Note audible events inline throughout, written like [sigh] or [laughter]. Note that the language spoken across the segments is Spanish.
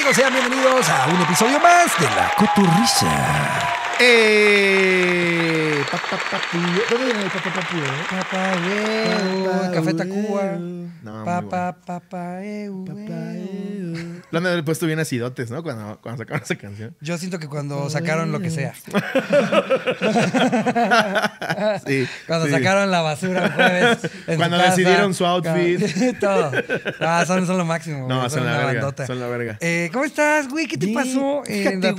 amigos? Sean bienvenidos a un episodio más de La Coturrisa. Eh, lo han puesto bien acidotes, ¿no? Cuando, cuando sacaron esa canción. Yo siento que cuando sacaron lo que sea. [laughs] sí, cuando sacaron la basura jueves. cuando decidieron su outfit. [laughs] todo. Ah, son, lo máximo. No, son, la verga, son, la verga. ¿Cómo estás, güey? ¿Qué te pasó?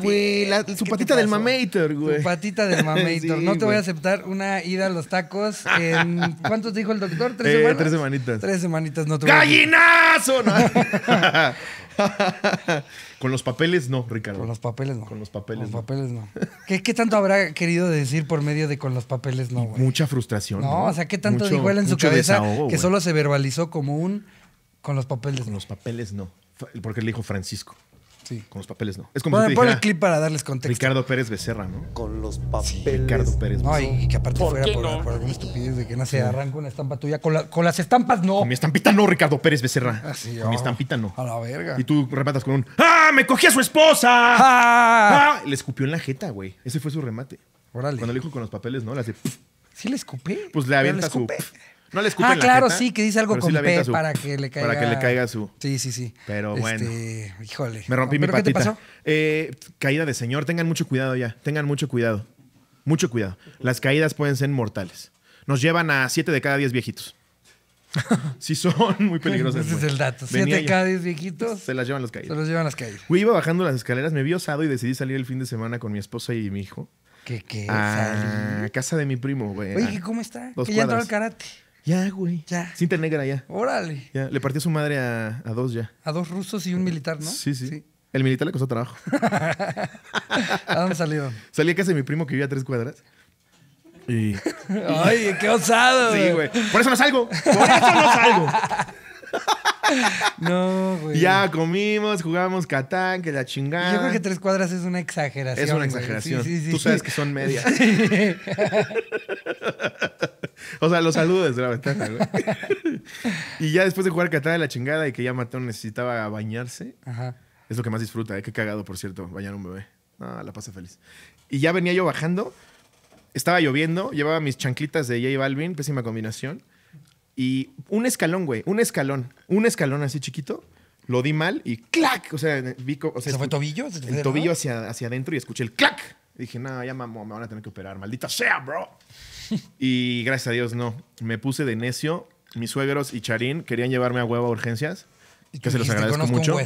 güey. La, su patita del mamator, güey. Su patita del [laughs] mamator. no te voy a aceptar una ida a los tacos en. ¿Cuántos dijo el doctor? ¿Tres eh, semanas? Tres semanitas. Tres semanitas, no te ¡Gallinazo! [laughs] Con los papeles no, Ricardo. Con los papeles no. Con los papeles no. [laughs] ¿Qué, tanto habrá querido decir por medio de con los papeles no, Mucha frustración. No, o sea, ¿qué tanto igual en su cabeza que solo se verbalizó como un con los papeles no? Con los papeles no. Porque le dijo Francisco. Sí. Con los papeles no. Es como pon el clip para darles contexto. Ricardo Pérez Becerra, ¿no? Con los papeles. Ricardo Pérez Becerra. No, y que aparte fuera por, alguna estupidez de que no se arranca una estampa tuya. Con, las estampas no. Con mi estampita no, Ricardo Pérez Becerra. Ah, con mi oh. estampita no. A la verga. Y tú rematas con un ¡Ah! ¡Me cogí a su esposa! Ah. ¡Ah! Le escupió en la jeta, güey. Ese fue su remate. Órale. Cuando le dijo con los papeles, ¿no? Le hace ¿Sí le escupé? Pues le avienta su. No le escupen ah, claro, sí, que dice algo con P para que le caiga. Para que le caiga su. Sí, sí, sí. Pero este, bueno. Este, híjole. Me rompí mi patita. ¿Qué te pasó? Eh, caída de señor. Tengan mucho cuidado ya. Tengan mucho cuidado. Mucho cuidado. Las caídas pueden ser mortales. Nos llevan a 7 de cada 10 viejitos. [laughs] sí son muy peligrosas. Ese es el dato. de cada 10 viejitos. Se las llevan las caídas. Se las llevan las caídas. Güey, iba bajando las escaleras, me vi osado y decidí salir el fin de semana con mi esposa y mi hijo. ¿Qué qué? A casa de mi primo, güey. Oye, ¿cómo está? que ya entró al karate. Ya, güey. Ya. Cinta negra ya. Órale. Ya. Le partió su madre a, a dos ya. A dos rusos y un militar, ¿no? Sí, sí. El militar le costó trabajo. [laughs] ¿A dónde salió? Salí casi mi primo que vivía a tres cuadras. Y... [laughs] Ay, qué osado. Sí, güey. Por eso no salgo. Por eso no salgo. [laughs] No, güey. Ya comimos, jugamos Catán, que la chingada. Yo creo que tres cuadras es una exageración. Es una exageración. Sí, sí, sí, Tú sabes que son medias. O sea, los saludes desde la ventana, güey. [laughs] y ya después de jugar catar de la chingada y que ya Matón necesitaba bañarse, es lo que más disfruta. ¿eh? Qué cagado, por cierto, bañar un bebé. Ah, la pasa feliz. Y ya venía yo bajando, estaba lloviendo, llevaba mis chanclitas de J Balvin, pésima combinación. Y un escalón, güey, un escalón, un escalón así chiquito, lo di mal y ¡clac! O sea, vi. O sea, ¿Se fue tobillo? el tobillo hacia, hacia adentro y escuché el ¡clac! dije, no, ya mamó, me van a tener que operar, maldita sea, bro. [laughs] Y gracias a Dios no. Me puse de necio. Mis suegros y Charín querían llevarme a huevo a urgencias. Y que se los agradezco mucho. Un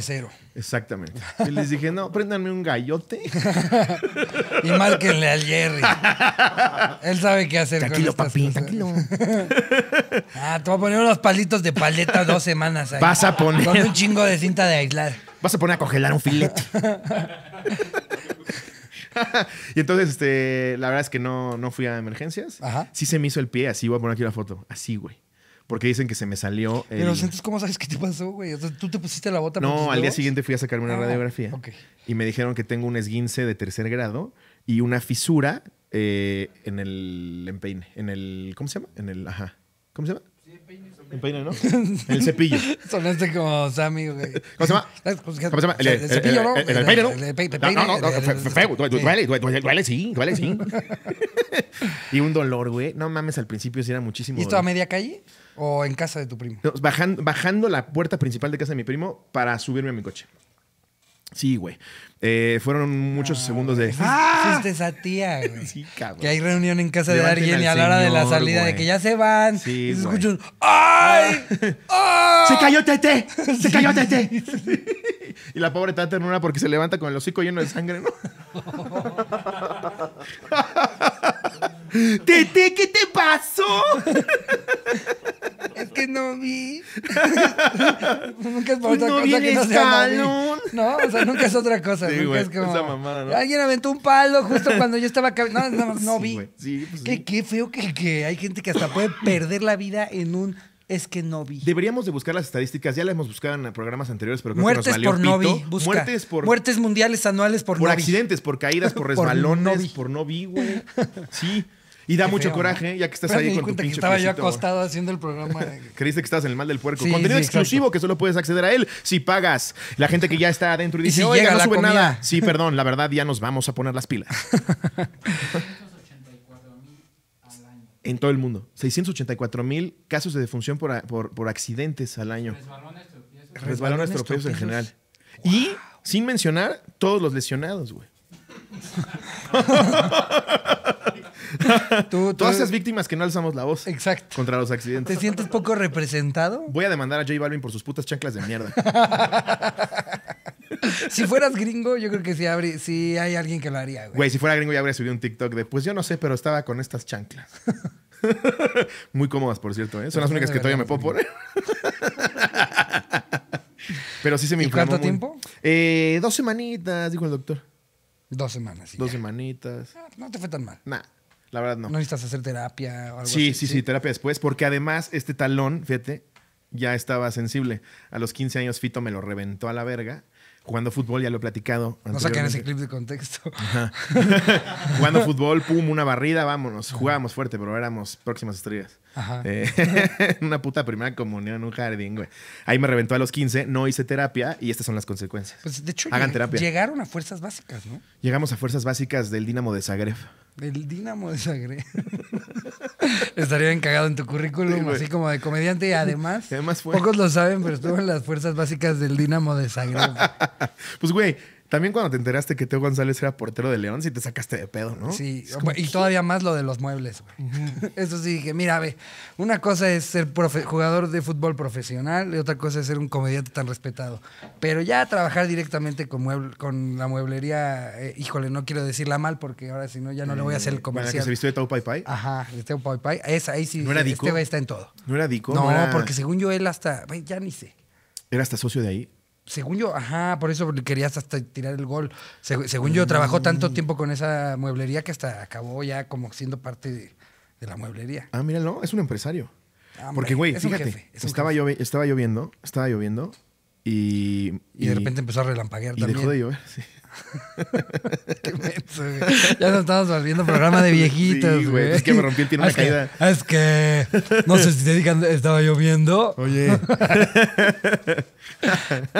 Exactamente. Y les dije, no, préndanme un gallote. [laughs] y márquenle al Jerry. Él sabe qué hacer tranquilo, con papín, Tranquilo, [laughs] Ah, te voy a poner unos palitos de paleta dos semanas ahí. Vas a poner... Con un chingo de cinta de aislar. Vas a poner a congelar un filete. [laughs] y entonces, este, la verdad es que no, no fui a emergencias. Sí se me hizo el pie, así voy a poner aquí la foto. Así, güey. Porque dicen que se me salió. Pero entonces, ¿cómo sabes qué te pasó, güey? tú te pusiste la bota. No, al día siguiente fui a sacarme una ah, radiografía. Y me dijeron que tengo un esguince de tercer grado y una fisura eh, en el empeine. En el. ¿Cómo se llama? En el. Ajá. ¿Cómo se llama? el peine, ¿no? [laughs] el cepillo. Sonaste como Sammy, güey. ¿Cómo se llama? ¿Cómo se llama? El, cepillo, ¿no? El, peine, ¿no? El peine. No, no, no. Feo. Duele, duele, sí. Duele, sí. [laughs] y un dolor, güey. No mames, al principio sí era muchísimo. ¿Y esto a media calle? ¿O en casa de tu primo? bajando, bajando la puerta principal de casa de mi primo para subirme a mi coche. Sí, güey. Eh, fueron muchos segundos de. ¡Ah! ¡Ah! esa tía, [laughs] güey. sí, cabrón. Que hay reunión en casa de alguien y a la hora de la salida de que ya se van. Sí, se escucha ¡Ay! [laughs] ¡Oh! ¡Se cayó Tete! ¡Se cayó Tete! [laughs] y la pobre tata en una porque se levanta con el hocico lleno de sangre, ¿no? ¡Tete, qué te pasó! es que no vi. nunca es por otra cosa que no No, o sea, nunca es otra cosa. nunca es como, Alguien aventó un palo justo cuando yo estaba... No, no, no vi. Sí, pues, qué, qué, feo que, que hay gente que hasta puede perder la vida en un... Es que no vi. Deberíamos de buscar las estadísticas. Ya las hemos buscado en programas anteriores, pero creo Muertes que nos por no vi. Busca. Muertes mundiales anuales por, por no accidentes, vi. por caídas, por [laughs] resbalones, por no vi, güey. Sí. Y da mucho coraje, ya que estás ahí con tu estaba yo acostado haciendo el programa. [laughs] Creíste que estás en el mal del puerco. Contenido exclusivo que solo puedes acceder a él si pagas. La gente que ya está adentro [laughs] y dice, no sube nada. Sí, [laughs] perdón, la verdad ya nos vamos a poner las pilas. en todo el mundo. 684 mil casos de defunción por, accidentes al año. Resbalones, tropezos Resbalones, en general. Y sin mencionar todos los lesionados, güey. [laughs] Todas esas víctimas que no alzamos la voz. Exacto. Contra los accidentes. ¿Te sientes poco representado? Voy a demandar a J Balvin por sus putas chanclas de mierda. [laughs] si fueras gringo, yo creo que sí, hay alguien que lo haría, güey. si fuera gringo ya habría subido un TikTok de, pues yo no sé, pero estaba con estas chanclas. [laughs] Muy cómodas, por cierto, ¿eh? Son pues las únicas que todavía me puedo poner. pero sí se me ¿Y ¿Cuánto tiempo? Eh, dos semanitas, dijo el doctor. Dos semanas. Dos semanitas. Ah, no, te fue tan mal. Nah. La verdad no. No necesitas hacer terapia o algo sí, así. Sí, sí, sí, terapia después, porque además este talón, fíjate, ya estaba sensible. A los 15 años Fito me lo reventó a la verga. Jugando fútbol, ya lo he platicado. No sacan ese clip de contexto. [laughs] Jugando fútbol, pum, una barrida, vámonos. Jugábamos fuerte, pero éramos próximas estrellas. Ajá. Eh, [laughs] una puta primera comunión, un jardín, güey. Ahí me reventó a los 15, no hice terapia y estas son las consecuencias. Pues, de hecho, Hagan terapia. llegaron a fuerzas básicas, ¿no? Llegamos a fuerzas básicas del Dinamo de Zagreb. El Dinamo de Zagreb. [laughs] Estaría encagado en tu currículum, así como de comediante. Y además, [laughs] pocos lo saben, pero estuvo en las fuerzas básicas del Dinamo de Zagreb. [laughs] pues, güey, también cuando te enteraste que Teo González era portero de León, sí te sacaste de pedo, ¿no? Sí, y todavía más lo de los muebles, Eso sí dije, mira, ve, una cosa es ser jugador de fútbol profesional y otra cosa es ser un comediante tan respetado. Pero ya trabajar directamente con, con la mueblería, eh, híjole, no quiero decirla mal porque ahora si no ya no le voy a hacer el comercial. Mm, bueno, que se vistió de Pai Pai? Ajá, de Tau Pai Pai. Esa, ahí sí, ¿No era este está en todo. ¿No era Dico? No, porque según yo él hasta, ya ni sé. ¿Era hasta socio de ahí? Según yo, ajá, por eso querías hasta tirar el gol. según yo, trabajó tanto tiempo con esa mueblería que hasta acabó ya como siendo parte de, la mueblería. Ah, no, es un empresario. Porque, güey, fíjate, estaba, estaba lloviendo, estaba lloviendo y, y, de repente empezó a relampaguear y también. dejó de llover, [laughs] sí. [laughs] Ya nos estamos volviendo programa de viejitos, güey. Es que me rompí el tiro una caída. es que no sé si te digan, estaba lloviendo. Oye.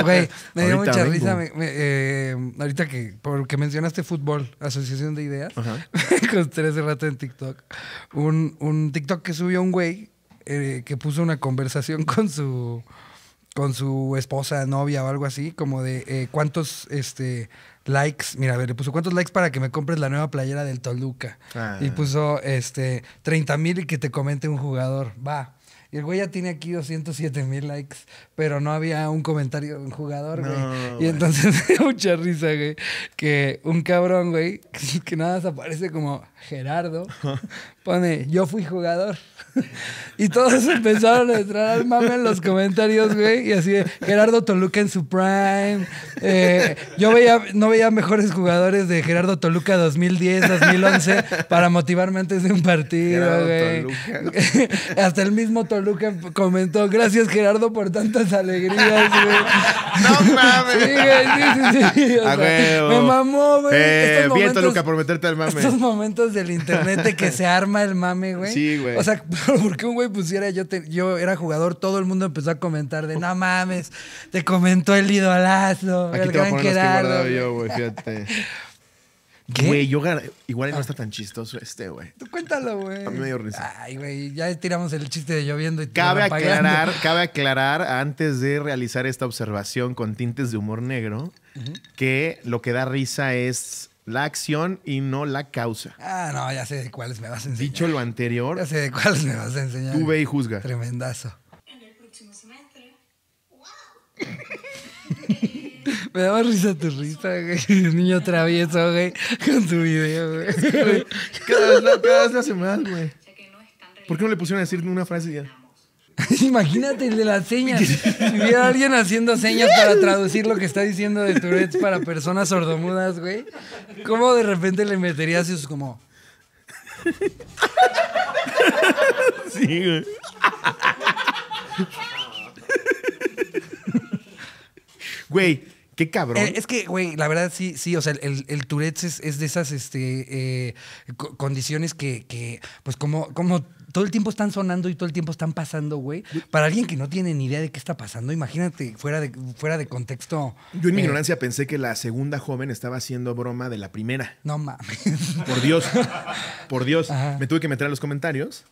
güey, [laughs] me dio mucha risa. Me, que eh, ahorita que, porque mencionaste fútbol, Asociación de Ideas, Ajá. me [laughs] encontré hace rato en TikTok. Un, un TikTok que subió un güey eh, que puso una conversación con su con su esposa, novia o algo así, como de eh, cuántos este, likes. Mira, a ver, le puso cuántos likes para que me compres la nueva playera del Toluca. Ah. Y puso este 30 mil y que te comente un jugador. Va. Y el güey ya tiene aquí 207 mil likes, pero no había un comentario de un jugador, güey. y entonces [laughs] me mucha risa, güey, que un cabrón, güey, [laughs] que nada más aparece como Gerardo, pone, yo fui jugador. [laughs] y todos [laughs] empezaron a entrar al mame en los comentarios, güey. Y así Gerardo Toluca en su prime. Eh, yo veía, no veía mejores jugadores de Gerardo Toluca 2010, 2011 para motivarme antes de un partido, güey. [laughs] Hasta el mismo Toluca comentó, gracias Gerardo por tantas alegrías, güey. No mames. Sí, sí, sí, me mamó, güey. bien, eh, Toluca, por meterte al mame. Estos momentos del internet que se arma del el mame, güey. Sí, güey. O sea, [laughs] porque un güey pusiera, yo, yo era jugador, todo el mundo empezó a comentar de, no mames, te comentó el idolazo, Aquí te gran voy a Que yo, güey, fíjate. [laughs] Güey, yo igual no está tan chistoso este, güey. Tú cuéntalo, güey. Ay, güey, ya tiramos el chiste de lloviendo y cabe aclarar, [laughs] cabe aclarar antes de realizar esta observación con tintes de humor negro que lo que da risa es la acción y no la causa. Ah, no, ya sé de cuáles me vas a enseñar. Dicho lo anterior. Ya sé de cuáles me vas a enseñar. Tú ve y juzga. Tremendazo. En el próximo semestre. [laughs] me daba risa tu risa, güey. niño travieso, güey. Con tu video, güey. cada, vez, lo hace mal, güey. ¿Por qué no le pusieron a decir una frase ya? [laughs] Imagínate el de las señas. Si hubiera alguien haciendo señas para traducir lo que está diciendo de Tourette para personas sordomudas, güey. ¿Cómo de repente le meterías eso como... [laughs] Sí, güey. Güey, Qué cabrón. Eh, es que, güey, la verdad sí, sí, o sea, el, el es, de esas este, eh, condiciones que, pues como, como todo el tiempo están sonando y todo el tiempo están pasando, güey. Para alguien que no tiene ni idea de qué está pasando, imagínate fuera de, fuera de contexto. Yo en mi eh, ignorancia pensé que la segunda joven estaba haciendo broma de la primera. No mames. Por Dios. [laughs] Por Dios. Me tuve que meter a los comentarios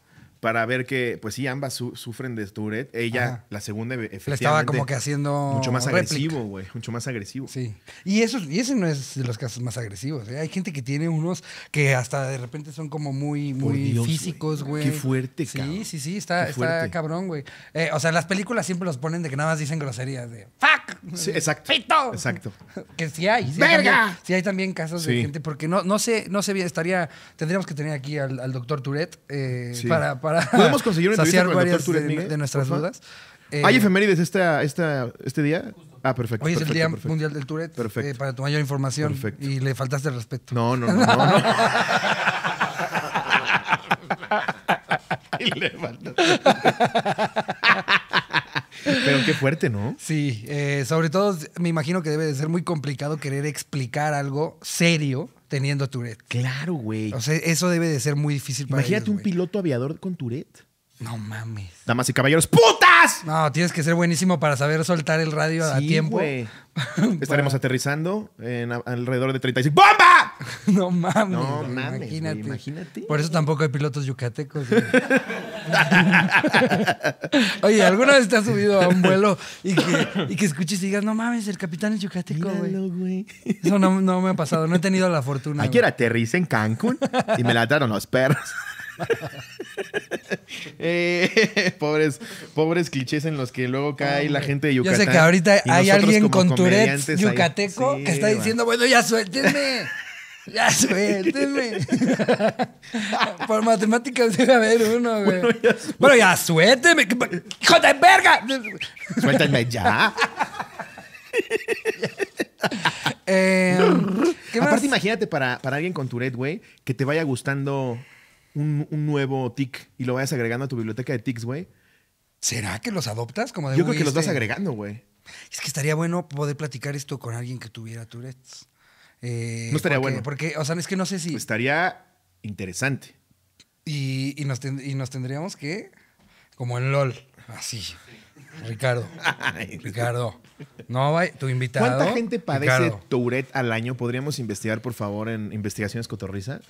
para ver que, pues sí, ambas sufren de Tourette. Ella, la segunda, efectivamente. Le estaba como que haciendo. Mucho más agresivo, güey. Mucho más agresivo. Sí. Y, eso, y ese no es de los casos más agresivos. ¿eh? Hay gente que tiene unos que hasta de repente son como muy, muy físicos, güey. Qué fuerte, Sí, cabrón. sí, sí. Está, está cabrón, güey. Eh, o sea, las películas siempre los ponen de que nada más dicen groserías de ¡Fuck! exacto. Exacto. [laughs] Que sí hay. Sí ¡Verga! Hay también, sí hay también casos de gente, porque no, no sé, no sé bien, estaría. Tendríamos que tener aquí al, doctor Tourette eh, para ¿Podemos conseguir una saciar de, nuestras dudas. Eh, ¿Hay efemérides este día? Ah, perfecto. Hoy es el Día Mundial del Tourette. Eh, perfecto. para tu mayor información. Perfecto. Y le faltaste el respeto. No, no, no. [laughs] y le Pero qué fuerte, ¿no? Sí, eh, sobre todo me imagino que debe de ser muy complicado querer explicar algo serio teniendo Tourette. Claro, güey. O sea, eso debe de ser muy difícil para Imagínate un piloto aviador con Tourette. No mames. Damas y caballeros, ¡puta no, tienes que ser buenísimo para saber soltar el radio a tiempo. [laughs] Estaremos aterrizando en alrededor de 35. ¡Bomba! [laughs] No mames. No Imagínate. Por eso tampoco hay pilotos yucatecos. [laughs] Oye, ¿alguna vez te has subido a un vuelo y que, escuches y digas, no mames, el capitán es yucateco, güey? Eso no, me ha pasado. No he tenido la fortuna. Aquí aterriza en Cancún y me la los perros. [laughs] Eh, [laughs] pobres, pobres clichés en los que luego cae la gente de Yucatán. Yo sé que ahorita hay alguien con Tourette's yucateco que está diciendo, bueno, ya suélteme. [laughs] Ya suélteme. Por matemáticas debe haber uno, güey. Bueno, ya, suélteme. joder ¡Hijo de verga! Suélteme ya. Eh, Aparte, imagínate para, para alguien con Tourette, güey, que te vaya gustando un, nuevo tic y lo vayas agregando a tu biblioteca de tics, güey. ¿Será que los adoptas? Como Yo creo que los vas este? agregando, güey. Es que estaría bueno poder platicar esto con alguien que tuviera Tourette's. Eh, no estaría bueno. Porque, o sea, es que no sé si. Pues estaría interesante. Y, nos tendríamos que. Como en LOL. Así. Ricardo. [laughs] Ricardo. No, tu invitado. ¿Cuánta gente padece Tourette al año? ¿Podríamos investigar, por favor, en Investigaciones Cotorriza?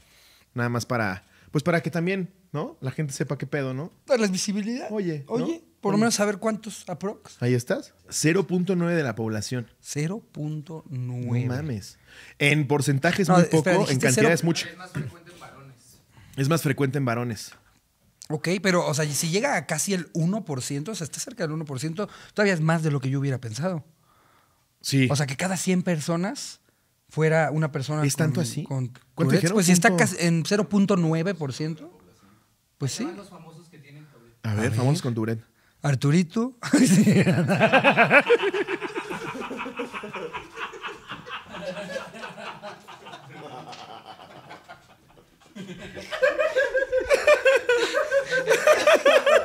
Nada más para pues para que también, ¿no? La gente sepa qué pedo, ¿no? Darles visibilidad. Oye, oye, por lo menos saber cuántos aprox. Ahí estás. 0.9 de la población. 0.9. No mames. En porcentajes muy poco, en cantidad es mucho. Es más frecuente en varones. Es más frecuente en varones. Ok, pero, o sea, si llega a casi el 1%, o sea, está cerca del 1%, todavía es más de lo que yo hubiera pensado. Sí. O sea, que cada 100 personas fuera una persona. ¿Es tanto así? Con ¿Cuánto Dijeron, Pues si está en 0.9%. Pues sí. Los famosos que tienen a ver, a ver, famosos con Duret. Arturito. [laughs] [laughs]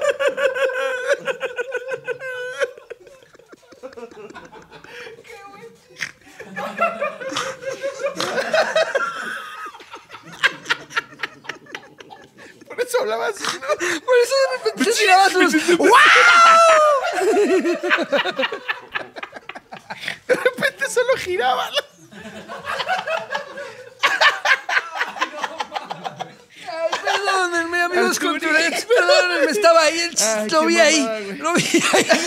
hablabas hablaba ¿no? Por eso de repente se los. ¡Wow! De repente solo giraba. Ay, perdónenme, amigos culturales, perdónenme, estaba ahí, lo vi ahí, lo vi ahí,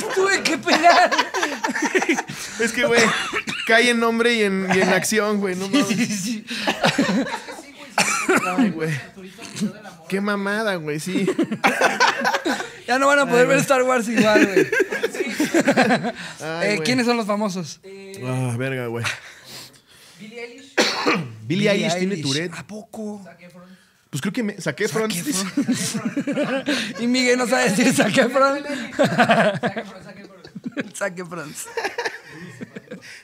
y tuve que pegar. Es que, güey, cae en nombre y en, y en acción, güey, no mames. sí güey. Qué mamada, güey, sí. [laughs] ya no van a poder ver Star Wars igual, güey. [laughs] eh, ¿Quiénes son los famosos? Eh, ah, verga, güey. Billie Eilish. [coughs] Billie Eilish tiene Tourette. ¿A poco? Pues creo que me saqué Zac [laughs] Y Miguel no sabe decir saqué Efron. Saqué front, Saqué front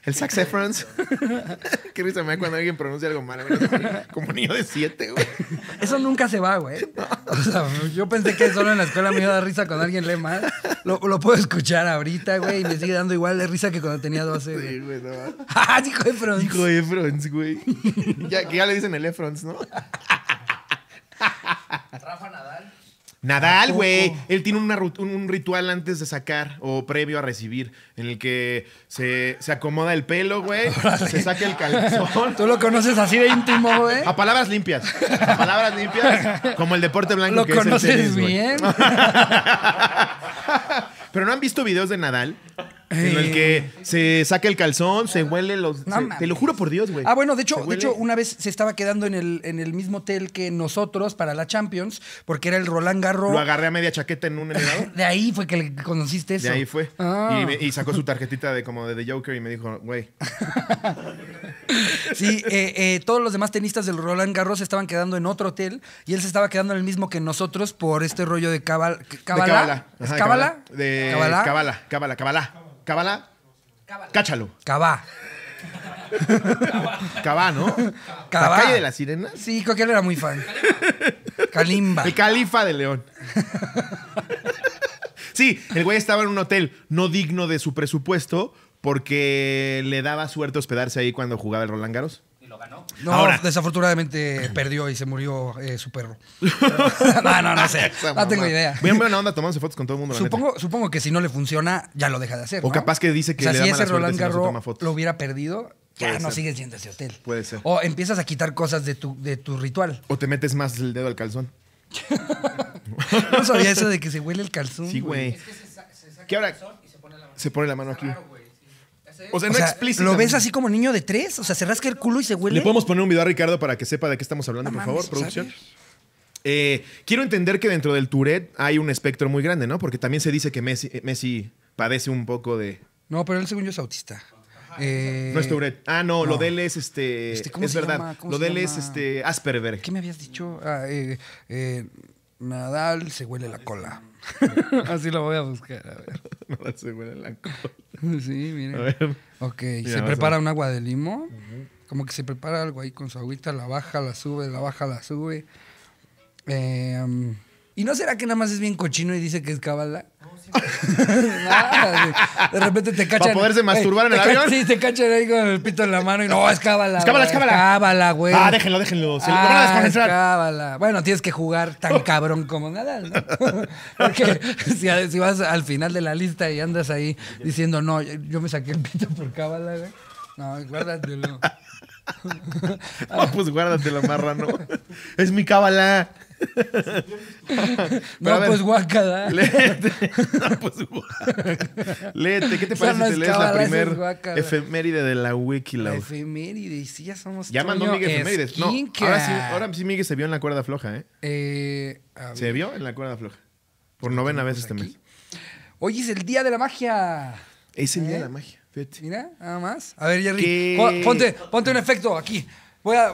el Zac [laughs] Qué risa me da cuando alguien pronuncia algo mal. Como niño de siete, güey. Eso nunca se va, güey. O sea, yo pensé que solo en la escuela me iba a dar risa cuando alguien lee mal. Lo, puedo escuchar ahorita, güey, y me sigue dando igual de risa que cuando tenía 12, güey. Sí, güey, [laughs] ah, hijo de Frons! Hijo de Frons, güey. ya, que ya le dicen el Efrons, ¿no? Rafa Nadal. Nadal, güey. Él tiene un, ritual antes de sacar o previo a recibir, en el que se, acomoda el pelo, güey. [laughs] Se saca el calzón. Tú lo conoces así de íntimo, güey. A palabras limpias. A palabras limpias. Como el deporte blanco ¿Lo que conoces bien. [laughs] Pero no han visto videos de Nadal en el que eh. se saca el calzón, se huele los. te lo juro por Dios, güey. Ah, bueno, de hecho, de hecho, una vez se estaba quedando en el, en el mismo hotel que nosotros para la Champions, porque era el Roland Garros. Lo agarré a media chaqueta en un elevador. [laughs] de ahí fue que le conociste eso. De ahí fue. Ah. Y, sacó su tarjetita de como de The Joker y me dijo, güey. [laughs] sí, eh, eh, todos los demás tenistas del Roland Garros se estaban quedando en otro hotel y él se estaba quedando en el mismo que nosotros por este rollo de cabal, cabala. De cabala. De cabala. Cabala, cabala, cabala. Cabala, Cáchalo. Cabá. [laughs] Cabá, ¿no? ¿La calle de las sirenas? Sí, cualquiera era muy fan. Calimba. El califa de León. Sí, el güey estaba en un hotel no digno de su presupuesto porque le daba suerte hospedarse ahí cuando jugaba el Roland Garros. ¿no? desafortunadamente [clears throat] perdió y se murió eh, su perro. [laughs] no, no, no sé. [laughs] No tengo idea. Bien buena onda tomando fotos con todo el mundo. Supongo, supongo que si no le funciona, ya lo deja de hacer. O capaz que dice que le da si ese Roland Garros lo hubiera perdido, ya no sigues yendo ese hotel. Puede ser. O empiezas a quitar cosas de tu, de tu ritual. O te metes más el dedo al calzón. [laughs] no sabía eso de que se huele el calzón. Sí, güey. Es que se, saca ¿Qué el y se pone la mano, se pone la mano aquí. O sea, no explícito. ¿Lo ves así como niño de tres? O sea, se rasca el culo y se huele. ¿Le podemos poner un video a Ricardo para que sepa de qué estamos hablando, por favor, producción? Eh, quiero entender que dentro del Tourette hay un espectro muy grande, ¿no? Porque también se dice que Messi, eh, padece un poco de... No, pero él según yo es autista. Eh, no es Tourette. Ah, no, lo de él es este... este es verdad. Lo de él es este Asperger. ¿Qué me habías dicho? Ah, Nadal se huele la cola. [laughs] Así lo voy a buscar. A ver. No la cola. Sí, mira. Ok, se prepara un agua de limo. Como que se prepara algo ahí con su agüita, la baja, la sube, la baja, la sube. Em, ¿Y no será que nada más es bien cochino y dice que es cábala? de repente te cachan. Para poderse masturbar en el avión. Sí, te cachan ahí con el pito en la mano y no, escábala cábala. cábala, güey. Ah, déjenlo, déjenlo. Ah, bueno, tienes que jugar tan oh. cabrón como nada. ¿no? [laughs] Porque si, vas al final de la lista y andas ahí diciendo, no, yo me saqué el pito por cábala, güey. No, guárdatelo. [laughs] Ah, pues guárdatelo, marrano. Es mi cábala. Pues, [laughs] no, pues guacada. Léete. No, pues ¿Qué te parece si te lees la primera efeméride de la Wikilove? efeméride. Sí, ya somos Ya mandó Miguel efemérides. No, ahora sí, ahora sí Miguel se vio en la cuerda floja, ¿eh? eh se vio en la cuerda floja. Por novena vez este mes. Hoy es el día de la magia. Es el día de ¿Eh? la magia. Fíjate. Mira, nada más. A ver, Jerry. Ponte, ponte un efecto aquí. Voy a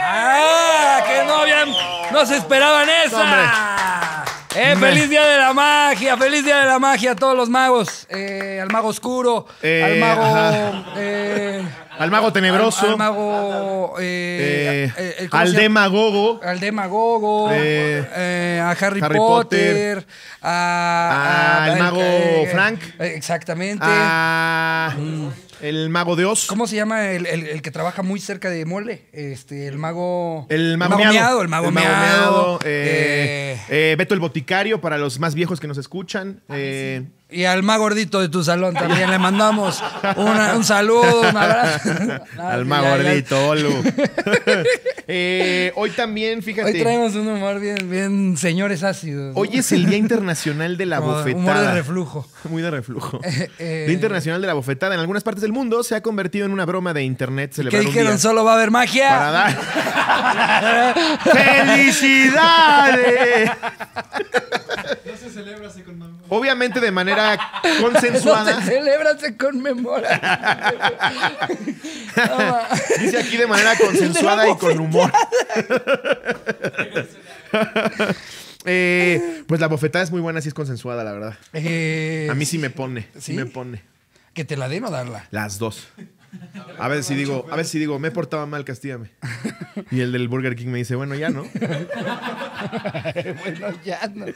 ¡Ah! ¡Que no habían. ¡No se esperaban esa! Eh, ¡Feliz Día de la Magia! ¡Feliz Día de la Magia a todos los magos! Eh, al mago oscuro, eh, al mago. Eh, al mago tenebroso. Al, mago. al demagogo. Al demagogo. a Harry, Potter. al ah, mago Frank. Exactamente. Ah. Mm. El mago de Oz. ¿Cómo se llama el, que trabaja muy cerca de Mole? Este, el mago. El mago, el meado, El mago, meado, eh. Eh, eh, Beto el Boticario, para los más viejos que nos escuchan. Y al más gordito de tu salón también le mandamos un saludo, un abrazo. [laughs] al más gordito, Olu. [laughs] Eh, hoy también, fíjate. Hoy traemos un humor bien, bien señores ácidos. Hoy es el Día Internacional de la Bofetada. Humor de reflujo. [laughs] Muy de reflujo. Eh, eh, día Internacional de la Bofetada. En algunas partes del mundo se ha convertido en una broma de internet. Celebrar ¿Qué dijeron? que ¿Solo va a haber magia? Para dar... ¡Felicidades! No se celebra, así con Obviamente de manera consensuada. No con celebra, conmemora. [laughs] Dice aquí de manera consensuada y con humor. [laughs] Eh, pues la bofetada es muy buena si es consensuada, la verdad. Eh, a mí sí me pone, sí, me pone. ¿Que te la debo o darla? Las dos. A ver si digo, a ver si digo, me he portaba mal, castíame. Y el del Burger King me dice, bueno, ya no. [laughs] bueno, ya no.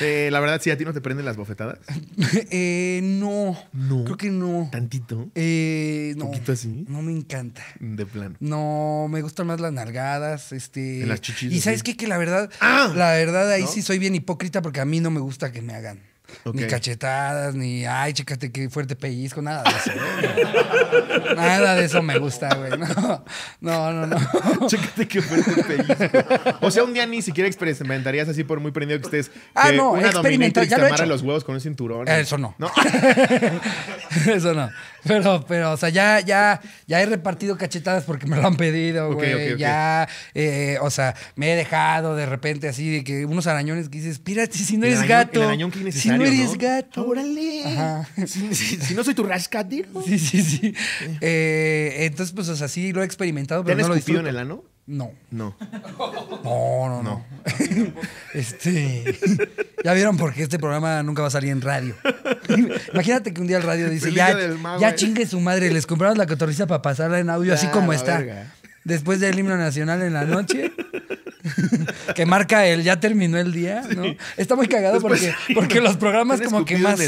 Eh, la verdad, si a ti no te prenden las bofetadas. [laughs] Eh, no. No. Creo que no. ¿Tantito? Eh, no. así? No me encanta. De plano. No, me gustan más las nalgadas, este. Y sabes qué? que la verdad, ah. la verdad ahí sí soy bien hipócrita porque a mí no me gusta que me hagan. Ni cachetadas, ni, ay, chécate qué fuerte pellizco, nada de eso. nada de eso me gusta, güey. No, no, no. no. [laughs] chécate qué fuerte pellizco. O sea, un día ni siquiera experimentarías así por muy prendido que estés. Ah, no, una Ya lo los huevos con un cinturón. Eso No. [laughs] eso no. Pero, pero, o sea, ya, ya, ya he repartido cachetadas porque me lo han pedido, güey. Ya, eh, o sea, me he dejado de repente así de que unos arañones que dices, pírate, si no eres gato. arañón si no eres gato. Órale. Si, no soy tu rascadero. Sí, sí, sí. Eh, entonces, pues, o sea, sí lo he experimentado, pero no lo en el ano? No. No. No, no, [laughs] este. Ya vieron porque este programa nunca va a salir en radio. [laughs] Imagínate que un día el radio dice: Ya, ya eh. chingue su madre, les compramos la cotorriza para pasarla en audio, así como está. Después del himno nacional en la noche, [laughs] que marca el ya terminó el día, ¿no? Está muy cagado porque, porque los programas, como que más.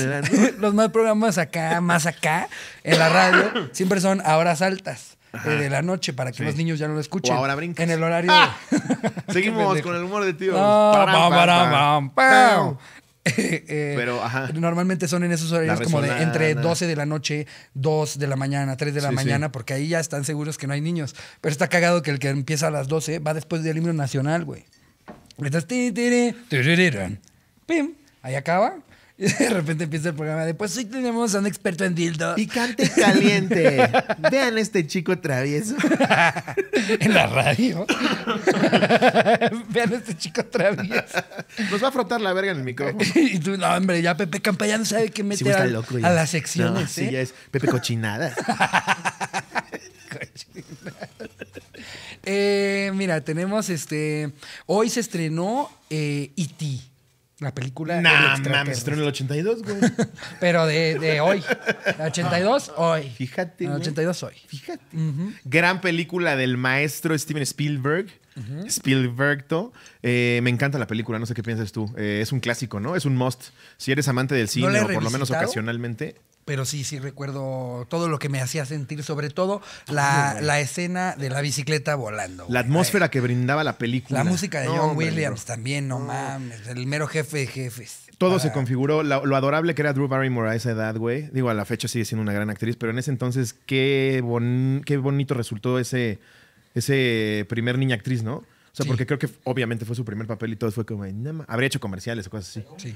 los más programas acá, más acá, en la radio, siempre son a horas altas. Eh, de la noche para que los niños ya no lo escuchen. ahora brincas. En el horario. ¡Ah! [laughs] [laughs] Seguimos con el humor de tío. Ah, [laughs] eh, eh, Pero, ajá. Normalmente son en esos horarios como de entre 12 de la noche, 2 de la mañana, 3 de la mañana, porque ahí ya están seguros que no hay niños. Pero está cagado que el que empieza a las 12 va después del himno nacional, güey. ¡Pim! ahí acaba. [laughs] de repente empieza el programa de, pues hoy tenemos a un experto en dildo. Picante caliente. [laughs] Vean este chico travieso. [laughs] en la radio. Vean a este chico travieso. Nos va a frotar la verga en el micrófono. y tú, no, hombre, ya Pepe Campa ya no sabe qué meter a, a, las secciones. sí, ¿eh? ya es Pepe Cochinada. Eh, mira, tenemos este. Hoy se estrenó Iti. Eh, e la película. No, mames, estrenó en el 82, güey. [laughs] Pero de, de hoy. 82, ah, hoy. Fíjate. El 82, hoy. Fíjate. Gran película del maestro Steven Spielberg. Spielberg, eh, me encanta la película, no sé qué piensas tú. Eh, es un clásico, ¿no? Es un must. Si eres amante del cine o por lo menos ocasionalmente pero sí, sí recuerdo todo lo que me hacía sentir, sobre todo la, escena de la bicicleta volando. La atmósfera que brindaba la película. La música de John Williams también, no, mames, el mero jefe de jefes. Todo se configuró, lo, adorable que era Drew Barrymore a esa edad, güey. Digo, a la fecha sigue siendo una gran actriz, pero en ese entonces qué, qué bonito resultó ese, ese primer niña actriz, ¿no? O sea, porque creo que obviamente fue su primer papel y todo fue como, habría hecho comerciales o cosas así. Sí.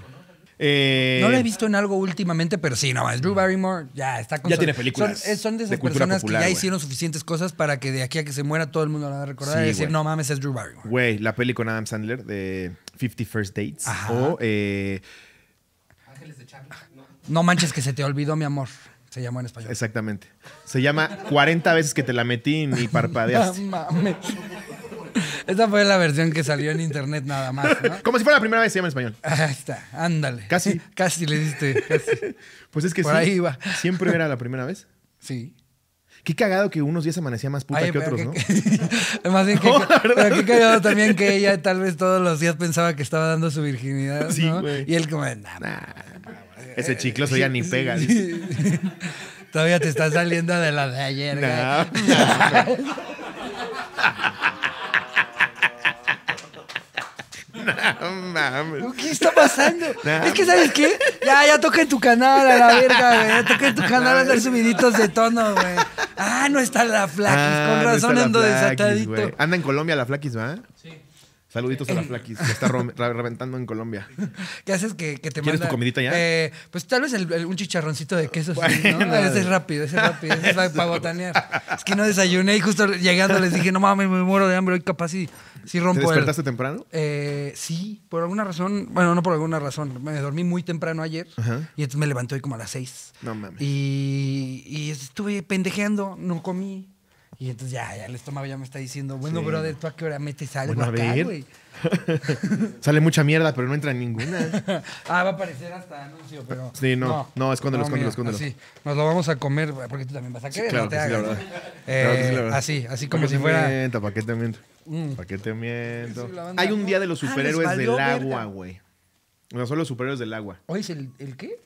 Eh, no lo he visto en algo últimamente, pero sí, no, es Drew Barrymore ya está con Ya películas. Son, eh, de esas personas que ya hicieron suficientes cosas para que de aquí a que se muera todo el mundo la va a recordar y decir, no mames, es Drew Barrymore. Güey, la peli con Adam Sandler de 50 First Dates o. Eh, Ángeles de Charlie. No. manches que se te olvidó, mi amor. Se llamó en español. Exactamente. Se llama 40 veces que te la metí y ni [laughs] parpadeaste. no mames. [laughs] Esta fue la versión que salió en internet nada más. ¿no? Como si fuera la primera vez que se llama español. Ah, ahí está, ándale. Casi. [laughs] Casi le diste. Pues es que Por ahí iba. Siempre era la primera vez. Sí. Qué cagado que unos días amanecía más puta que otros, ¿no? [laughs] más bien que, oh, pero qué cagado también que ella tal vez todos los días pensaba que estaba dando su virginidad, sí, ¿no? Y él como, de ese chicloso ya ni pega. Todavía te está saliendo de la de ayer, güey. [laughs] no mames. ¿Qué está pasando? [laughs] es que, ¿sabes qué? Ya, ya toca en tu canal, a la verga, güey. Ya toca en tu canal a dar subiditos de tono, güey. Ah, no está la flaquis. con ah, razón ando desatadito. Anda en Colombia la flaquis, ¿va? Sí. Saluditos a la Flaquis, que está reventando en Colombia. ¿Qué haces que, te te ¿Quieres tu comidita ya? Eh, pues tal vez el, un chicharroncito de queso, ¿no? [laughs] Ese es rápido, ese es rápido, ese es para, de botanear. Es que no desayuné y justo llegando les dije, no mames, me muero de hambre, hoy capaz sí, sí rompo ¿Te despertaste temprano? Eh, sí, por alguna razón, bueno, no por alguna razón, me dormí muy temprano ayer y entonces me levanté hoy como a las seis. No mames. Y, y estuve pendejeando, no comí, y entonces ya, ya el estómago ya me está diciendo, bueno, brother, ¿tú a qué hora metes algo acá, güey? [laughs] Sale mucha mierda, pero no entra en ninguna. [laughs] ah, va a aparecer hasta anuncio, pero... Sí, no, no, no escóndelo, no, escóndelo, nos lo vamos a comer, porque tú también vas a querer, no te hagas. eh, así, así como si fuera... Paqueteamiento, mm. Hay un día de los ah, superhéroes del agua, güey. No, son los superhéroes del agua. ¿Hoy es el, el qué?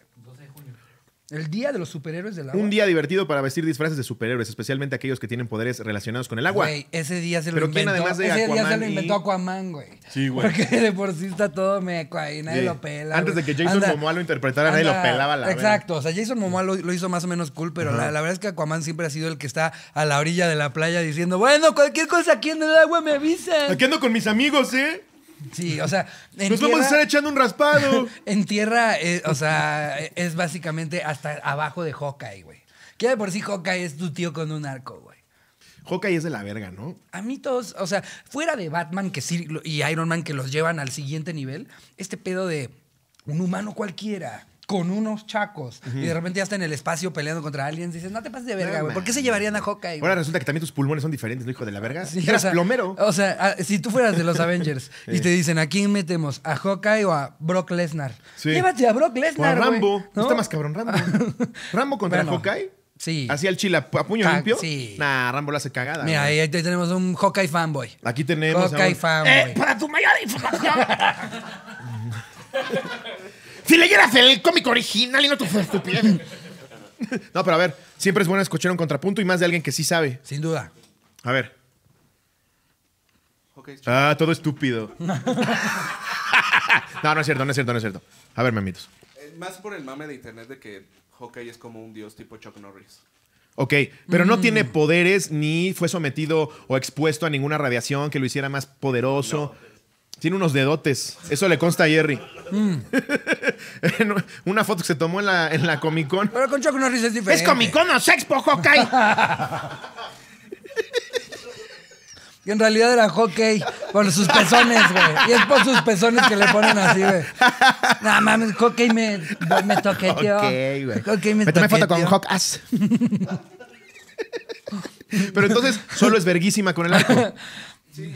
El día de los superhéroes del agua. Un día divertido para vestir disfraces de superhéroes, especialmente aquellos que tienen poderes relacionados con el agua. Güey, ese día se lo Pero inventó. además de ese Aquaman día se lo inventó Aquaman, güey. Sí, güey. Porque de por sí está todo meco ahí, nadie lo pela. Antes de que Jason Momoa lo interpretara, nadie lo pelaba la Exacto, o sea, Jason Momoa lo, hizo más o menos cool, pero la, verdad es que Aquaman siempre ha sido el que está a la orilla de la playa diciendo, bueno, cualquier cosa aquí en el agua me avisa. Aquí ando con mis amigos, ¿eh? Sí, o sea. En Nos vamos a estar echando un raspado. [laughs] en tierra, eh, o sea, es básicamente hasta abajo de Hawkeye, güey. Que de por sí Hawkeye es tu tío con un arco, güey. Hawkeye es de la verga, ¿no? A mí todos, o sea, fuera de Batman que y Iron Man que los llevan al siguiente nivel, este pedo de un humano cualquiera con unos chacos y de repente ya está en el espacio peleando contra aliens, dices, no te pases de verga, güey. ¿Por qué se llevarían a Hawkeye? Ahora resulta que también tus pulmones son diferentes, ¿no, hijo de la verga? Sí, plomero. O sea, ah, si tú fueras de los [laughs] Avengers y te dicen, ¿a quién metemos? ¿A Hawkeye o a Brock Lesnar? Sí. Llévate a Brock Lesnar. O Rambo. ¿No? Está más cabrón, Rambo. [laughs] Rambo contra Hawkeye. Sí. ¿Hacía el chile a puño limpio? Sí. Nah, Rambo la hace cagada. Mira, ahí, tenemos un Hawkeye fanboy. Aquí tenemos. Hawkeye fanboy. Eh, para tu mayor información. [laughs] Si leyeras el cómico original y no tu estupidez. [laughs] No, pero a ver, siempre es bueno escuchar un contrapunto y más de alguien que sí sabe. Sin duda. A ver. Ah, todo estúpido. [laughs] no, no es cierto, no es cierto, no es cierto. A ver, mamitos. Eh, más por el mame de internet de que Hawkeye es como un dios tipo Chuck Norris. Ok, pero no mm. tiene poderes ni fue sometido o expuesto a ninguna radiación que lo hiciera más poderoso. Tiene unos dedotes. Eso le consta a Jerry. Mm. [laughs] Una foto que se tomó en la, en la Comic Con. Pero con Choco es diferente. ¿Es Comic Con o Sexpo Hawkeye? y [laughs] en realidad era hockey por sus pezones, güey. Y es por sus pezones que le ponen así, güey. Nada más mames, me, me toqué, tío. Hockey, güey. me, me tomé foto con Hawkeye. [laughs] Pero entonces, solo es verguísima con el arco. Sí,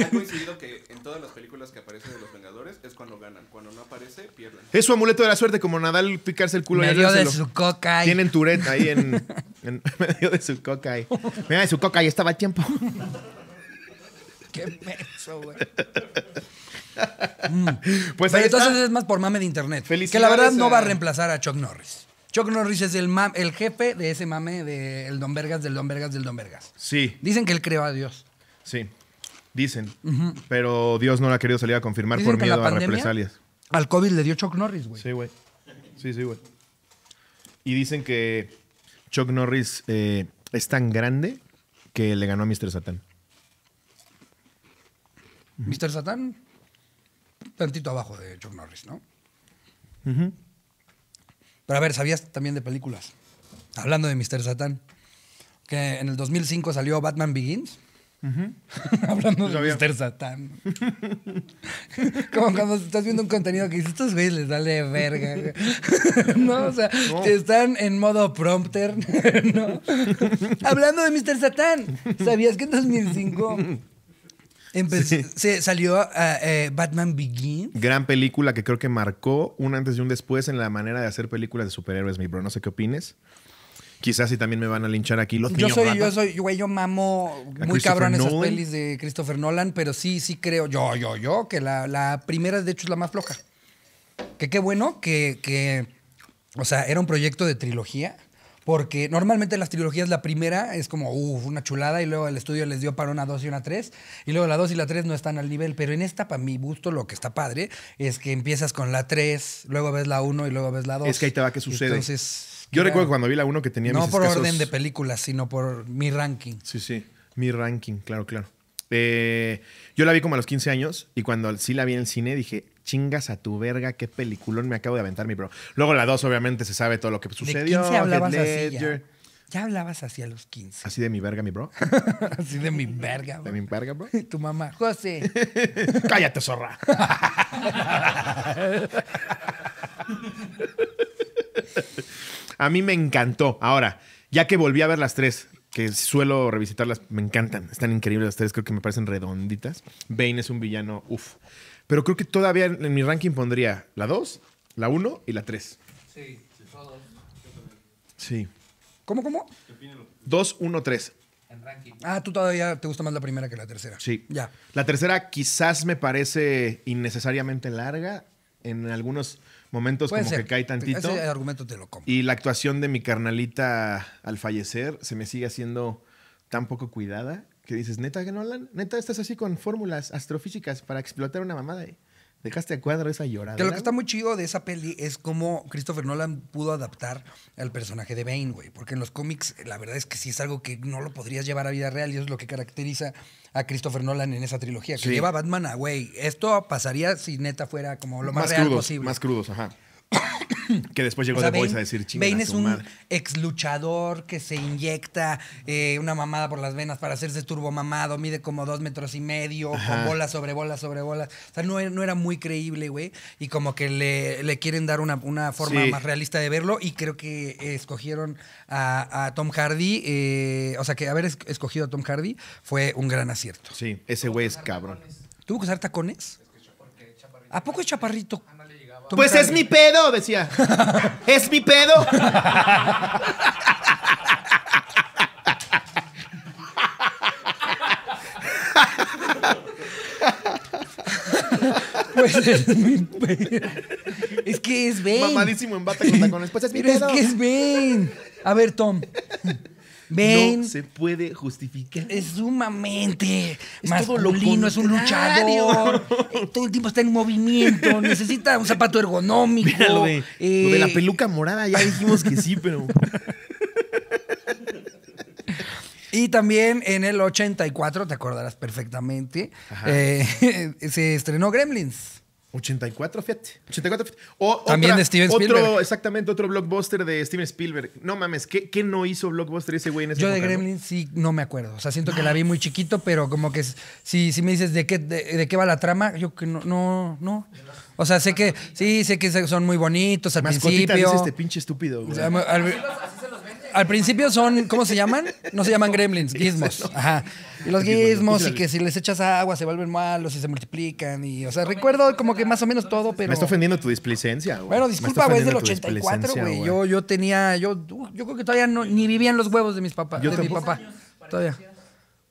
ha coincidido que todas las películas que aparecen de los Vengadores es cuando ganan. Cuando no aparece, pierden. Es su amuleto de la suerte, como Nadal picarse el culo. Medio de su coca. Tienen Tourette ahí en, [laughs] medio de su coca. Ahí. Mira, de su coca, ahí estaba a tiempo. [laughs] Qué menso, güey. Mm. Pues Pero entonces es más por mame de internet. Que la verdad no va a reemplazar a Chuck Norris. Chuck Norris es el, el jefe de ese mame del Don Vergas, del Don Vergas, del Don Vergas. Sí. Dicen que él creó a Dios. Sí. Dicen. Pero Dios no la ha querido salir a confirmar por miedo a represalias. Al COVID le dio Chuck Norris, güey. Sí, güey. Sí, sí, güey. Y dicen que Chuck Norris eh, es tan grande que le ganó a Mr. Satan. Mr. Satan, tantito abajo de Chuck Norris, ¿no? Pero a ver, ¿sabías también de películas? Hablando de Mr. Satan, que en el 2005 salió Batman Begins. [laughs] Hablando de Mr. Satán. [laughs] Como cuando estás viendo un contenido que dices, estos güeyes les de verga. [laughs] no, o sea, están en modo prompter, ¿no? Hablando de Mr. Satán, ¿sabías que en 2005 se salió eh, Batman Begins? Gran película que creo que marcó un antes y un después en la manera de hacer películas de superhéroes, mi bro. No sé qué opines. Quizás si también me van a linchar aquí los yo soy, Yo soy, güey, yo mamo muy cabrón esas pelis de Christopher Nolan, pero sí, sí creo, yo, yo, yo, que la, la primera de hecho es la más floja. Que qué bueno que, que, o sea, era un proyecto de trilogía. Porque normalmente las trilogías la primera es como, uff, una chulada, y luego el estudio les dio para una dos y una tres, y luego la dos y la tres no están al nivel. Pero en esta, para mi gusto, lo que está padre es que empiezas con la tres, luego ves la uno y luego ves la 2. Es que ahí te va, que sucede? Entonces, yo recuerdo cuando vi la 1 que tenía no No por orden de películas, sino por mi ranking. Sí, sí. Mi ranking, claro, claro. Eh, yo la vi como a los 15 años y cuando sí la vi en el cine dije, chingas a tu verga, qué peliculón me acabo de aventar, mi bro. Luego la 2, obviamente, se sabe todo lo que sucedió. De 15 hablabas así ya. hablabas así a los 15. Así de mi verga, mi bro. [laughs] así de mi verga, bro. De mi verga, bro. Y [laughs] tu mamá, José. [laughs] Cállate, zorra. A mí me encantó. Ahora, ya que volví a ver las tres, que suelo revisitarlas, me encantan. Están increíbles las tres, creo que me parecen redonditas. Bane es un villano, uff. Pero creo que todavía en mi ranking pondría la 2, la 1 y la 3. Sí, sí. ¿Cómo, cómo? 2, 1, 3. Ah, tú todavía te gusta más la primera que la tercera. Sí. Ya. La tercera quizás me parece innecesariamente larga en algunos momentos como que cae tantito. Ese argumento te lo compro. Y la actuación de mi carnalita al fallecer se me sigue haciendo tan poco cuidada que dices, neta, que no, hablan? neta, estás así con fórmulas astrofísicas para explotar una mamada. ahí? Eh". Dejaste a cuadro esa llorada. Que lo que está muy chido de esa peli es cómo Christopher Nolan pudo adaptar al personaje de Bane, güey. Porque en los cómics, la verdad es que sí es algo que no lo podrías llevar a vida real y eso es lo que caracteriza a Christopher Nolan en esa trilogía. Que lleva a Batman a, güey, esto pasaría si neta fuera como lo más, más real posible. Más crudos, ajá. [coughs] que después llegó o sea, a decir chingados. Bane es un ex luchador que se inyecta eh, una mamada por las venas para hacerse turbomamado, mide como dos metros y medio, con bolas sobre bolas sobre bolas. O sea, e-, no, era muy creíble, güey. Y como que le, quieren dar una, forma más realista de verlo. Y creo que escogieron a, a Tom Hardy. Eh, o sea, que haber escogido a Tom Hardy fue un gran acierto. Sí, ese güey es cabrón. ¿Tuvo que usar tacones? ¿A poco es chaparrito? Pues es mi pedo, decía. es mi pedo. Pues es mi pedo. Es que es Ben. Mamadísimo en bata con tacones. Pues es mi pedo. Es que es Ben. A ver, Tom. No se puede justificar. Es sumamente más masculino, es un luchador. Eh, todo el tiempo está en movimiento, [laughs] necesita un zapato ergonómico. Eh, lo, de, la peluca morada, ya dijimos que sí, pero. Y también en el 84, te acordarás perfectamente, eh, [laughs] se estrenó Gremlins. 84, fíjate. 84, O, También de Steven Spielberg. Otro, exactamente, otro blockbuster de Steven Spielberg. No mames, ¿qué, qué no hizo blockbuster ese güey en ese Yo de Gremlin sí no me acuerdo. O sea, siento que la vi muy chiquito, pero como que si, si me dices de qué, de, qué va la trama, yo que no, no, no. O sea, sé que, sí, sé que son muy bonitos al Mascotita, este pinche estúpido, al principio son, ¿cómo se llaman? No se llaman gremlins, gizmos. [laughs] Ajá. Y los gizmos, y que si les echas agua se vuelven malos y se multiplican. Y, o sea, recuerdo como que más o menos todo, pero. Me está ofendiendo tu displicencia, güey. Bueno, disculpa, güey, es del 84, güey. Yo, tenía, yo, creo que todavía no, ni vivían los huevos de mis papás, de mi papá. Todavía.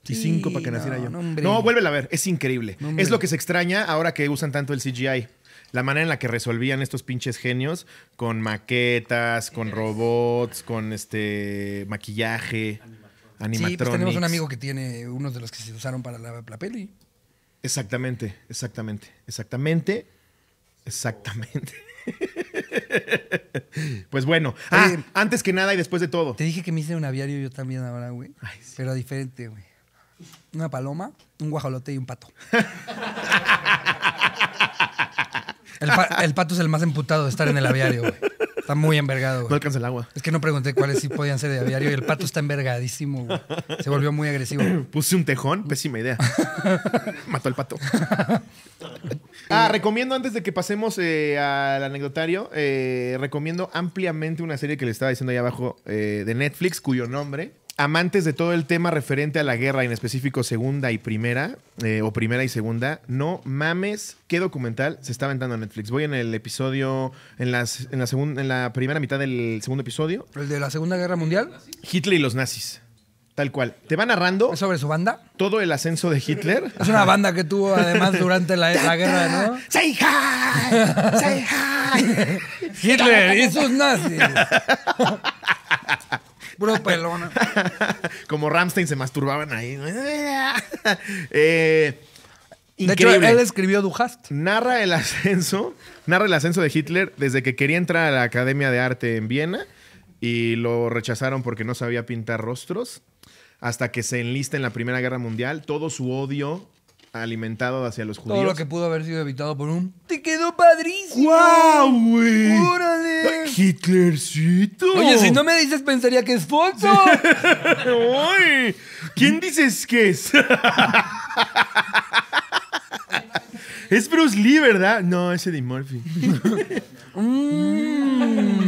Y cinco para que naciera yo. No, no, a ver. Es increíble. es lo que se extraña ahora que usan tanto el CGI la manera en la que resolvían estos pinches genios con maquetas, con robots, con este maquillaje, animatronics. Sí, pues tenemos un amigo que tiene unos de los que se usaron para la, la peli. Exactamente, exactamente, exactamente, exactamente. [laughs] pues bueno, ah, antes que nada y después de todo. Te dije que me hice un aviario yo también ahora, güey. Pero diferente, güey. Una paloma, un guajolote y un pato. [laughs] El, pato es el más emputado de estar en el aviario, güey. Está muy envergado, güey. No alcanza el agua. Es que no pregunté cuáles sí podían ser de aviario y el pato está envergadísimo, güey. Se volvió muy agresivo. [clears throat] Puse un tejón, pésima idea. [laughs] Mató al pato. [laughs] ah, recomiendo antes de que pasemos eh, al anecdotario, eh, recomiendo ampliamente una serie que le estaba diciendo ahí abajo eh, de Netflix, cuyo nombre amantes de todo el tema referente a la guerra, en específico segunda y primera, eh, o primera y segunda, no mames qué documental se está aventando en Netflix. Voy en el episodio, en, las, en, la, segunda, en la primera mitad del segundo episodio. ¿El de la Segunda Guerra Mundial? Hitler y los nazis. Tal cual. Te va narrando. sobre su banda? Todo el ascenso de Hitler. [laughs] Es una banda que tuvo además durante la, guerra, ¿no? [laughs] ¡Say hi! ¡Say hi! [laughs] Hitler y sus nazis. Puro pelona. [laughs] Como Ramstein se masturbaban ahí. [laughs] Eh, él escribió Duhast Narra el ascenso, narra el ascenso de Hitler desde que quería entrar a la Academia de Arte en Viena y lo rechazaron porque no sabía pintar rostros hasta que se enlista en la Primera Guerra Mundial. Todo su odio alimentado hacia los judíos. Todo lo que pudo haber sido evitado por un ¡Te quedó padrísimo! ¡Guau, güey! ¡Órale! ¡Hitlercito! Oye, si no me dices, pensaría que es Foxo. [laughs] ¿Quién dices que es? [laughs] es Bruce Lee, ¿verdad? No, es Eddie Murphy. [laughs] Mm.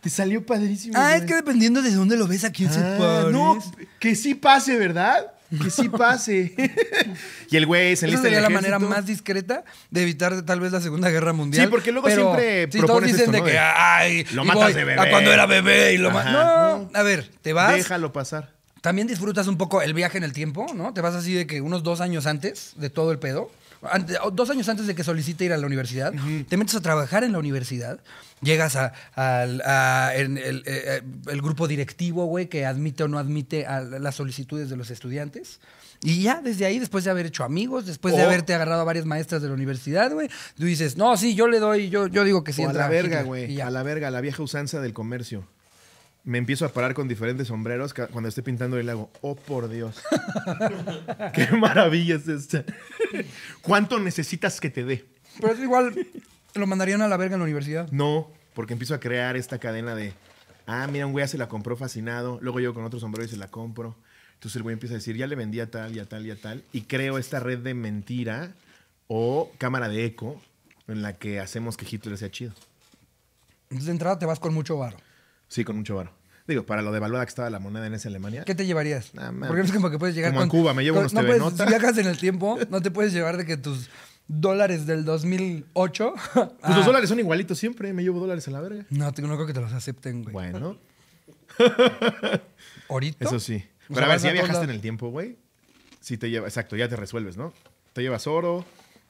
Te salió padrísimo. Ah, es que dependiendo de dónde lo ves, a quién se ah, No, que sí pase, ¿verdad? que sí pase. [laughs] y el güey se enlista Esa sería la manera más discreta de evitar tal vez la Segunda Guerra Mundial. Sí, porque luego siempre todos dicen que ay, lo matas de bebé. A cuando era bebé y lo matas. no, a ver, te vas. Déjalo pasar. También disfrutas un poco el viaje en el tiempo, ¿no? Te vas así de que unos dos años antes de todo el pedo dos años antes de que solicite ir a la universidad, te metes a trabajar en la universidad, llegas a, eh, eh, el, grupo directivo, güey, que admite o no admite las solicitudes de los estudiantes. Y ya, desde ahí, después de haber hecho amigos, después de oh. haberte agarrado a varias maestras de la universidad, güey, tú dices, no, sí, yo le doy, yo, digo que sí. a la verga, güey. A la verga, la vieja usanza del comercio me empiezo a parar con diferentes sombreros. Cuando estoy pintando, y le hago, oh por Dios, [laughs] qué maravilla es esta. ¿Cuánto necesitas que te dé? Pero es igual, ¿lo mandarían a la verga en la universidad? No, porque empiezo a crear esta cadena de, ah, mira, un güey se la compró fascinado. Luego yo con otro sombrero y se la compro. Entonces el güey empieza a decir, ya le vendí a tal, y tal, y tal. Y creo esta red de mentira o cámara de eco en la que hacemos que Hitler sea chido. Entonces de entrada te vas con mucho barro. Sí, con mucho barro. Digo, para lo devaluada que estaba la moneda en esa Alemania. ¿Qué te llevarías? Porque es como que puedes llegar como en Cuba, me llevo unos no TV Si viajas en el tiempo, no te puedes llevar de que tus dólares del 2008. [laughs] Pues los dólares son igualitos siempre, me llevo dólares a la verga. No, no creo que te los acepten, güey. Bueno. [laughs] ¿Ahorita? Eso sí. Pero a ver, si ya viajaste en el tiempo, güey, Si te lleva, exacto, ya te resuelves, ¿no? Te llevas oro.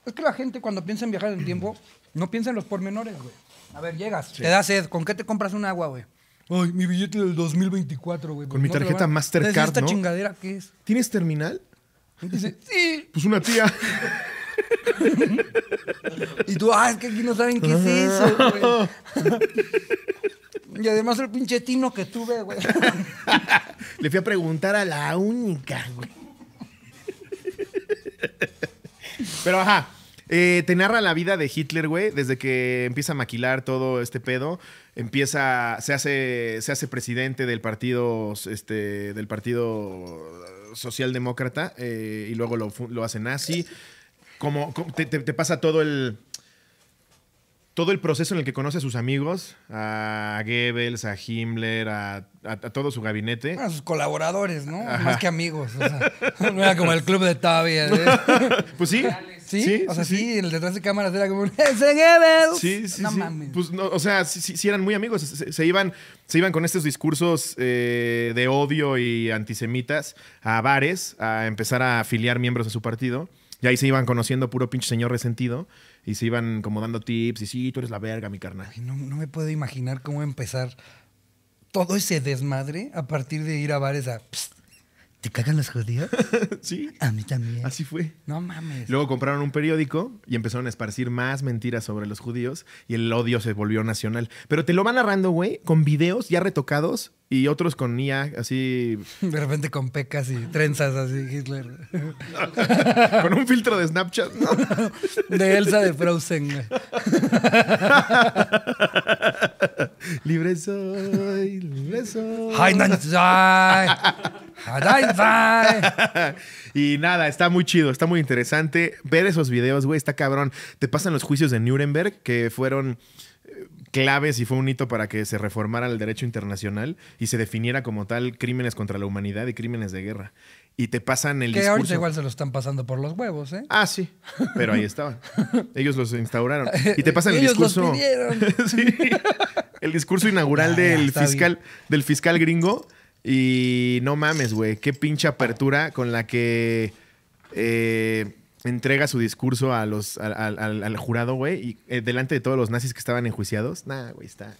Es que la gente cuando piensa en viajar en el tiempo, no piensa en los pormenores, güey. A ver, llegas, te da sed, ¿con qué te compras un agua, güey? Ay, mi billete del 2024, güey. Con mi tarjeta Mastercard, ¿Esta chingadera qué es? ¿Tienes terminal? dice, [laughs] sí. Pues una tía. y tú, ah, es que aquí no saben qué es eso, güey. [laughs] Y además el pinche tino que tuve, güey. [laughs] Le fui a preguntar a la única, güey. Pero ajá, eh, te narra la vida de Hitler, güey, desde que empieza a maquilar todo este pedo, empieza, se hace, se hace presidente del partido, este, del partido socialdemócrata eh, y luego lo, lo, hace nazi. Como, te, pasa todo el, todo el proceso en el que conoce a sus amigos, a Goebbels, a Himmler, a, todo su gabinete. A sus colaboradores, ¿no? Más que amigos. O sea, no [laughs] era como el club de Tavia. ¿eh? [laughs] Pues sí. Sí, o sea, sí, el detrás de cámaras era como... [laughs] sí, sí, no sí. mames. Pues, no, o sea, sí, eran muy amigos. Se, iban, se iban con estos discursos eh, de odio y antisemitas a bares a empezar a afiliar miembros a su partido. Y ahí se iban conociendo puro pinche señor resentido y se iban como dando tips y sí, tú eres la verga, mi carnal. no, no me puedo imaginar cómo empezar todo ese desmadre a partir de ir a bares a... ¿Te cagan los judíos? [laughs] sí. A mí también. Así fue. No mames. Luego compraron un periódico y empezaron a esparcir más mentiras sobre los judíos y el odio se volvió nacional. Pero te lo van narrando, güey, con videos ya retocados y otros con IA, así. [laughs] De repente con pecas y trenzas, así, Hitler. [laughs] con un filtro de Snapchat, ¿no? de Elsa de Frozen, güey. libre soy, libre soy. [laughs] y nada, está muy chido, está muy interesante. Ver esos videos, güey, está cabrón. Te pasan los juicios de Nuremberg, que fueron eh, claves y fue un hito para que se reformara el derecho internacional y se definiera como tal crímenes contra la humanidad y crímenes de guerra. Y te pasan el que discurso. ahorita igual se lo están pasando por los huevos, ¿eh? Ah, sí. Pero ahí estaban Ellos los instauraron. Y te pasan el discurso. [laughs] El discurso inaugural [laughs] ah, del fiscal del fiscal gringo y no mames, güey, qué pinche apertura con la que eh, entrega su discurso a al, al, jurado, güey, y eh, delante de todos los nazis que estaban enjuiciados. nada güey, está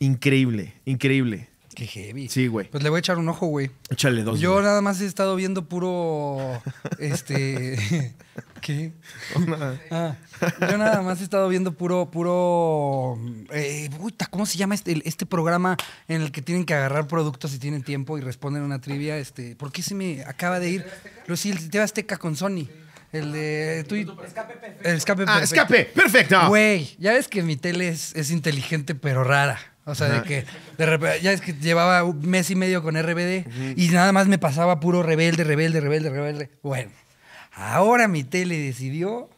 increíble, increíble. Qué heavy. Sí, güey. Pues le voy a echar un ojo, güey. Échale dos. Yo nada más he estado viendo puro. [laughs] Este. [laughs] ¿Qué? Oh, ah, yo nada más he estado viendo puro. puro. Eh, ¿cómo se llama este, este programa en el que tienen que agarrar productos si tienen tiempo y responden una trivia? Este, ¿Por qué se me acaba de ir? ¿Te el Azteca con Sony. El de Escape perfecto. El escape ah, perfecto. Ah, escape perfecto. Güey, ya ves que mi tele es inteligente pero rara. O sea, de que de repente, ya es que llevaba un mes y medio con RBD y nada más me pasaba puro rebelde, rebelde, rebelde, rebelde. Bueno, ahora mi tele decidió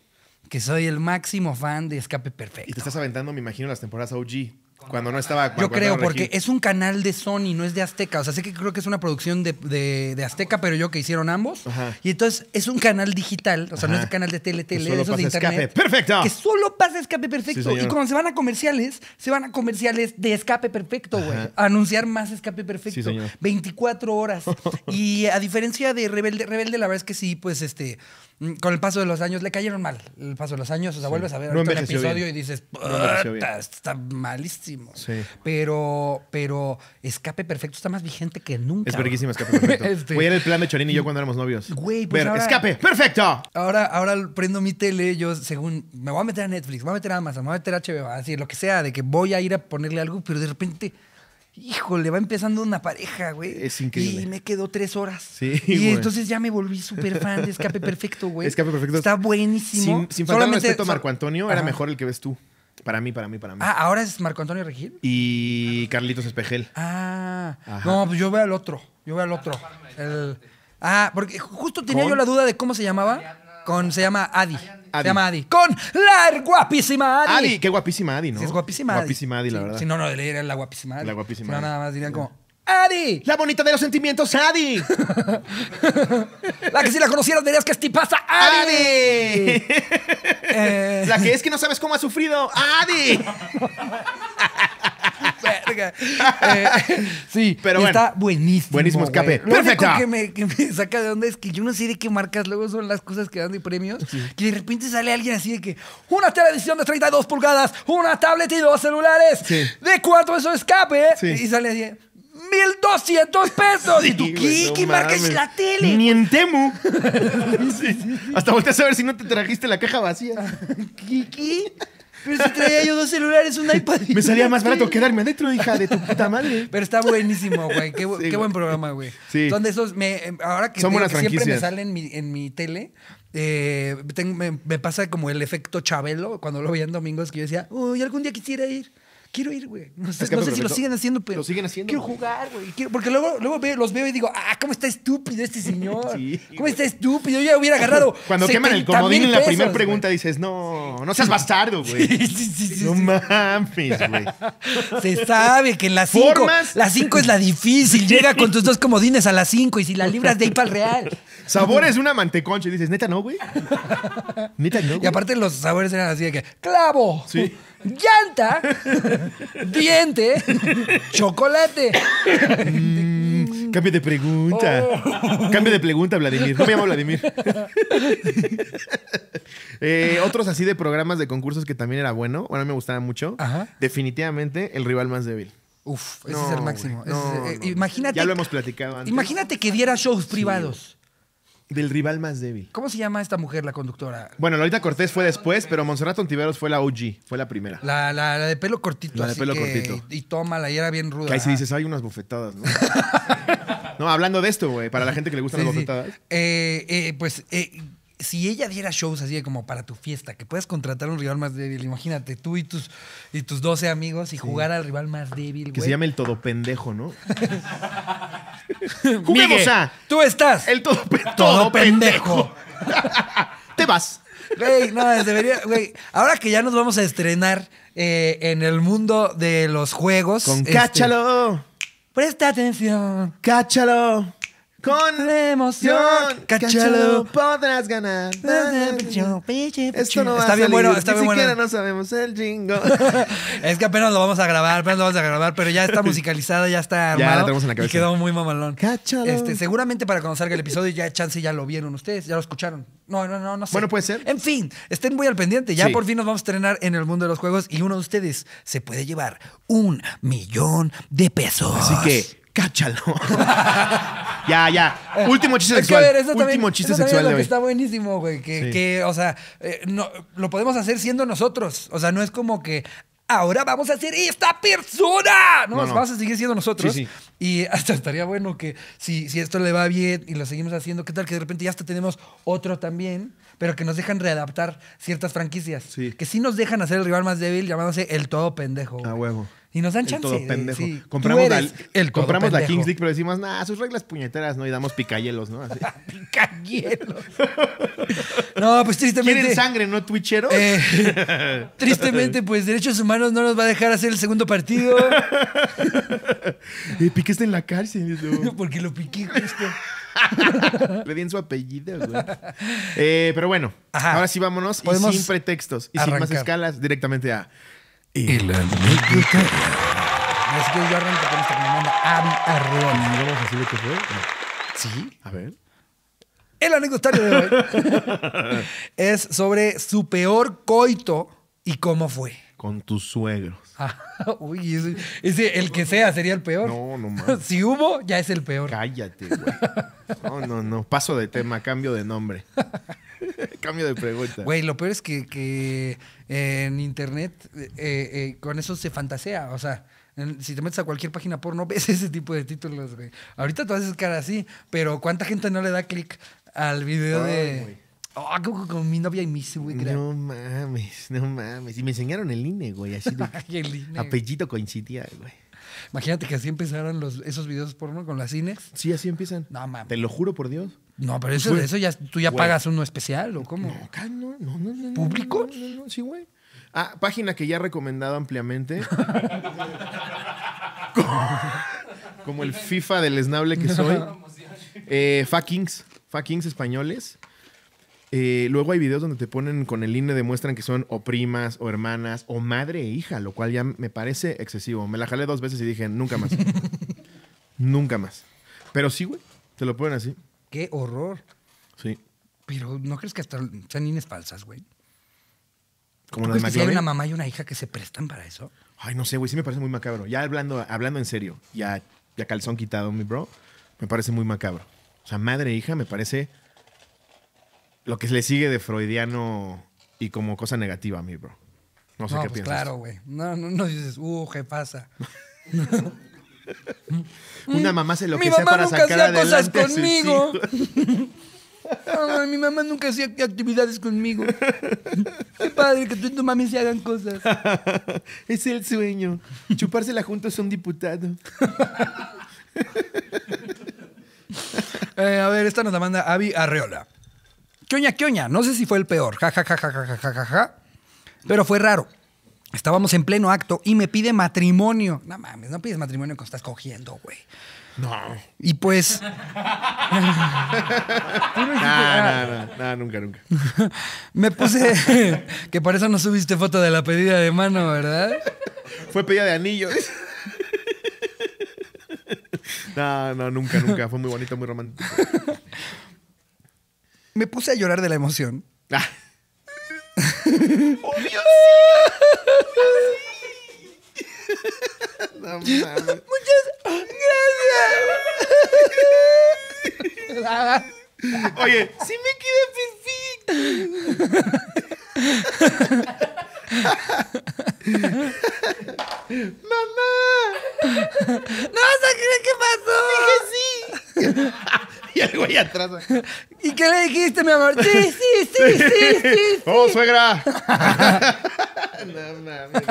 que soy el máximo fan de Escape Perfecto. Y te estás aventando, me imagino, las temporadas OG. Cuando no estaba. Yo creo, porque es un canal de Sony, no es de Azteca. O sea, sé que creo que es una producción de, Azteca, pero yo que hicieron ambos. Y entonces es un canal digital, o sea, no es un canal de tele, tele, eso de internet. Escape perfecto. Que solo pasa escape perfecto. y cuando se van a comerciales, se van a comerciales de escape perfecto, güey. Anunciar más escape perfecto. 24 horas. [laughs] y a diferencia de Rebelde, Rebelde, la verdad es que sí, pues este mm, con el paso de los años, le cayeron mal el paso de los años. O sea, vuelves a ver un episodio y dices, está malísimo. Pero, pero Escape Perfecto está más vigente que nunca. Es verguísimo Escape Perfecto. [laughs] este... Güey, era el plan de Chorín y yo cuando éramos novios. Güey, pues ¡Escape Perfecto! Ahora, ahora prendo mi tele, yo según, me voy a meter a Netflix, me voy a meter a Amazon, me voy a meter a HBO, así, lo que sea, de que voy a ir a ponerle algo, pero de repente híjole, va empezando una pareja, güey. Es increíble. Y me quedó tres horas. Y entonces ya me volví súper fan de Escape [laughs] Perfecto, güey. Escape Perfecto. Está buenísimo. Sin, sin a respeto a Marco Antonio, era mejor el que ves tú. Para mí, para mí, para mí. Ah, ahora es Marco Antonio Regil. Y Carlitos Espejel. Ah, no, pues yo veo al otro. Yo veo al otro. ah, porque justo tenía yo la duda de cómo se llamaba. Con, se llama Adi. Se llama Adi. Con la er-, guapísima Adi. Adi, qué guapísima Adi, ¿no? es guapísima Adi. Guapísima Adi, la verdad. Si no, no, leer la guapísima La guapísima no, nada más diría como, Adi. La bonita de los sentimientos, Adi. [laughs] la que si la conocieras verías que es tipaza, Adi. [laughs] Eh. La que es que no sabes cómo ha sufrido, Adi. [laughs] Eh, sí, pero bueno, está buenísimo. Buenísimo escape. Lo Perfecto. Único que, me, saca de onda es que yo no sé de qué marcas luego son las cosas que dan de premios. Que de repente sale alguien así de que una televisión de 32 pulgadas, una tablet y dos celulares, de cuatro eso escape. Sí. Y sale así. ¡1200 pesos. y tú, Kiki, marques la tele? Ni en pues, Temu. [laughs] Hasta volteas a ver si no te trajiste la caja vacía. Kiki, Pero si traía yo dos celulares, un iPad. Me salía más barato quedarme adentro, hija de tu puta madre. Pero está buenísimo, güey. Qué, buen programa, güey. Son de esos. me- em, ahora que, siempre me salen sale en mi, tele, eh, me, me pasa como el efecto Chabelo cuando lo veía en domingos que yo decía, uy, algún día quisiera ir quiero ir, güey. No sé, si lo siguen haciendo, pero. Lo siguen haciendo. Quiero jugar, güey. porque luego, luego los veo y digo, ah, ¿cómo está estúpido este señor? [laughs] ¿Cómo está estúpido? Yo ya hubiera agarrado. [laughs] Cuando queman el comodín en la primera pregunta dices, no, no seas bastardo, [laughs] güey. no mames, güey. Se sabe que en las 5. La 5 es la difícil. Llega con tus dos comodines a las 5 y si la libras de ahí para el real. Sabores de una manteconcha. dices, neta no, güey. Neta no. Y aparte los sabores eran así de que clavo, llanta, diente, chocolate. Mm, cambio de pregunta. Oh. Cambio de pregunta, Vladimir. No me llamo Vladimir. [laughs] Eh, otros así de programas de concursos que también era bueno. Bueno, me gustaba mucho. Definitivamente, el rival más débil. Uf, ese es el máximo. Eh, imagínate. Ya lo hemos platicado antes. Imagínate que diera shows privados. Del rival más débil. ¿Cómo se llama esta mujer, la conductora? Bueno, Lolita Cortés fue después, pero Monserrat Ontiveros fue la OG, fue la primera. La, la, la de pelo cortito. La de pelo cortito. Y, tómala, y era bien ruda. Que ahí sí dices, hay unas bofetadas, ¿no? [laughs] no, hablando de esto, güey, para la gente que le gustan las bofetadas. Eh, eh pues eh, si ella diera shows así como para tu fiesta, que puedes contratar a un rival más débil, imagínate tú y tus, y tus 12 amigos y jugar al rival más débil. Que se llame el todo pendejo, ¿no? [laughs] Juguemos a. Tú estás. El todo, todo, pendejo. [laughs] Te vas. Güey, no, debería. Güey, ahora que ya nos vamos a estrenar eh, en el mundo de los juegos. Con este, Cáchalo. Presta atención. Cáchalo. Con emoción, cachalo, podrás ganar. Esto no va está a bien bueno, está Ni siquiera no sabemos el jingo. [laughs] es que apenas lo vamos a grabar, apenas lo vamos a grabar, pero ya está [laughs] musicalizada, ya está armado. Ya la tenemos en la cabeza. Y quedó muy mamalón. Cachalo. Este, seguramente para conocer salga el episodio ya chance ya lo vieron ustedes, ya lo escucharon. No, no, no, no sé. Bueno, puede ser. En fin, estén muy al pendiente. Ya por fin nos vamos a estrenar en el mundo de los juegos y uno de ustedes se puede llevar un millón de pesos. Así que cáchalo. [laughs] ya, ya. Último chiste sexual. Último chiste sexual de Está buenísimo, güey. Que, o sea, eh, no, lo podemos hacer siendo nosotros. O sea, no es como que ahora vamos a ser esta persona. No, vamos a seguir siendo nosotros. Y [laughs] hasta estaría bueno que si, si esto le va bien y lo seguimos haciendo, ¿qué tal que de repente ya hasta tenemos otro también? pero que nos dejan readaptar ciertas franquicias. Que sí nos dejan hacer el rival más débil llamándose el todo pendejo. A huevo. Y nos dan el Todo pendejo. Compramos, la, Kings League, pero decimos, nah, sus reglas puñeteras, ¿no? Y damos picayelos, ¿no? [laughs] picayelos. [laughs] no, pues tristemente. ¿Quieren sangre, no twitcheros? Eh, [laughs] tristemente, pues Derechos Humanos no nos va a dejar hacer el segundo partido. Y piquéste en la cárcel. ¿no? Porque lo piqué justo. Le di en su apellido, güey. Eh, pero bueno, ahora sí vámonos. sin pretextos. Y sin más escalas, directamente a el la anécdota. Así que yo arranco con esta que me manda Avi ¿No vamos a decirle qué fue? Sí. A ver. El anecdotario de hoy [laughs] es sobre su peor coito y cómo fue. Con tus suegros. Ah, [laughs] uy, ese, ese, el que sea sería el peor. No, no [laughs] mames. si hubo, ya es el peor. Cállate, güey. No, no, no. Paso de tema, cambio de nombre. [laughs] Cambio de pregunta. Güey, lo peor es que, eh, en internet eh, eh, con eso se fantasea. O sea, si te metes a cualquier página porno, [laughs] ves ese tipo de títulos, güey. Ahorita tú haces cara así, pero ¿cuánta gente no le da clic al video de. Ah, con, mi novia y mi güey. No mames, no mames. Y me enseñaron el INE, güey. Así de... [laughs] el INE. Apellito coincidía, güey. Imagínate que así empezaron los, esos videos porno con las cines. Sí, así empiezan. No, Te lo juro por Dios. No, pero eso, ya, tú ya pagas uno especial o cómo. No, acá no, no, no. sí, güey. Ah, página que ya he recomendado ampliamente. [laughs] como, el FIFA del esnable que soy. [laughs] Eh, fuckings Fakings españoles. Eh, luego hay videos donde te ponen con el INE, demuestran que son o primas, o hermanas, o madre e hija, lo cual ya me parece excesivo. Me la jalé dos veces y dije, nunca más. [laughs] nunca más. Pero sí, güey, te lo ponen así. Qué horror. Sí. Pero ¿no crees que hasta sean INES falsas, güey? Como ¿Tú que si hay una mamá y una hija que se prestan para eso? Ay, no sé, güey, sí me parece muy macabro. Ya hablando, hablando en serio, ya, ya calzón quitado, mi bro, me parece muy macabro. O sea, madre e hija me parece lo que le sigue de freudiano y como cosa negativa a mí, bro. No sé qué pues piensas. Claro, güey. No, no, no dices, uh, ¿qué pasa? [laughs] Una mamá se lo que sea para sacar adelante cosas conmigo. [laughs] mi mamá nunca hacía actividades conmigo. Qué padre que tú y tu mami se hagan cosas. [laughs] es el sueño. Chupársela juntos a un diputado. Eh, a ver, esta nos la manda Avi Arreola. Quioña, quioña. No sé si fue el peor. Ja, ja, ja, Pero fue raro. Estábamos en pleno acto y me pide matrimonio. No mames, no pides matrimonio cuando estás cogiendo, güey. No. Y pues. [laughs] Ah. no, no, no, nunca, nunca. [laughs] me puse. [laughs] que por eso no subiste foto de la pedida de mano, ¿verdad? Fue pedida de anillos no, no, nunca, nunca. Fue muy bonito, muy romántico. Me puse a llorar de la emoción. Ah. Oh, Dios! No Muchas gracias. Oye, sí me quede perfecto. Mamá. No vas a creer qué pasó. Dije sí. [laughs] y algo güey atrás. [laughs] ¿Y qué le dijiste, mi amor? Sí, sí, sí, sí, sí. [laughs] ¡Oh, suegra! no mames,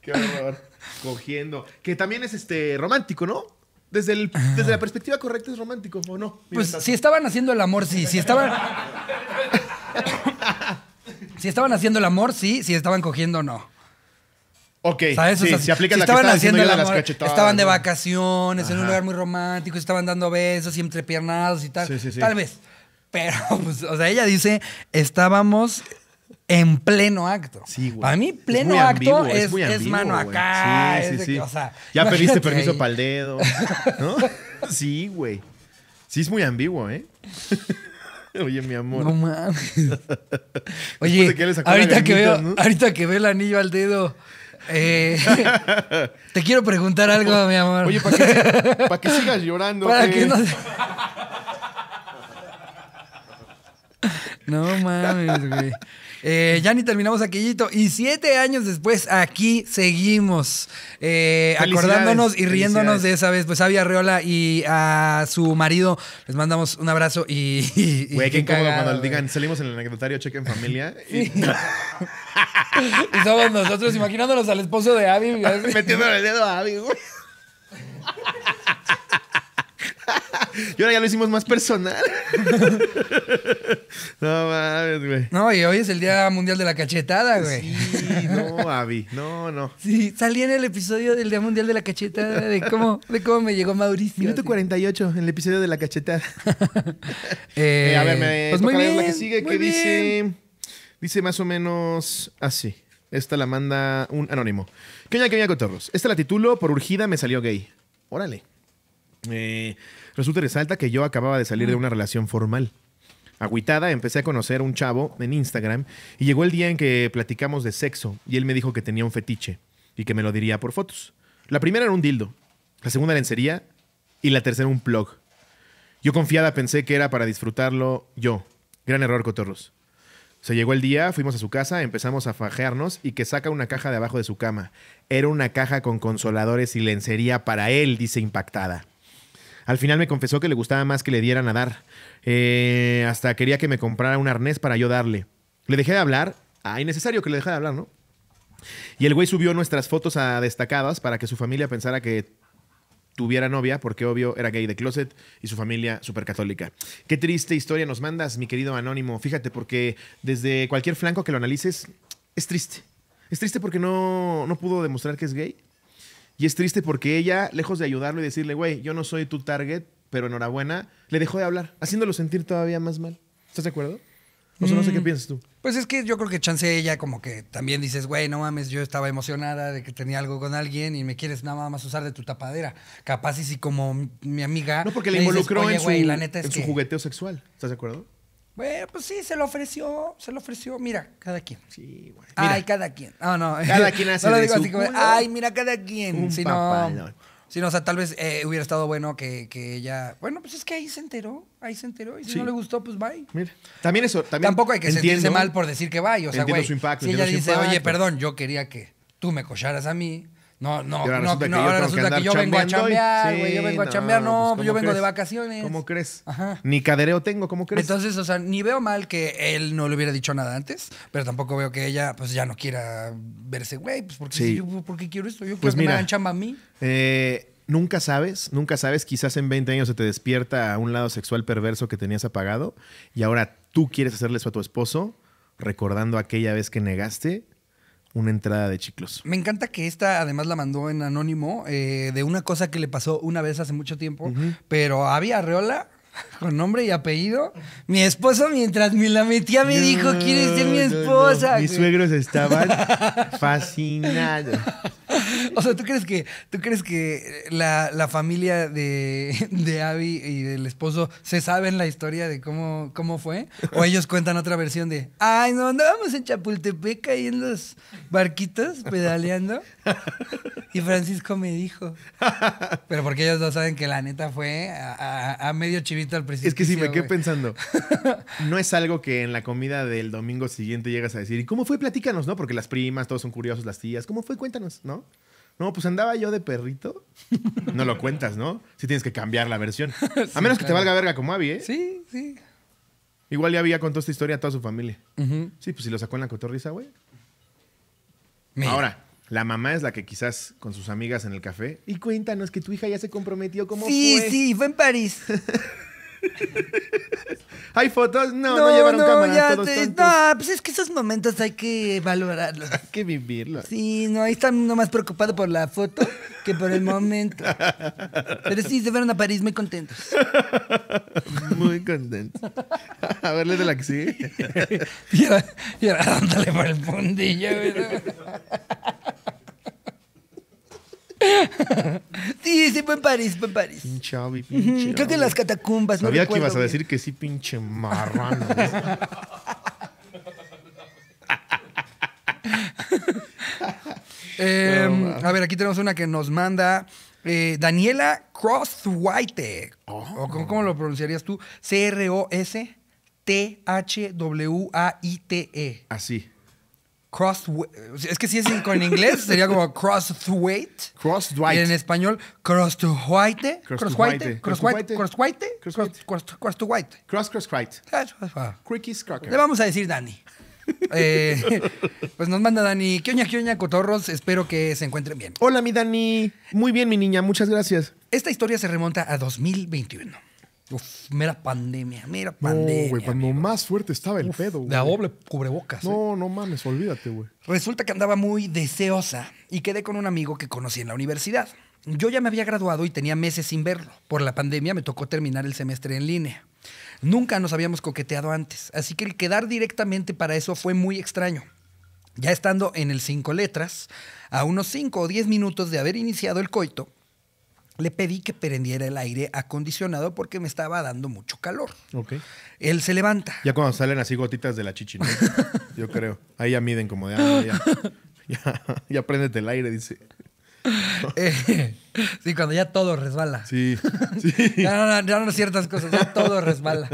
qué horror. Cogiendo. Que también es este romántico, ¿no? Desde, el, la perspectiva correcta es romántico, ¿o no? pues si estaban haciendo el amor, sí. Si estaban. si estaban haciendo el amor, sí. Si estaban cogiendo, no. Ok, Sí, se estaban de vacaciones, en un lugar muy romántico, estaban dando besos y entrepiernados y tal. tal vez. Pero, [laughs] pues, o sea, ella dice, estábamos en pleno acto. Sí, güey. Para mí, pleno acto es, es, mano acá. Sí, sí, sí. o sea, ya pediste permiso para el dedo. [laughs] ¿No? sí, güey. Sí, es muy ambiguo, ¿eh? [laughs] Oye, mi amor. No mames. Oye, ahorita, que veo, ahorita que veo el anillo al dedo. Eh, [laughs] te quiero preguntar algo, mi amor. Oye, para que, que, sigas llorando. Para que no... no mames, güey. Eh, ya ni terminamos aquellito. Y siete años después, aquí seguimos eh, acordándonos y riéndonos de esa vez. Pues Abby Arreola y a su marido les mandamos un abrazo y. Güey, qué incómodo cuando le digan salimos en el anecdotario, chequen familia. Y... todos somos nosotros imaginándonos al esposo de Abby. [laughs] Metiéndole el dedo a Abby, y ahora ya lo hicimos más personal. [laughs] no mames, güey. No, y hoy es el Día Mundial de la Cachetada, güey. Sí, no, Avi. No, no. Sí, salí en el episodio del Día Mundial de la Cachetada de cómo, de cómo me llegó Mauricio. Minuto 48, en el episodio de la cachetada. [laughs] Eh, eh, a ver, me pues muy la que sigue, muy bien. dice. Dice más o menos así. Esta la manda un anónimo. ¿Qué onda qué cotorros? Esta la titulo, por urgida me salió gay. Órale. Eh, Resulta resalta que yo acababa de salir de una relación formal. Agüitada, empecé a conocer a un chavo en Instagram y llegó el día en que platicamos de sexo y él me dijo que tenía un fetiche y que me lo diría por fotos. La primera era un dildo, la segunda lencería y la tercera un plug. Yo confiada pensé que era para disfrutarlo yo. Gran error, cotorros. Se llegó el día, fuimos a su casa, empezamos a fajearnos y que saca una caja de abajo de su cama. Era una caja con consoladores y lencería para él, dice impactada. Al final me confesó que le gustaba más que le dieran a dar. Eh, hasta quería que me comprara un arnés para yo darle. Le dejé de hablar. Ah, innecesario que le dejara de hablar, ¿no? Y el güey subió nuestras fotos a destacadas para que su familia pensara que tuviera novia, porque obvio era gay de closet y su familia súper católica. Qué triste historia nos mandas, mi querido anónimo. Fíjate, porque desde cualquier flanco que lo analices, es triste. Es triste porque no, no pudo demostrar que es gay y es triste porque ella, lejos de ayudarlo y decirle, güey, yo no soy tu target, pero enhorabuena, le dejó de hablar, haciéndolo sentir todavía más mal. ¿Estás de acuerdo? O sea, no sé qué mm. piensas tú. Pues es que yo creo que chance ella como que también dices, güey, no mames, yo estaba emocionada de que tenía algo con alguien y me quieres nada más usar de tu tapadera. Capaz y si como mi amiga... No, porque le involucró en, su jugueteo sexual. ¿Estás de acuerdo? Bueno, pues sí, se lo ofreció, se lo ofreció. Mira, cada quien. Sí, güey. Ay, cada quien. No, no. Cada quien [laughs] hace no ay, mira, cada quien. si no, Si no, o sea, tal vez eh, hubiera estado bueno que, que, ella. Bueno, pues es que ahí se enteró, ahí se enteró. Y si no le gustó, pues bye. Mira. También eso, también. Tampoco hay que sentirse mal por decir que bye. O sea, güey. Si ella dice, oye, perdón, yo quería que tú me cocharas a mí no, no, ahora no, yo, ahora resulta que yo vengo a chambear, güey. yo vengo a chambear, no, pues, yo vengo de vacaciones. ¿Cómo crees? Ajá. Ni cadereo tengo, ¿cómo crees? Entonces, o sea, ni veo mal que él no le hubiera dicho nada antes, pero tampoco veo que ella, pues ya no quiera verse, güey, pues porque sí. Pues, quiero esto, yo pues me dan chamba a mí. Eh, nunca sabes, nunca sabes, quizás en 20 años se te despierta a un lado sexual perverso que tenías apagado y ahora tú quieres hacerle eso a tu esposo recordando aquella vez que negaste una entrada de chiclos. Me encanta que esta además la mandó en anónimo eh, de una cosa que le pasó una vez hace mucho tiempo, pero había Arreola [laughs] con nombre y apellido. Mi esposo, mientras me la metía, me dijo: ¿Quieres ser mi esposa? Mis suegros estaban [laughs] fascinados. O sea, ¿tú crees que, tú crees que la, familia de, de, Abby y del esposo se saben la historia de cómo, cómo fue? ¿O ellos cuentan otra versión de, ay, no, andábamos en Chapultepec ahí en los barquitos pedaleando? y Francisco me dijo. Pero porque ellos no saben que la neta fue a, medio chivito al principio. Es que si me quedé pensando. [laughs] No es algo que en la comida del domingo siguiente llegas a decir, ¿y cómo fue? Platícanos, ¿no? Porque las primas, todos son curiosos, las tías. ¿Cómo fue? Cuéntanos, ¿no? No, pues andaba yo de perrito. No lo cuentas, ¿no? Si tienes que cambiar la versión. [laughs] A menos que te valga verga como Abby, ¿eh? Sí, sí. Igual ya había contado esta historia a toda su familia. Sí, pues si lo sacó en la cotorriza, güey. Ahora, la mamá es la que quizás con sus amigas en el café. Y cuéntanos que tu hija ya se comprometió como. Sí, sí, fue en París. [laughs] [laughs] ¿Hay fotos? No, no, llevaron no, Ya no, pues es que esos momentos hay que valorarlos. Hay que vivirlos. Sí, no, ahí están más preocupado por la foto que por el momento. Pero sí, se fueron a París muy contentos. [laughs] Muy contentos. A verle de la que sigue. Y [laughs] dándole por el fundillo, [laughs] sí, sí, fue en París, fue en París. Pinche Abby, pinche. Creo que en las catacumbas, no Sabía que ibas a decir que sí, pinche marrano. [laughs] Em, a ver, aquí tenemos una que nos manda eh, Daniela Crosswhite. o ¿Cómo lo pronunciarías tú? C-R-O-S. T-H-W-A-I-T-E. Así. Cross, Es que si es en inglés sería como Cross White, Y en español, cross to White, Cross White, Cross ah, White, Cross white Cross Cracker. Le vamos a decir Dani. [laughs] Eh, pues nos manda Dani. ¿Qué oña, cotorros? Espero que se encuentren bien. Hola, mi Dani. Muy bien, mi niña. Muchas gracias. Esta historia se remonta a 2021. Uf, mera pandemia, mera pandemia. güey, cuando más fuerte estaba el pedo, güey. De doble cubrebocas. No, eh. no mames, olvídate, güey. Resulta que andaba muy deseosa y quedé con un amigo que conocí en la universidad. Yo ya me había graduado y tenía meses sin verlo. Por la pandemia me tocó terminar el semestre en línea. Nunca nos habíamos coqueteado antes, así que el quedar directamente para eso fue muy extraño. Ya estando en el cinco letras, a unos cinco o diez minutos de haber iniciado el coito, le pedí que prendiera el aire acondicionado porque me estaba dando mucho calor. Ok. Él se levanta. Ya cuando salen así gotitas de la chichi, [laughs] Yo creo. Ahí ya miden como de, ah, [laughs] ya, ya, ya el aire, dice. [laughs] Eh, sí, cuando ya todo resbala. Sí. Ya, no, ya, no, ciertas cosas, ya todo resbala.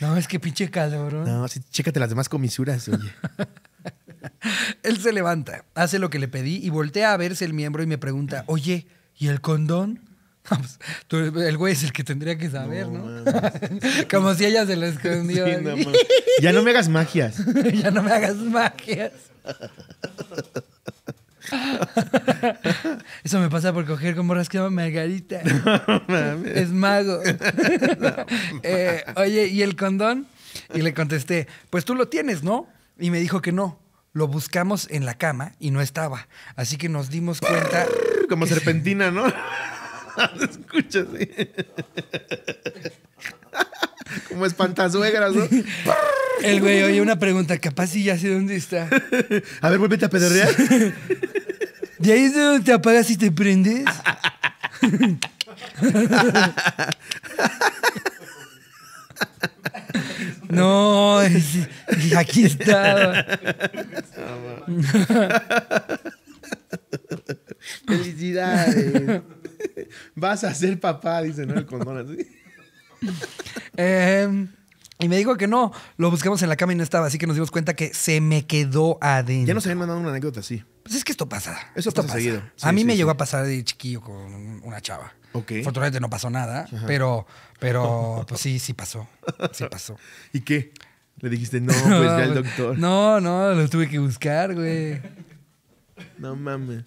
No, es que pinche calor. No, no sí, chécate las demás comisuras, oye. Él se levanta, hace lo que le pedí y voltea a verse el miembro y me pregunta, oye, ¿Y el condón? [laughs] Ah, pues, el güey es el que tendría que saber, ¿no? [laughs] Como si ella se lo escondió. ya no me hagas magias. [laughs] ya no me hagas magias. Eso me pasa por coger como rasquema Margarita. es mago. Eh, oye, ¿y el condón? Y le contesté, pues tú lo tienes, ¿no? Y me dijo que no. Lo buscamos en la cama y no estaba. Así que nos dimos cuenta. [laughs] Como serpentina, ¿no? [laughs] Escucha, así. [laughs] Como espantazuegras, ¿no? El güey, oye, una pregunta, capaz si ya sé dónde está. A ver, vuélvete a pedorrear. ¿De ahí es de donde te apagas y te prendes? No, aquí estaba. Felicidades. Vas a ser papá, dice, ¿no? El condón así. Eh, y me dijo que no, lo buscamos en la cama y no estaba, así que nos dimos cuenta que se me quedó adentro. Ya nos habían mandado una anécdota así. Pues es que esto pasa. Eso esto pasa, seguido. a mí me llegó a pasar de chiquillo con una chava. Ok. Afortunadamente no pasó nada, pero, pero [laughs] pues sí, sí pasó. Sí pasó. ¿Y qué? Le dijiste, no, [laughs] pues ya el doctor. No, no, lo tuve que buscar, güey. No mames.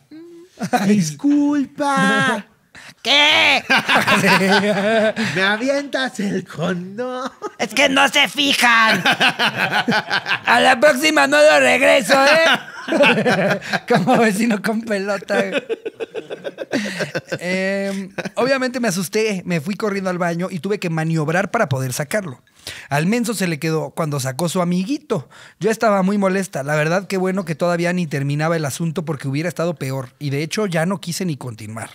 [laughs] ¡Disculpa! ¿Qué? [laughs] Me avientas el condón. Es que no se fijan. A la próxima no lo regreso, ¿eh? [laughs] Como vecino con pelota. Em, obviamente me asusté, me fui corriendo al baño y tuve que maniobrar para poder sacarlo. Al menso se le quedó cuando sacó su amiguito. Yo estaba muy molesta. La verdad, qué bueno que todavía ni terminaba el asunto porque hubiera estado peor. Y de hecho, ya no quise ni continuar.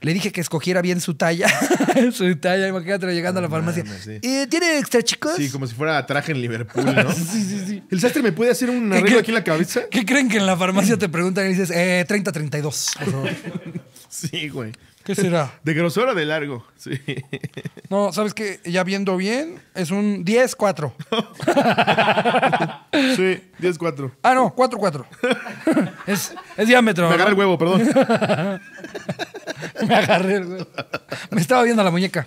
Le dije que escogiera bien su talla. [laughs] su talla, imagínate llegando a la farmacia. ¿Tiene extra, chicos? Sí, como si fuera traje en Liverpool, ¿no? [laughs] sí, sí, sí. ¿El sastre me puede hacer un arreglo aquí en la cabeza? ¿Qué creen que en la farmacia te preguntan y dices, eh, 30-32? [laughs] Sí, güey. ¿Qué será? [laughs] De grosor o de largo, sí. [laughs] No, ¿sabes qué? Ya viendo bien, es un 10-4. [laughs] sí, 10-4. Ah, no, 4-4. es, diámetro. Me agarré el huevo, perdón. Me agarré el huevo. Me estaba viendo la muñeca.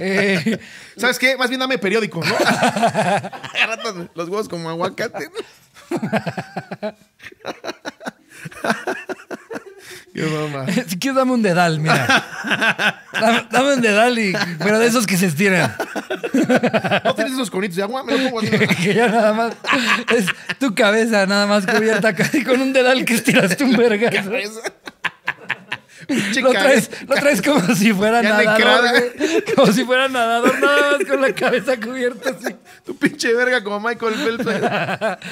Eh, ¿Sabes qué? Más bien dame periódico, ¿no? Agarrando los huevos como aguacate. [laughs] Qué mamá. Si [laughs] quieres, dame un dedal, mira. Dame, un dedal, y, pero de esos que se estiran. ¿No tienes esos conitos de agua? Me así. [laughs] Que, ya nada más. Es tu cabeza nada más cubierta casi con un dedal que estiras tu verga. [laughs] lo, traes, traes como si fuera nadador. Como si fuera nadador, nada con la cabeza cubierta así. [laughs] Tu pinche verga como Michael Phelps. [laughs]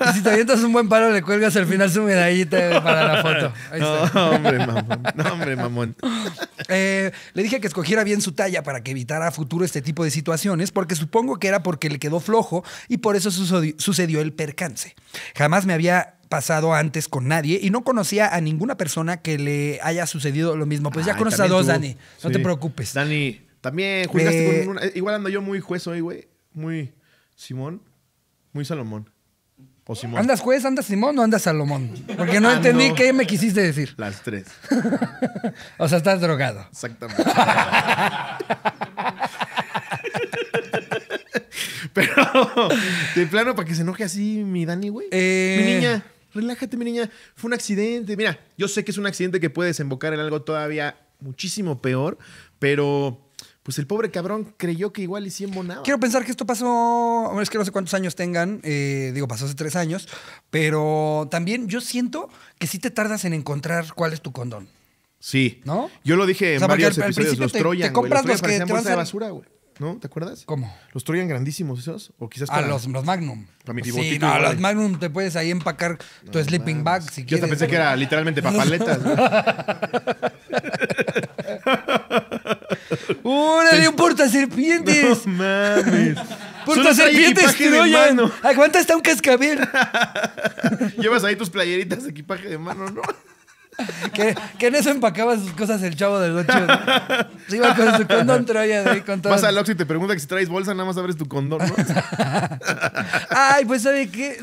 Y si te avientas un buen palo, le cuelgas al final su medallita para la foto. no, hombre, mamón. No, hombre, mamón. Eh, le dije que escogiera bien su talla para que evitara a futuro este tipo de situaciones, porque supongo que era porque le quedó flojo y por eso sucedió el percance. Jamás me había pasado antes con nadie y no conocía a ninguna persona que le haya sucedido lo mismo. Pues ya conoces a dos, Dani. No te preocupes. Dani, también jugaste con eh, una. Eh, igual ando yo muy juez hoy, güey. Muy Simón. Muy Salomón. O Simón. ¿Andas juez, andas Simón o andas Salomón? Porque no [laughs] ah, entendí qué me quisiste decir. Las tres. [laughs] o sea, estás drogado. Exactamente. [laughs] Pero, de plano, para que se enoje así mi Dani, güey. mi eh, niña relájate, mi niña, fue un accidente. Mira, yo sé que es un accidente que puede desembocar en algo todavía muchísimo peor, pero pues el pobre cabrón creyó que igual y nada. Quiero pensar que esto pasó, es que no sé cuántos años tengan, eh, digo, pasó hace tres años, pero también yo siento que sí te tardas en encontrar cuál es tu condón. Sí. ¿No? Yo lo dije en varios episodios, los te compras Los, que te van basura, güey. ¿no? ¿Te acuerdas? ¿Cómo? Los Troyan grandísimos esos, o quizás... Ah, los, los Magnum. Sí, a los Magnum te puedes ahí empacar tu sleeping bag si quieres. Yo pensé que era literalmente papaletas. [laughs] ¡Órale, un porta serpientes! [laughs] No mames. [laughs] Porta serpientes, ¿A Aguanta hasta un cascabel. Llevas ahí tus playeritas de equipaje de mano, ¿no? [laughs] que, que, en eso empacaba sus cosas el chavo del 8. Se iba con su condón [laughs] Troya de ahí con todo. Vas al y te pregunta que si traes bolsa, nada más abres tu condón, ¿no? [laughs] Ay, pues ¿sabe qué?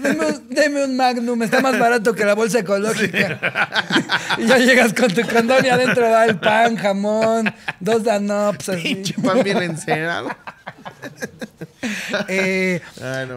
Deme un, Magnum, está más barato que la bolsa ecológica. y ya llegas con tu condón y adentro va el pan, jamón, dos danops. Pinche pan bien encerado. [laughs] Eh,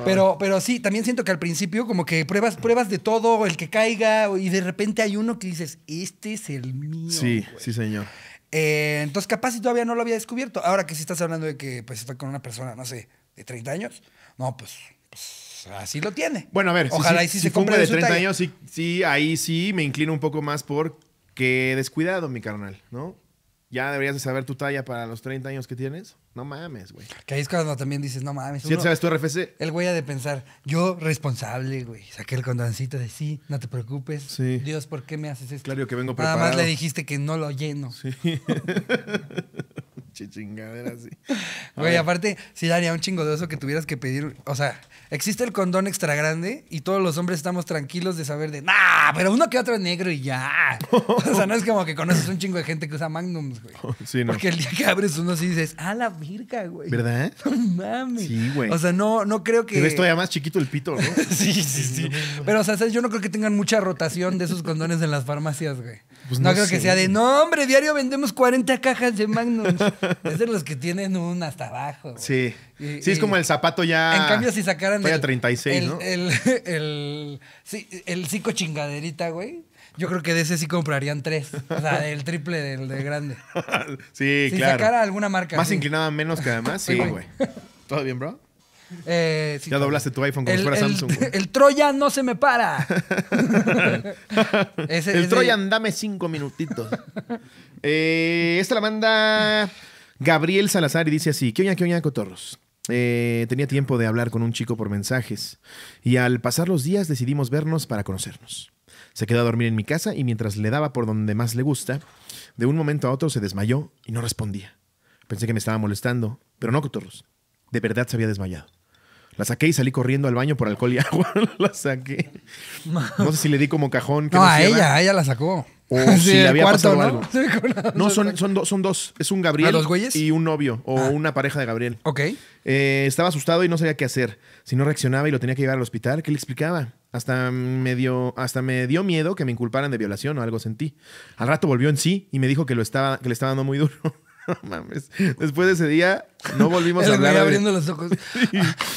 pero, pero sí, también siento que al principio como que pruebas, pruebas de todo, el que caiga, y de repente hay uno que dices, este es el mío. Sí, sí, señor. Eh, entonces, capaz si todavía no lo había descubierto. Ahora que si estás hablando de que pues está con una persona, no sé, de 30 años, no, pues, pues, así lo tiene. Bueno, a ver, ojalá si, y se de, 30 años, sí, sí, ahí sí me inclino un poco más por que descuidado, mi carnal, ¿no? ya deberías de saber tu talla para los 30 años que tienes. No mames, güey. Que ahí es cuando también dices, no mames. ¿Quién sabes tu RFC. El güey ha de pensar, yo responsable, güey. Saqué el condoncito de sí, no te preocupes. Sí. Dios, ¿por qué me haces esto? Claro que vengo preparado. Nada más le dijiste que no lo lleno. Sí. [laughs] pinche chingadera así. [laughs] Güey, aparte, sí daría un chingo de oso que tuvieras que pedir. O sea, existe el condón extra grande y todos los hombres estamos tranquilos de saber de, nah, pero uno que otro es negro y ya. [laughs] o sea, no es como que conoces un chingo de gente que usa magnums, güey. [laughs] Sí, no. Porque el día que abres uno sí dices, ah, la virga, güey. ¿Verdad? No mames. Sí, güey. O sea, no, no creo que. pero esto todavía más chiquito el pito, ¿no? sí, sí, sí. Pero, o sea, yo no creo que tengan mucha rotación de esos condones en las farmacias, güey. Pues no, creo que sea de, no, hombre, diario vendemos 40 cajas de Magnums es de los que tienen un hasta abajo. Sí. sí, es como el zapato ya. En cambio, si sacaran. El, 36, ¿no? El, [laughs] el, sí, el cico chingaderita, güey. Yo creo que de ese sí comprarían tres. O sea, el triple del de grande. [laughs] sí, claro. Si sacara alguna marca. Más inclinada menos que además. Sí, güey. ¿Todo bien, bro? Eh, ya doblaste tu iPhone como si fuera Samsung. El, Troyan no se me para. [laughs] el Troyan, dame cinco minutitos. eh, esta la manda Gabriel Salazar y dice así, ¿qué oña, qué oña, cotorros? Eh, tenía tiempo de hablar con un chico por mensajes y al pasar los días decidimos vernos para conocernos. Se quedó a dormir en mi casa y mientras le daba por donde más le gusta, de un momento a otro se desmayó y no respondía. Pensé que me estaba molestando, pero no, cotorros. De verdad se había desmayado. La saqué y salí corriendo al baño por alcohol y [laughs] agua. la saqué. No sé si le di como cajón. Que no, no a ella, ella la sacó. O [laughs] si había pasado ¿no? algo. [laughs] No, [laughs] son, son, son, dos. Es un Gabriel y un novio o ah. una pareja de Gabriel. Ok. Eh, estaba asustado y no sabía qué hacer. Si no reaccionaba y lo tenía que llevar al hospital, ¿qué le explicaba? Hasta me, dio, hasta me dio miedo que me inculparan de violación o algo sentí. Al rato volvió en sí y me dijo que, lo estaba, que le estaba dando muy duro. no mames. Después de ese día, no volvimos a hablar.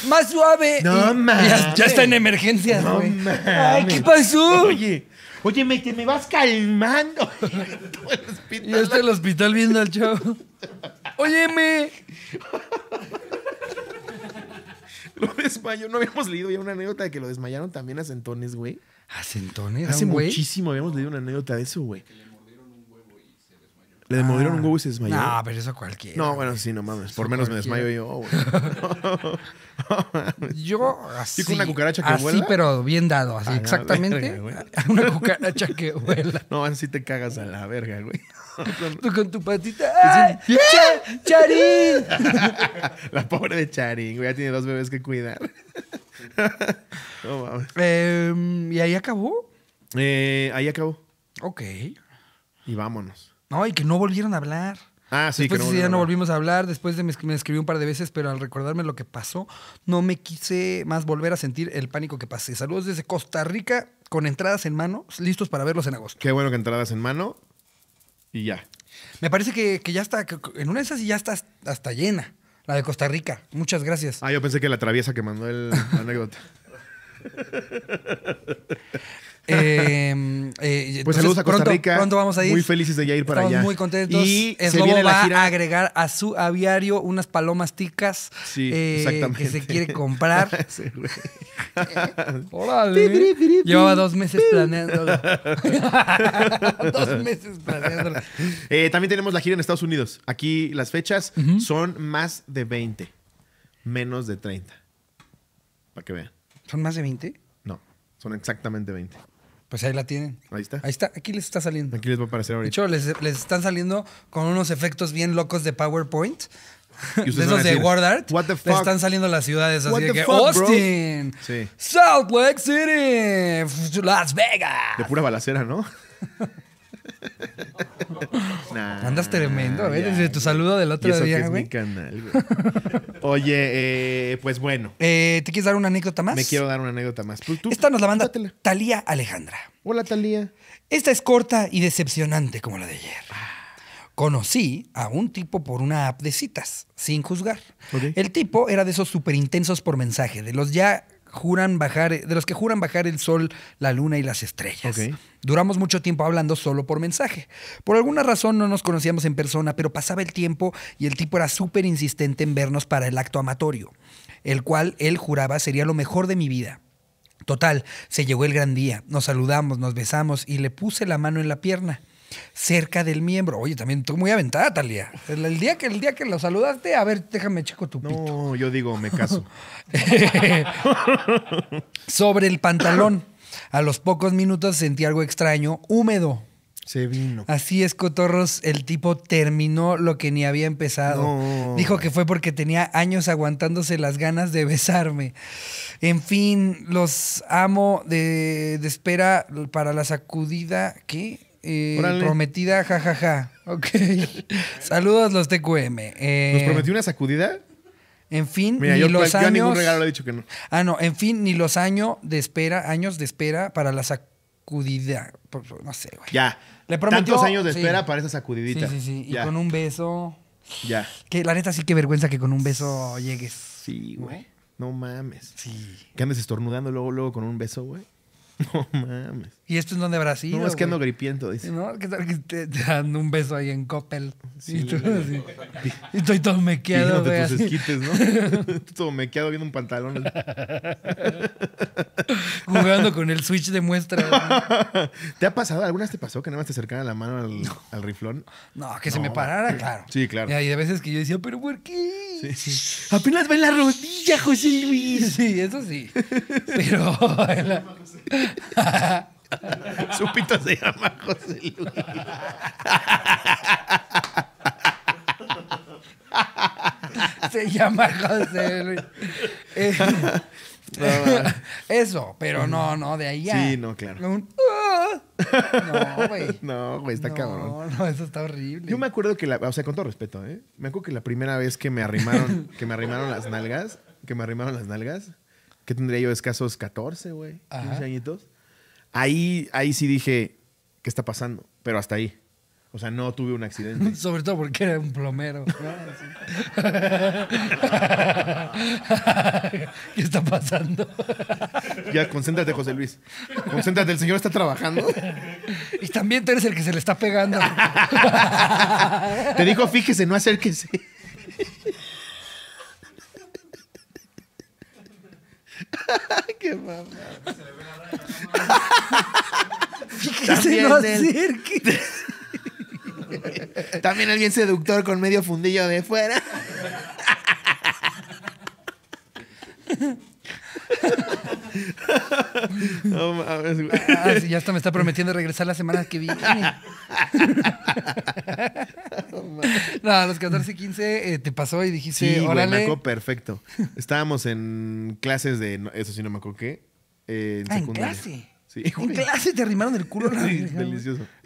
Más suave. Ya, está en emergencia Ay, ¿qué pasó? Oye. Óyeme, me, me vas calmando. Yo [laughs] el hospital. el hospital viendo al chavo. Óyeme. lo desmayó. No habíamos leído ya una anécdota de que lo desmayaron también a Centones, güey. ¿A Centones? Hace muchísimo habíamos leído una anécdota de eso, güey. Le demolieron un ah. huevo y se desmayó. Ah, pero eso cualquiera. No, bueno, sí, no mames. Por menos me desmayo yo, [laughs] yo así. con una cucaracha que así, vuela? Sí, pero bien dado, así, exactamente. [laughs] una cucaracha que vuela. No, así te cagas a la verga, güey. [laughs] Tú con tu patita. ¡Eh! ¡Charín! la pobre de Charín, güey. Ya tiene dos bebés que cuidar. no mames. Em, ¿Y ahí acabó? Eh, ahí acabó. Ok. Y vámonos. No, y que no volvieron a hablar. Ah, sí, después que ya no volvimos a hablar, después de me, me escribió un par de veces, pero al recordarme lo que pasó, no me quise más volver a sentir el pánico que pasé. Saludos desde Costa Rica con entradas en mano, listos para verlos en agosto. Qué bueno que entradas en mano y ya. Me parece que, ya está, en una de esas ya está hasta llena, la de Costa Rica. Muchas gracias. Ah, yo pensé que la traviesa que mandó el [laughs] anécdota. [laughs] Em, eh, pues saludos a Costa Rica. Pronto vamos a ir. Muy felices de ya ir para Estamos muy contentos. Y Slobo va a agregar a su aviario unas palomas ticas sí, eh, que se quiere comprar. [laughs] sí, [laughs] Llevaba dos meses planeándolo. [laughs] dos meses planeando eh, también tenemos la gira en Estados Unidos. Aquí las fechas son más de 20, menos de 30. Para que vean. ¿Son más de 20? No, son exactamente 20. Pues ahí la tienen. Ahí está. Ahí está. Aquí les está saliendo. Aquí les va a aparecer ahorita. De hecho, les, están saliendo con unos efectos bien locos de PowerPoint. De esos de Word Art. What the fuck? están saliendo las ciudades así que Austin, sí. Salt Lake City, Las Vegas. De pura balacera, ¿no? [laughs] Andas tremendo, Desde tu saludo del otro día, güey. Oye, eh, pues bueno. Eh, ¿Te quieres dar una anécdota más? Me quiero dar una anécdota más. Esta nos la manda Talía Alejandra. Hola, Talía. Esta es corta y decepcionante como la de ayer. Conocí a un tipo por una app de citas, sin juzgar. El tipo era de esos súper intensos por mensaje, de los ya juran bajar, de los que juran bajar el sol, la luna y las estrellas. Duramos mucho tiempo hablando solo por mensaje. Por alguna razón no nos conocíamos en persona, pero pasaba el tiempo y el tipo era súper insistente en vernos para el acto amatorio, el cual él juraba sería lo mejor de mi vida. Total, se llegó el gran día, nos saludamos, nos besamos y le puse la mano en la pierna cerca del miembro. Oye, también tú muy aventada, Talía. El, día que, el día que lo saludaste, a ver, déjame checo tu pito. No, yo digo, me caso. [laughs] Sobre el pantalón. A los pocos minutos sentí algo extraño, húmedo. Se vino. Así es, Cotorros, el tipo terminó lo que ni había empezado. Dijo que fue porque tenía años aguantándose las ganas de besarme. En fin, los amo de, de espera para la sacudida. ¿Qué? Eh, prometida, jajaja. Ok. [laughs] Saludos los TQM. Eh, ¿Nos prometió una sacudida? En fin, ni los yo años. ningún regalo le dicho que no. Ah, no. En fin, ni los años de espera, años de espera para la sacudida. No sé, güey. Ya. Le prometió. Tantos años de espera para esa sacudidita. Sí, sí, sí. Y con un beso. Ya. Que la neta sí que vergüenza que con un beso llegues. Sí, güey. No mames. Sí. Que andes estornudando luego, luego con un beso, güey. [laughs] No mames. Y esto es donde habrá No, es que ando gripiento, dice. ¿No? que te, dan un beso ahí en Coppel? Sí, y, tú, así, y estoy todo mequeado, güey. tus esquites, ¿no? [laughs] todo mequeado viendo un pantalón. Jugando con el switch de muestra. [laughs] ¿Te ha pasado? ¿Alguna vez te pasó que nada más te acercara la mano al, riflón? No, que se me parara, claro. Sí, claro. Y hay veces que yo decía, ¿pero por qué? Apenas va en la rodilla, José Luis. [laughs] Sí, eso sí. Pero. [laughs] Su pito se llama José Luis. [laughs] se llama José Luis. [laughs] Eh, eso, pero no, no, de ahí ya. Sí, no, claro. Ah". no, güey. No, güey, está cabrón. No, no, eso está horrible. Yo me acuerdo que la, o sea, con todo respeto, ¿eh? Me acuerdo que la primera vez que me arrimaron, que me arrimaron las nalgas, que me arrimaron las nalgas, que tendría yo escasos 14, güey, 15 añitos. Ahí, ahí sí dije, ¿qué está pasando? Pero hasta ahí. O sea, no tuve un accidente. [laughs] Sobre todo porque era un plomero. [laughs] Ah, [laughs] ¿Qué está pasando? Ya, concéntrate, José Luis. Concéntrate, el señor está trabajando. Y también tú eres el que se le está pegando. Te dijo, fíjese, no acérquese. Qué mamá. [laughs] También [laughs] También el bien seductor con medio fundillo de fuera. [laughs] Ah, ah, ya hasta me está prometiendo regresar la semana que viene. no, a los 14, y 15 te pasó y dijiste, sí, me acuerdo perfecto. Estábamos en clases de, eso sí no me acuerdo qué, eh, en ah, ¿en clase? en clase te rimaron el culo. [laughs] delicioso. [laughs]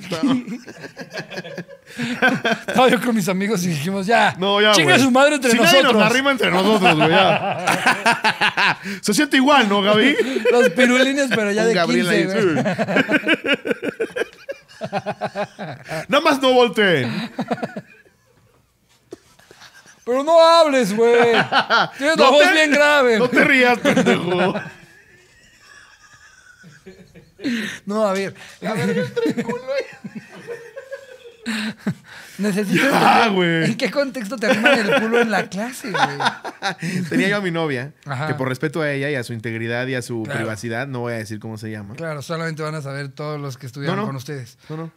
Estaba yo con mis amigos y dijimos, ya, no, ya chinga su madre entre si nosotros. Nadie nos entre nosotros, güey, [laughs] Se siente igual, ¿no, Gaby? Los pirulines, pero ya de Gabriel 15, Nada más no volteen. Pero no hables, güey. Tienes no la voz bien grave. No te rías, pendejo. [laughs] No, a ver. A ver, [laughs] Necesito. ¿En qué contexto te arman el culo en la clase, güey? [laughs] Tenía yo a mi novia, que por respeto a ella y a su integridad y a su privacidad, no voy a decir cómo se llama. Claro, solamente van a saber todos los que estudiaron con ustedes. No, no.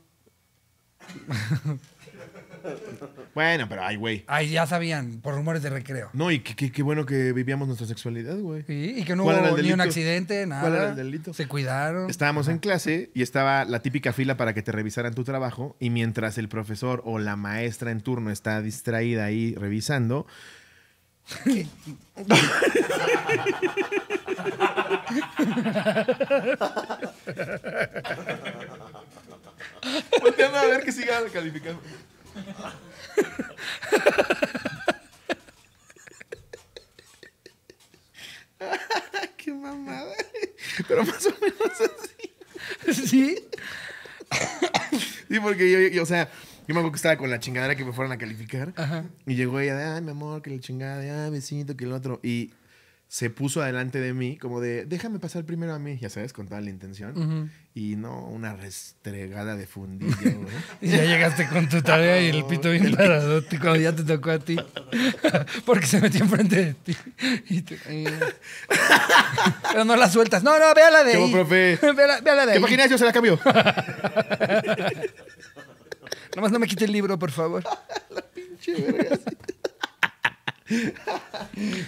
Bueno, pero ay, güey. Ay, ya sabían, por rumores de recreo. No, y qué, bueno que vivíamos nuestra sexualidad, güey. Sí, y que no hubo ni un accidente, nada. ¿Cuál era el delito? Se cuidaron. Estábamos en clase y estaba la típica fila para que te revisaran tu trabajo y mientras el profesor o la maestra en turno está distraída ahí revisando, Volteando a ver que siga calificando. Qué mamada. Pero más o menos así. ¿Sí? sí, porque yo, o sea, yo me acuerdo que estaba con la chingadera que me fueron a calificar. Y llegó ella de, ay, mi amor, que la chingada, de, ay, besito, que el otro. Y se puso adelante de mí, como de, déjame pasar primero a mí, ya sabes, con toda la intención. Y no una restregada de fundillo, [laughs] ya llegaste con tu tarea y el pito bien [laughs] parado cuando ya te tocó a ti. [laughs] Porque se metió enfrente de ti. Pero no la sueltas. No, no, véala de ¿Cómo, profe? Véala, de ¿Te Yo se la cambio. Nomás no me quite el libro, por favor. la pinche verga.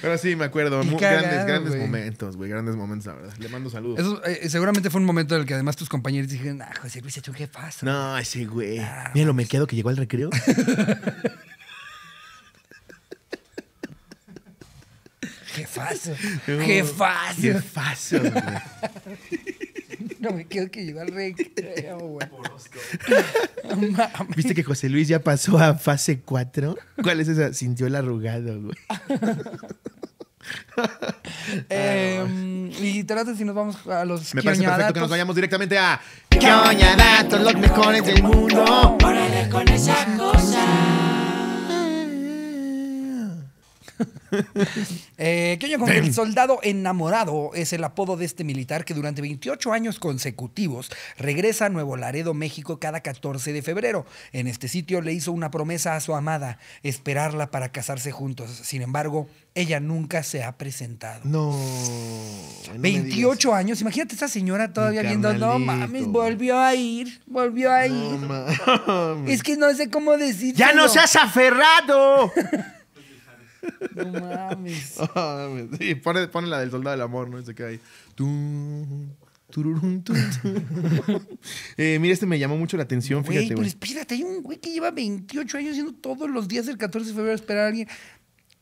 Pero sí, me acuerdo. Muy, grandes, grandes momentos, güey. Grandes momentos, la verdad. Le mando saludos. Eh, seguramente fue un momento en el que además tus compañeros dijeron, ah, José Luis, ¿tú qué pasa? No, ese güey. Ah, Mira lo me quedo que llegó al recreo. [laughs] Jefazo. [laughs] Jefazo. Jefazo, güey. [laughs] No me quiero que llegue al rey. ¿Viste que José Luis ya pasó a fase 4? ¿Cuál es esa? Sintió el arrugado, güey. [laughs] Em, y te si nos vamos a los Me parece perfecto que nos vayamos directamente a Kioñadatos, los mejores del mundo. Órale con esa cosa. [laughs] Eh, el soldado enamorado? Es el apodo de este militar que durante 28 años consecutivos regresa a Nuevo Laredo, México, cada 14 de febrero. En este sitio le hizo una promesa a su amada, esperarla para casarse juntos. Sin embargo, ella nunca se ha presentado. No. 28 años. Imagínate esa señora todavía viendo. No mames, volvió a ir. Volvió a ir. es que no sé cómo decir. ¡Ya no seas aferrado! [laughs] No mames. [laughs] pone, la del soldado del amor, ¿no? que [laughs] eh, mira, este me llamó mucho la atención, fíjate, güey. Pero hay un güey que lleva 28 años haciendo todos los días del 14 de febrero a esperar a alguien.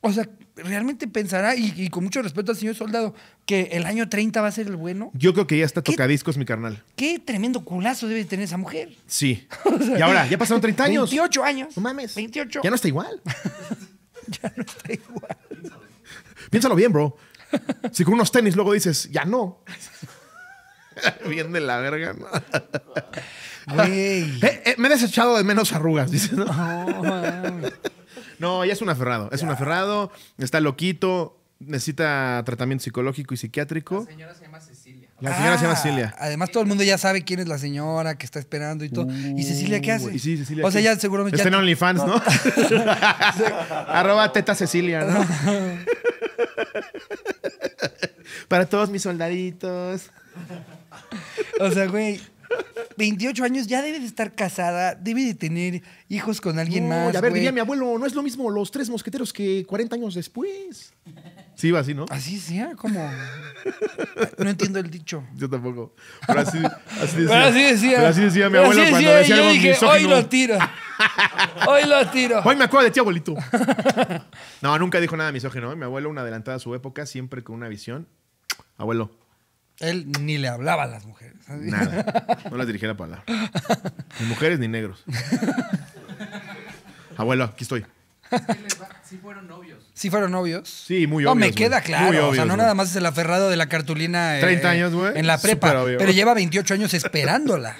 O sea, realmente pensará, y, con mucho respeto al señor soldado, que el año 30 va a ser el bueno. Yo creo que ya está tocadiscos, mi carnal. Qué tremendo culazo debe tener esa mujer. Sí. [laughs] y ahora, ya pasaron 30 años. 28 años. No mames. 28. Ya no está igual. [laughs] ya Piénsalo bien, bro. Si con unos tenis luego dices, ya no. [laughs] bien de la verga, ¿no? [laughs] Eh, eh, me he desechado de menos arrugas, ah, ¿no? ya es un aferrado. Es un aferrado, está loquito, necesita tratamiento psicológico y psiquiátrico. La señora se llama ah, Cecilia. Además, todo el mundo ya sabe quién es la señora que está esperando y todo. ¿Y Cecilia qué hace? sí, Cecilia. O sea, ya seguramente. Está en OnlyFans, ¿no? [laughs] [laughs] Arroba teta Cecilia, ¿no? [laughs] Para todos mis soldaditos. O sea, güey, 28 años ya debe de estar casada, debe de tener hijos con alguien más. A ver, diría mi abuelo, no es lo mismo los tres mosqueteros que 40 años después. Sí, iba así, ¿no? Así sea, como. No entiendo el dicho. Yo tampoco. Pero así, decía. Pero así decía. mi abuelo cuando decía yo dije, Hoy lo tiro. Hoy lo tiro. Hoy me acuerdo de ti, abuelito. No, nunca dijo nada misógino. ¿eh? Mi abuelo, una adelantada a su época, siempre con una visión. Abuelo. Él ni le hablaba a las mujeres. Nada. No las dirigía la palabra. Ni mujeres ni negros. Abuelo, aquí estoy. Sí fueron novios. [laughs] Sí fueron novios. Sí, muy obvio. No, me queda claro. o sea, no nada más es el aferrado de la cartulina. 30 eh, años, güey. En la prepa. Pero lleva 28 años esperándola.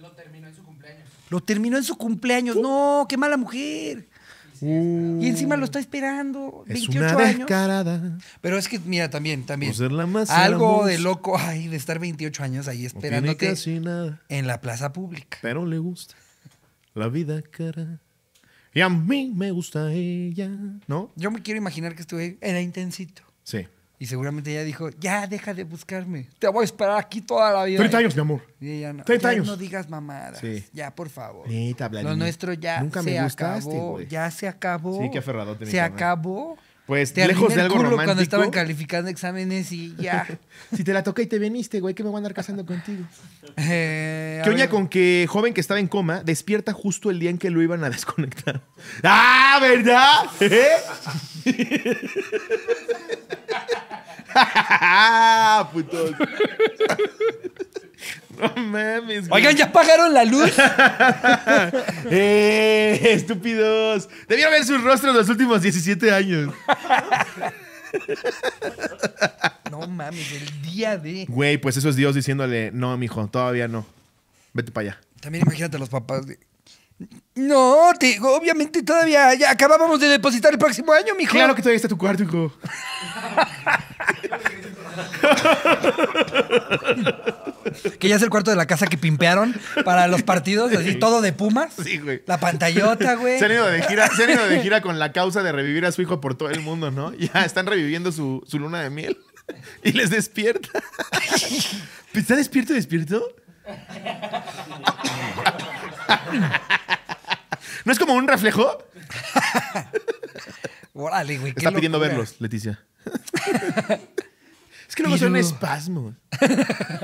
lo terminó en su cumpleaños. Lo terminó en su cumpleaños. No, qué mala mujer. y encima lo está esperando. 28 es una descarada. años. Pero es que, mira, también, también. algo de loco, ay, de estar 28 años ahí esperándote no en la plaza pública. Pero le gusta la vida cara. Y a mí me gusta ella, ¿no? Yo me quiero imaginar que estuve era intensito. Sí. Y seguramente ella dijo, ya deja de buscarme. Te voy a esperar aquí toda la vida. 30 años, mi amor. 30 años. no digas mamadas. Ya, por favor. Neta, Lo nuestro ya Nunca se me acabó. Ya se acabó. Sí, qué aferrado Se acabó. Pues lejos de algo culo cuando estaban calificando exámenes y ya. [laughs] si te la toca y te veniste, güey, que me voy a andar casando contigo. Eh, ¿Qué oña con que joven que estaba en coma despierta justo el día en que lo iban a desconectar? [laughs] ¡Ah, verdad! ¿Eh? [laughs] ¡Ah, putos! [laughs] No mames, Oigan, ¿ya pagaron la luz? [laughs] eh, estúpidos. Debieron ver sus rostros los últimos 17 años. [laughs] no mames, el día de. Güey, pues eso es Dios diciéndole, no, mijo, todavía no. Vete para allá. También imagínate a los papás de. No, obviamente todavía ya acabábamos de depositar el próximo año, mijo. Claro que todavía está tu cuarto, hijo que ya es el cuarto de la casa que pimpearon para los partidos, así todo de Pumas. Sí, güey. La pantallota, güey. Se han, ido de gira, se ido de gira con la causa de revivir a su hijo por todo el mundo, ¿no? Ya están reviviendo su, luna de miel. Y les despierta. ¿Está despierto, despierto? ¿No es como un reflejo? Órale, güey. Está pidiendo verlos, Leticia. Es que luego son espasmos. [laughs]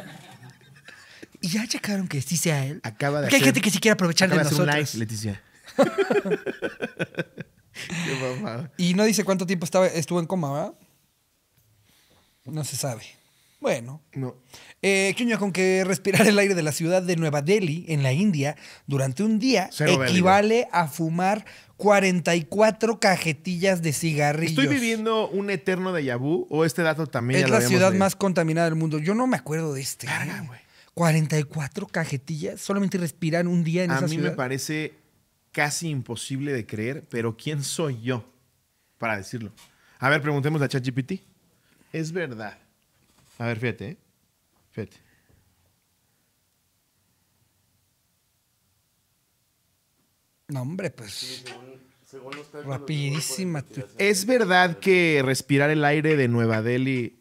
y ya checaron que sí sea él. Acaba de Porque hay gente que sí quiere aprovechar de nosotros. [laughs] Qué Y no dice cuánto tiempo estaba, estuvo en coma, ¿verdad? No se sabe. Bueno. No. Eh, con que respirar el aire de la ciudad de Nueva Delhi, en la India, durante un día equivale a fumar 44 cajetillas de cigarrillos? ¿Estoy viviendo un eterno de vu o este dato también? Es la ciudad más contaminada del mundo. Yo no me acuerdo de este. ¿eh? güey. 44 cajetillas, solamente respiran un día en esa A mí me parece casi imposible de creer, pero ¿quién soy yo para decirlo? A ver, preguntemos a ChatGPT. Es verdad a ver, fíjate, ¿eh? fíjate. No, hombre, pues. rapidísima. Es verdad que respirar el aire de Nueva Delhi.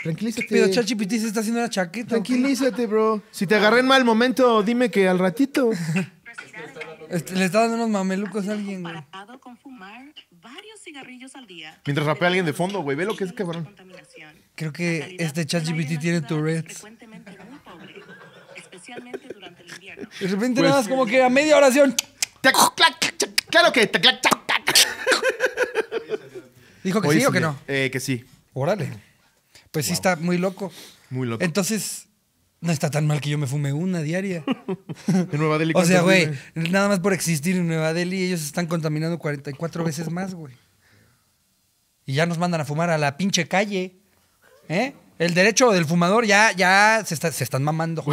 Tranquilízate. Pero ChatGPT se está haciendo una chaqueta. Tranquilízate, bro. Si te agarré en mal momento, dime que al ratito. [laughs] le está dando unos mamelucos a alguien, güey. Mientras rapea alguien de fondo, güey. Ve lo que es cabrón. Creo que este ChatGPT tiene tu especialmente durante el invierno. De repente pues nada más como que a media oración. Claro que. Dijo que sí o que no. Eh, que sí. Órale. Pues sí está muy loco. Muy loco. Entonces, no está tan mal que yo me fume una diaria. [laughs] en Nueva Delhi. O sea, güey, nada más por existir en Nueva Delhi, ellos están contaminando 44 veces más, güey. Y ya nos mandan a fumar a la pinche calle. ¿Eh? El derecho del fumador ya, ya se, están mamando.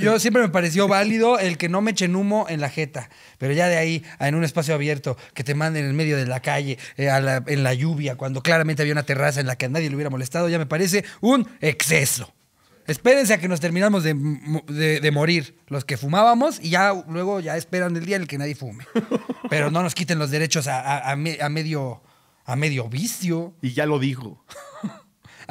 Yo, siempre me pareció válido el que no me echen humo en la jeta, pero ya de ahí, en un espacio abierto, que te manden en el medio de la calle, eh, en la lluvia, cuando claramente había una terraza en la que a nadie le hubiera molestado, ya me parece un exceso. Espérense a que nos terminamos de, morir los que fumábamos y ya luego ya esperan el día en el que nadie fume. Pero no nos quiten los derechos a, medio, a medio vicio. Y ya lo digo.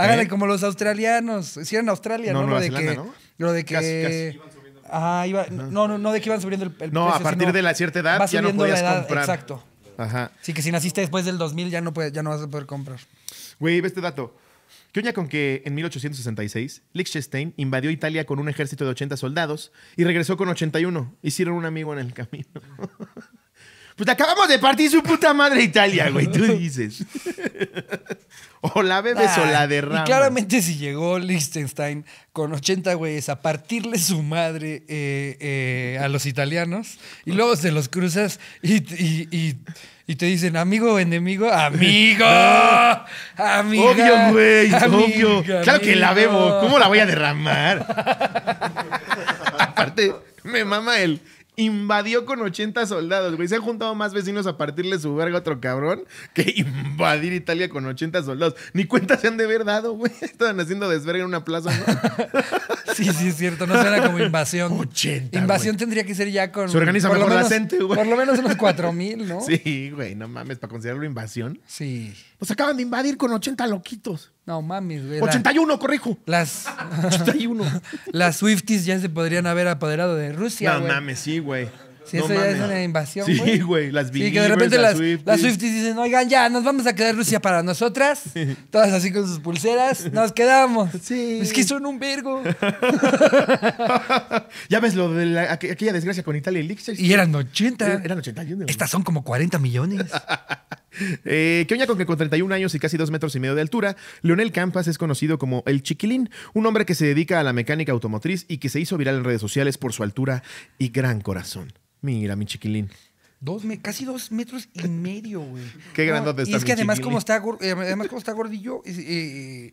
Háganle ¿Eh? como los australianos. Hicieron Australia, ¿no? Lo de que. ¿no? Lo de que. Casi, iba, no, no, de que iban subiendo el, precio. No, a partir de la cierta edad ya no podías comprar. Exacto. Ajá. Sí, que si naciste después del 2000 ya no, puedes, ya no vas a poder comprar. Güey, ve este dato. ¿Qué oña con que en 1866 Liechtenstein invadió Italia con un ejército de 80 soldados y regresó con 81? Hicieron un amigo en el camino. Pues acabamos de partir su puta madre Italia, güey. Tú [laughs] dices. [laughs] o la bebes o ah, la derramas. Y claramente si llegó Liechtenstein con 80 güeyes a partirle su madre eh, eh, a los italianos y luego se los cruzas y, te dicen amigo o enemigo. ¡Amigo! [laughs] ¡Amigo! Obvio, güey. Obvio. claro que la bebo. ¿Cómo la voy a derramar? Aparte, me mama el invadió con 80 soldados, güey. Se han juntado más vecinos a partirle su verga a otro cabrón que invadir Italia con 80 soldados. Ni cuenta se han de haber dado, güey. [laughs] Estaban haciendo desverga en una plaza, ¿no? [laughs] sí, sí, es cierto. No será como invasión. 80. Invasión tendría que ser ya con. Se por lo menos, la gente, güey. Por lo menos unos 4000, ¿no? [laughs] Sí, güey. No mames, para considerarlo invasión. Sí. Pues acaban de invadir con 80 loquitos. No mames, güey. 81, corrijo. Las. 81. [laughs] las Swifties ya se podrían haber apoderado de Rusia. No mames, sí, güey. Sí, eso ya es una invasión. Sí, güey, las Believers, Sí, que de repente las, Swifties. dicen, oigan, ya, nos vamos a quedar Rusia para nosotras. [laughs] Todas así con sus pulseras, nos quedamos. Sí. Es que son un vergo. [laughs] ya ves lo de aquella desgracia con Italia y Liechtenstein. Y eran 80. Eran 80 Estas son como 40 millones. Eh, que oña con que con 31 años y casi 2 metros y medio de altura, Leonel Campas es conocido como El Chiquilín, un hombre que se dedica a la mecánica automotriz y que se hizo viral en redes sociales por su altura y gran corazón. Mira, mi chiquilín. casi dos metros y medio, güey. Qué grandote está. Y es que eh, además como, está, está gordillo, eh,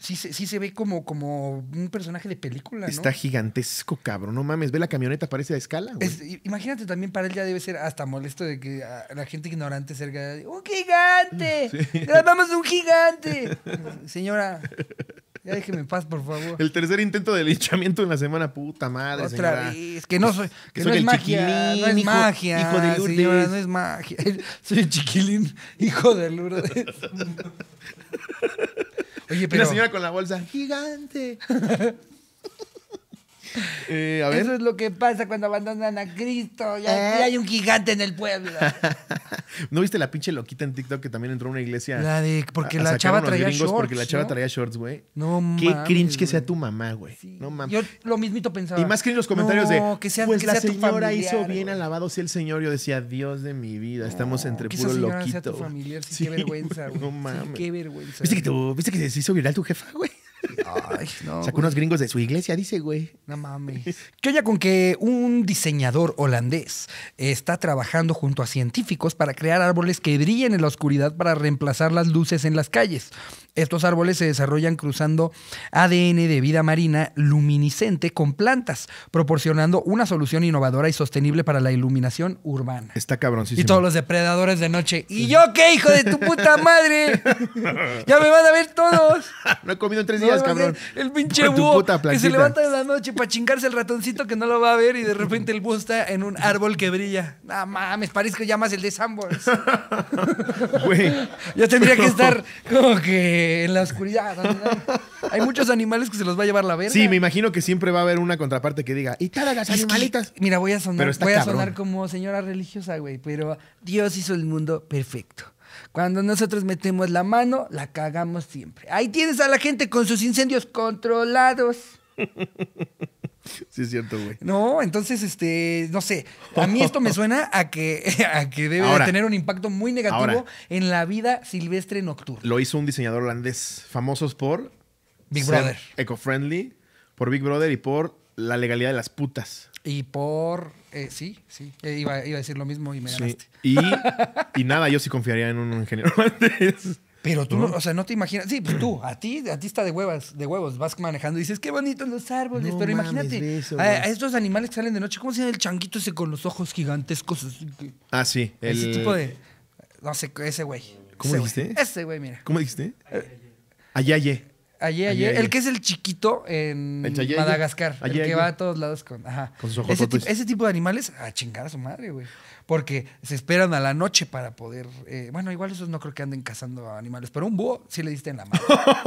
sí, se ve como, como un personaje de película. ¿no? Está gigantesco, cabrón. No mames, ve la camioneta, parece a escala. imagínate también, para él ya debe ser hasta molesto de que la gente ignorante cerca ¡Un gigante! [laughs] Sí. un gigante! Señora, ya déjeme paz, por favor. El tercer intento de linchamiento en la semana, puta madre. Otra vez, que no soy, que, que soy no, el es magia, no es hijo, magia. Hijo de Lourdes. Señora, no es magia. [laughs] Soy el chiquilín, hijo de Lourdes. [laughs] Oye, pero... Una señora con la bolsa gigante. [laughs] [laughs] Eh, Eso es lo que pasa cuando abandonan a Cristo. Ya, ¿Eh? hay un gigante en el pueblo. [laughs] ¿No viste la pinche loquita en TikTok que también entró a una iglesia? La de, porque la chava traía shorts. Porque la chava traía shorts, güey. No mames. Qué cringe que sea tu mamá, güey. No mames. Yo lo mismito pensaba. Y más cringe los comentarios de. Que pues la señora hizo bien alabado alabados el Señor. Yo decía, Dios de mi vida, estamos entre puro loquito. Sea tu familiar, sí, qué [laughs] vergüenza, güey. No mames. qué vergüenza. que, ¿Viste que se hizo viral tu jefa, güey? Sacó unos gringos de su iglesia, dice, güey. No mames. [laughs] Que oye con que un diseñador holandés está trabajando junto a científicos para crear árboles que brillen en la oscuridad para reemplazar las luces en las calles. Estos árboles se desarrollan cruzando ADN de vida marina luminiscente con plantas, proporcionando una solución innovadora y sostenible para la iluminación urbana. Está cabroncísimo. Y todos los depredadores de noche. ¿Y yo qué, hijo de tu puta madre? ya me van a ver todos. [laughs] no he comido en tres días, cabrón. El pinche búho que se levanta de la noche para chingarse el ratoncito que no lo va a ver y de repente el búho está en un árbol que brilla. No mames, parece que llamas el de Sambo. [laughs] yo tendría que estar como que eh, en la oscuridad. Hay muchos animales que se los va a llevar la verga. Sí, me imagino que siempre va a haber una contraparte que diga, y cada las animalitas. mira, voy a sonar, voy a sonar como señora religiosa, güey, pero Dios hizo el mundo perfecto. Cuando nosotros metemos la mano, la cagamos siempre. Ahí tienes a la gente con sus incendios controlados. [laughs] Sí, es cierto, güey. No, entonces, este, no sé. A mí esto me [laughs] suena a que, [laughs] que debe tener un impacto muy negativo en la vida silvestre nocturna. Lo hizo un diseñador holandés, famosos por Big Brother. Eco-friendly, por Big Brother y por la legalidad de las putas. Y por. Eh, sí, sí. Eh, iba, a decir lo mismo y me sí. Y, y nada, yo sí confiaría en un ingeniero holandés. Pero tú, o sea, no te imaginas. Sí, pues tú, a ti, a ti está de huevas, de huevos. Vas manejando y dices, qué bonitos los árboles. pero imagínate a, estos animales que salen de noche, ¿cómo se llama el changuito ese con los ojos gigantescos? Ah, sí. Ese tipo de. No sé, ese güey. ¿Cómo dijiste? Ese güey, mira. ¿Cómo dijiste? Ayaye. Ayer, ayer, El que es el chiquito en Madagascar. el que va a todos lados con. ese, tipo de animales, a chingar a su madre, güey. Porque se esperan a la noche para poder. Eh, bueno, igual esos no creo que anden cazando animales, pero un búho sí le diste en la madre.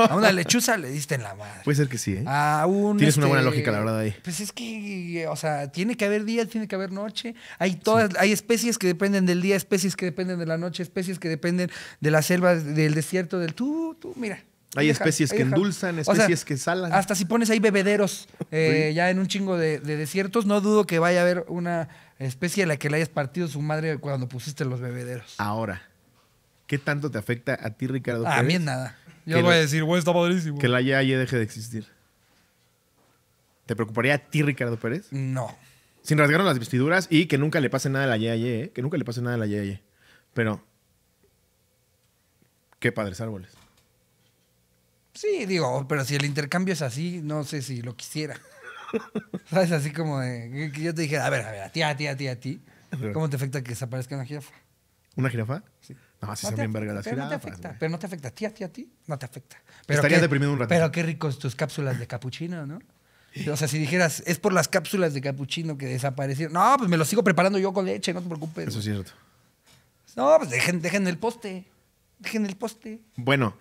a una lechuza le diste en la madre. Puede ser que sí, ¿eh? A Tienes una buena este, lógica, la verdad, ahí. Pues es que, o sea, tiene que haber día, tiene que haber noche. Hay todas, hay especies que dependen del día, especies que dependen de la noche, especies que dependen de la selva, del desierto, del tú, tú, mira. Hay especies que endulzan, especies que salan. Hasta si pones ahí bebederos eh, [laughs] ya en un chingo de, desiertos, no dudo que vaya a haber una especie a la que le hayas partido su madre cuando pusiste los bebederos. Ahora, ¿qué tanto te afecta a ti, Ricardo? A mí nada. Yo voy a decir, güey, está padrísimo. Que la YAE deje de existir. ¿Te preocuparía a ti, Ricardo Pérez? No. Sin rasgaron las vestiduras y que nunca le pase nada a la YAE, ¿eh? que nunca le pase nada a la YAE. Pero, qué padres árboles. Sí, digo, pero si el intercambio es así, no sé si lo quisiera. [laughs] ¿Sabes? Así como de, que yo te dije, a ver, a ver, a ti, a ti, a ti, a ti. ¿Cómo te afecta que desaparezca una jirafa? ¿Una jirafa? Sí. No, si son se verga las pero No te afecta, pero no te afecta. Tía ti, a ti, a ti, no te afecta. Pero Estarías deprimido un rato. Pero qué ricos tus cápsulas de capuchino, ¿no? O sea, si dijeras, es por las cápsulas de capuchino que desaparecieron. No, pues me lo sigo preparando yo con leche, no te preocupes. Eso es cierto. No, pues dejen, dejen el poste. Dejen el poste. Bueno,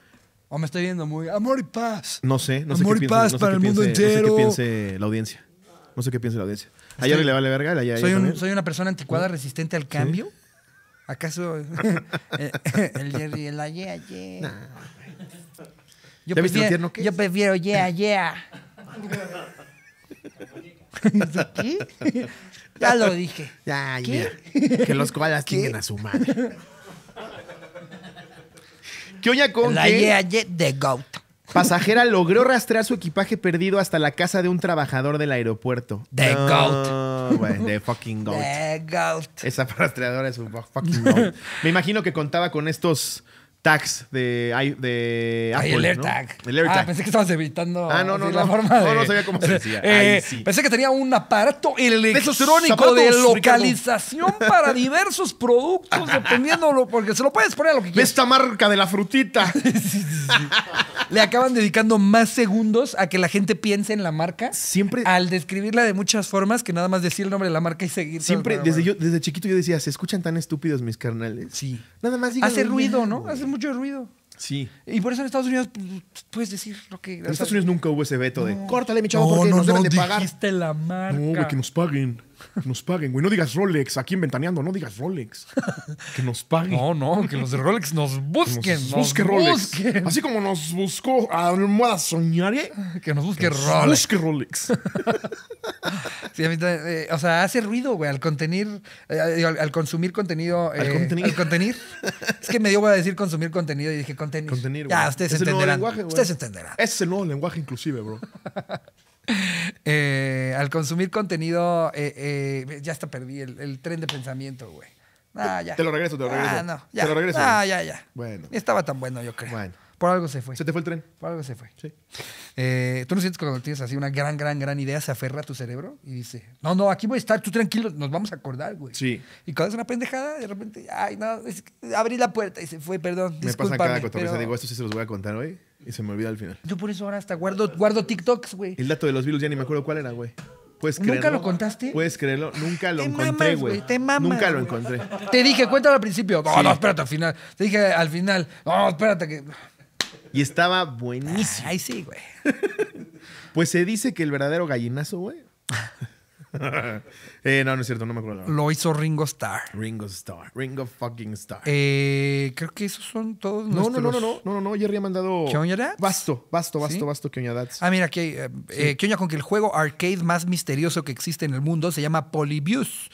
o me estoy viendo muy amor y paz. No sé, no sé amor qué y paz para el mundo entero. No sé qué piense la audiencia. No sé qué piense la audiencia. A Jerry le vale verga, soy, soy una persona anticuada resistente al cambio. ¿Acaso [laughs] [laughs] eh, eh, el Jerry el ayer, yeah, yeah? Yo ¿Ya viste lo tierno que yo prefiero yeah, eh. yeah. [laughs] ¿Qué? ya lo dije. Ya, ¿Qué? que los koalas tienen a su madre. ¿Qué oña con la yeah, the goat. Pasajera logró rastrear su equipaje perdido hasta la casa de un trabajador del aeropuerto. The ah, goat. the fucking goat. The goat. Esa rastreadora es un fucking goat. [laughs] Me imagino que contaba con estos tags de, de Apple. AirTag. Ah, pensé que estabas evitando ah, no, no, la forma No, no sabía cómo se decía. [laughs] Eh, pensé que tenía un aparato electrónico de localización para [laughs] diversos productos, dependiéndolo, porque se lo puedes poner a lo que quieras. Esta marca de la frutita. [laughs] Le acaban dedicando más segundos a que la gente piense en la marca. Siempre. Al describirla de muchas formas que nada más decir el nombre de la marca y seguir. Siempre, desde, yo, desde chiquito yo decía, se escuchan tan estúpidos mis carnales. Sí. Nada más Hace ruido, ¿no? Hace mucho ruido. Sí. Y por eso en Estados Unidos pues, pues, puedes decir lo que. En Estados Unidos nunca hubo ese veto de. Córtale, mi chavo, porque nos deben de pagar. dijiste la marca. No, güey, que nos paguen que nos paguen, güey. No digas Rolex aquí en Ventaneando, no digas Rolex. [laughs] Que nos paguen. No, no, que los de Rolex nos busquen. Que nos, Rolex. Así como nos buscó a Almohada Soñaré. Que nos busque Rolex. Busque Rolex. [laughs] Eh, o sea, hace ruido, güey, al contenir, eh, al, consumir contenido. Eh, al contenir. es que me dio a decir consumir contenido y dije contenir. Ya, ustedes es entenderán. El nuevo ustedes es el nuevo lenguaje, inclusive, bro. [laughs] eh, al consumir contenido, eh, eh ya hasta perdí el, tren de pensamiento, güey. Ah, ya. Te lo regreso, te lo ah, regreso. Ah, no, ya. Te lo regreso. Ah, ya, ya. Bueno. estaba tan bueno, yo creo. Bueno. Por algo se fue. Se te fue el tren. Por algo se fue. Sí. Eh, ¿Tú no sientes cuando tienes así una gran, gran, gran idea, se aferra a tu cerebro y dice, no, no, aquí voy a estar, tú tranquilo, nos vamos a acordar, güey? Sí. Y cuando es una pendejada, de repente, ay, no, abrí la puerta y se fue, perdón. Me pasa cada cuatro digo, esto sí se los voy a contar hoy. Y se me olvida al final. Yo por eso ahora hasta guardo, guardo TikToks, güey. El dato de los virus ya ni me acuerdo cuál era, güey. ¿Nunca lo contaste? Puedes creerlo. Nunca lo encontré, güey. Te mamas, Nunca lo encontré. Te dije, cuéntalo al principio. No, no, espérate al final. Te dije al final. No, espérate que. Y estaba buenísimo. Ay, sí, güey. [laughs] pues se dice que el verdadero gallinazo, güey. [laughs] Eh, no, no es cierto, no me acuerdo. Lo hizo Ringo Starr. Ringo Starr. Ringo fucking Starr. Eh, creo que esos son todos no, nuestros... No, no, no, no, no, no, Jerry ha mandado... ¿Kioñadats? Basto, basto, basto, basto, Ah, mira, aquí hay, eh, eh con que el juego arcade más misterioso que existe en el mundo se llama Polybius.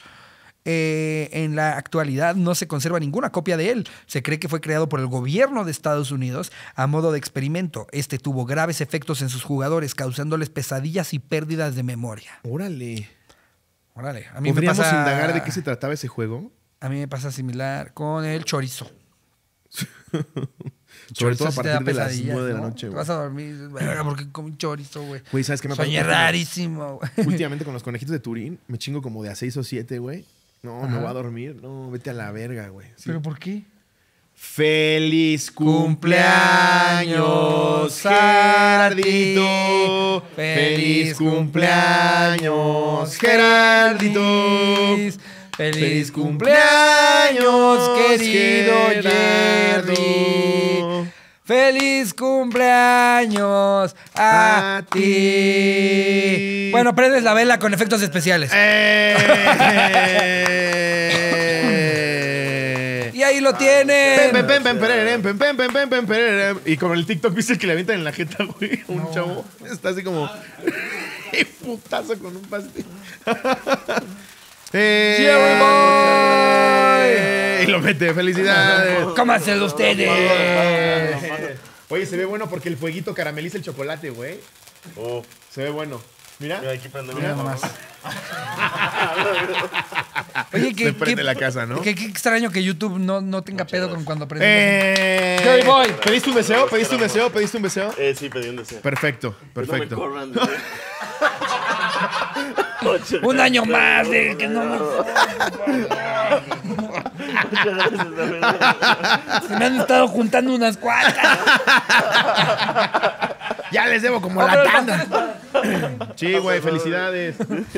en la actualidad no se conserva ninguna copia de él. Se cree que fue creado por el gobierno de Estados Unidos a modo de experimento. Este tuvo graves efectos en sus jugadores, causándoles pesadillas y pérdidas de memoria. Órale. Órale. A mí ¿Podríamos me pasa... indagar de qué se trataba ese juego? A mí me pasa similar con el chorizo. [laughs] Sobre chorizo todo a partir de las 9 de la noche, güey. Vas a dormir, verga, porque un chorizo, güey. Güey, ¿sabes qué me Soñé rarísimo, güey. [laughs] Últimamente con los conejitos de Turín me chingo como de a 6 o 7, güey. No, no me voy a dormir. No, vete a la verga, güey. ¿Pero por qué? Feliz cumpleaños, Gerardito. Feliz cumpleaños, Gerardito. Feliz cumpleaños, querido Gerardo. Feliz cumpleaños a, ti. Bueno, prendes la vela con efectos especiales. Eh. [laughs] lo tiene Y con el TikTok, ¿viste que le avientan en la jeta, güey? Un chavo está así como... putazo con un pastel. Y lo mete, felicidades. Cómanselo ustedes. Oye, se ve bueno porque el fueguito carameliza el chocolate, güey. Oh, se ve bueno. Mira. Mira, aquí prende Mira nomás. [laughs] Oye, que, Se prende la casa, ¿no? Que, que extraño que YouTube no, no tenga pedo con cuando prende. Eh, Boy, ¿pediste un deseo? ¿Pediste un deseo? ¿Pediste un deseo? Eh, sí, pedí un deseo. Perfecto, perfecto. un año más de que no me... Se me han estado juntando unas cuantas. [laughs] Ya les debo como la tanda. [laughs] Sí, güey, felicidades.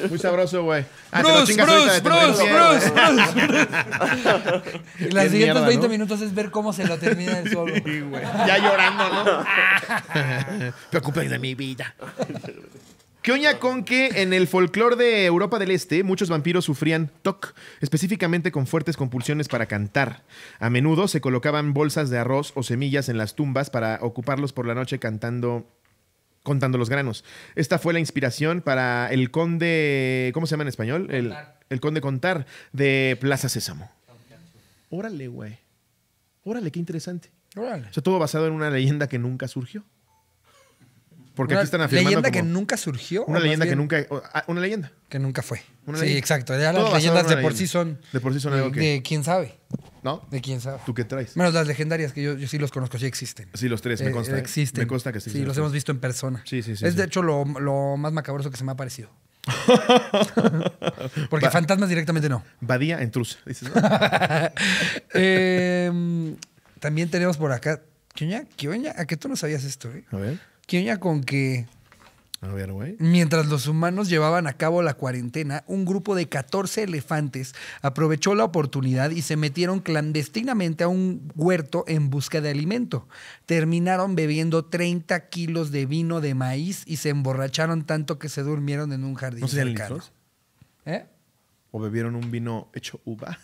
Muy sabroso, güey. Ah, Bruce, Bruce, Bruce, Bruce, Bruce, las siguientes 20 minutos es ver cómo se lo termina el solo. Sí, güey. Ya llorando, ¿no? [laughs] Preocupen de mi vida. ¿Qué oña con que en el folclore de Europa del Este muchos vampiros sufrían TOC, específicamente con fuertes compulsiones para cantar? A menudo se colocaban bolsas de arroz o semillas en las tumbas para ocuparlos por la noche cantando Contando los granos. Esta fue la inspiración para el conde, ¿cómo se llama en español? El, conde contar de Plaza Sésamo. Órale, güey. Órale, qué interesante. Órale. O sea, todo basado en una leyenda que nunca surgió. Porque una aquí están afirmando. Leyenda que nunca surgió. Una leyenda que nunca. Ah, una leyenda. Que nunca fue. sí, exacto. las leyendas de por sí son. De por sí son algo que. De quién sabe. ¿No? De quién sabe. ¿Tú qué traes? Menos las legendarias, que yo, sí los conozco, sí existen. Sí, los tres, me eh, consta. ¿eh? existen. Me consta que sí. Sí, los hemos visto en persona. Sí, sí, sí. Es de hecho lo, más macabroso que se me ha parecido. [laughs] Porque fantasmas directamente no. Badía en dices. [laughs] Em, también tenemos por acá. ¿Qué ¿Quiña? ¿A qué tú no sabías esto? Eh? A ver. ¿Qué oña con que a ver, güey. Mientras los humanos llevaban a cabo la cuarentena, un grupo de 14 elefantes aprovechó la oportunidad y se metieron clandestinamente a un huerto en busca de alimento. Terminaron bebiendo 30 kilos de vino de maíz y se emborracharon tanto que se durmieron en un jardín. cercano. ¿Eh? ¿O bebieron un vino hecho uva?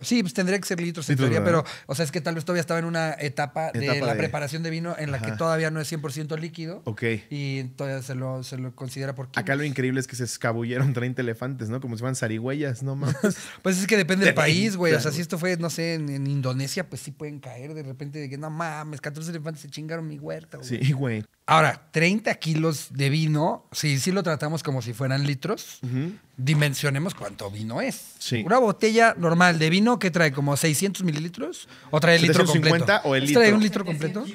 Sí, pues tendría que ser litros en teoría, pero, o sea, es que tal vez todavía estaba en una etapa, de la preparación de vino en la que todavía no es 100% líquido. Ok. Y todavía se lo, se lo considera porque Acá lo increíble es que se escabulleron 30 elefantes, ¿no? Como si fueran zarigüeyas, no más. [laughs] pues es que depende del país, güey. O sea, si esto fue, no sé, en, en, Indonesia, pues sí pueden caer de repente de que, no mames, 14 elefantes se chingaron mi huerta, güey. Sí, güey. Ahora, 30 kilos de vino, si lo tratamos como si fueran litros, dimensionemos cuánto vino es. Una botella normal de vino que trae como 600 mililitros o trae el litro completo. ¿Trae un litro completo?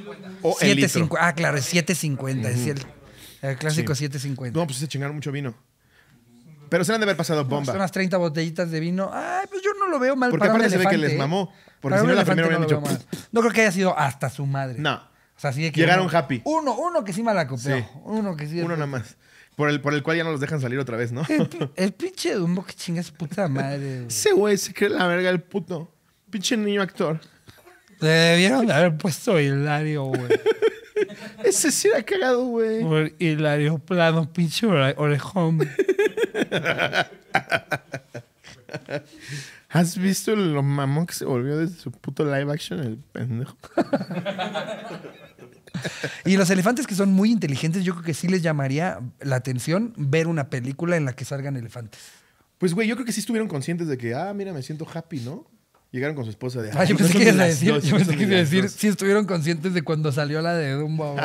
O el ah, claro, es 750. Es el, clásico 750. No, pues se chingaron mucho vino. Pero se han de haber pasado bombas. son unas 30 botellitas de vino. Ay, pues yo no lo veo mal para aparte se ve que les mamó. Porque si no, la primera no creo que haya sido hasta su madre. No. O sea, sí que Llegaron happy. Uno, uno que sí malacopeó. copió. Uno que sí. Uno nada más. Por el, por el cual ya no los dejan salir otra vez, ¿no? El, pinche Dumbo que chinga puta madre. Ese güey se cree la verga el puto. Pinche niño actor. Le debieron de haber puesto Hilario, güey. [laughs] Ese sí era cagado, güey. Hilario Plano, pinche orejón. [laughs] ¿Has visto lo mamón que se volvió desde su puto live action, el pendejo? [laughs] y los elefantes que son muy inteligentes, yo creo que sí les llamaría la atención ver una película en la que salgan elefantes. Pues, güey, yo creo que sí estuvieron conscientes de que, ah, mira, me siento happy, ¿no? Llegaron con su esposa de... Ah, yo pensé que ibas decir, yo decir si estuvieron conscientes de cuando salió la de Dumbo, güey.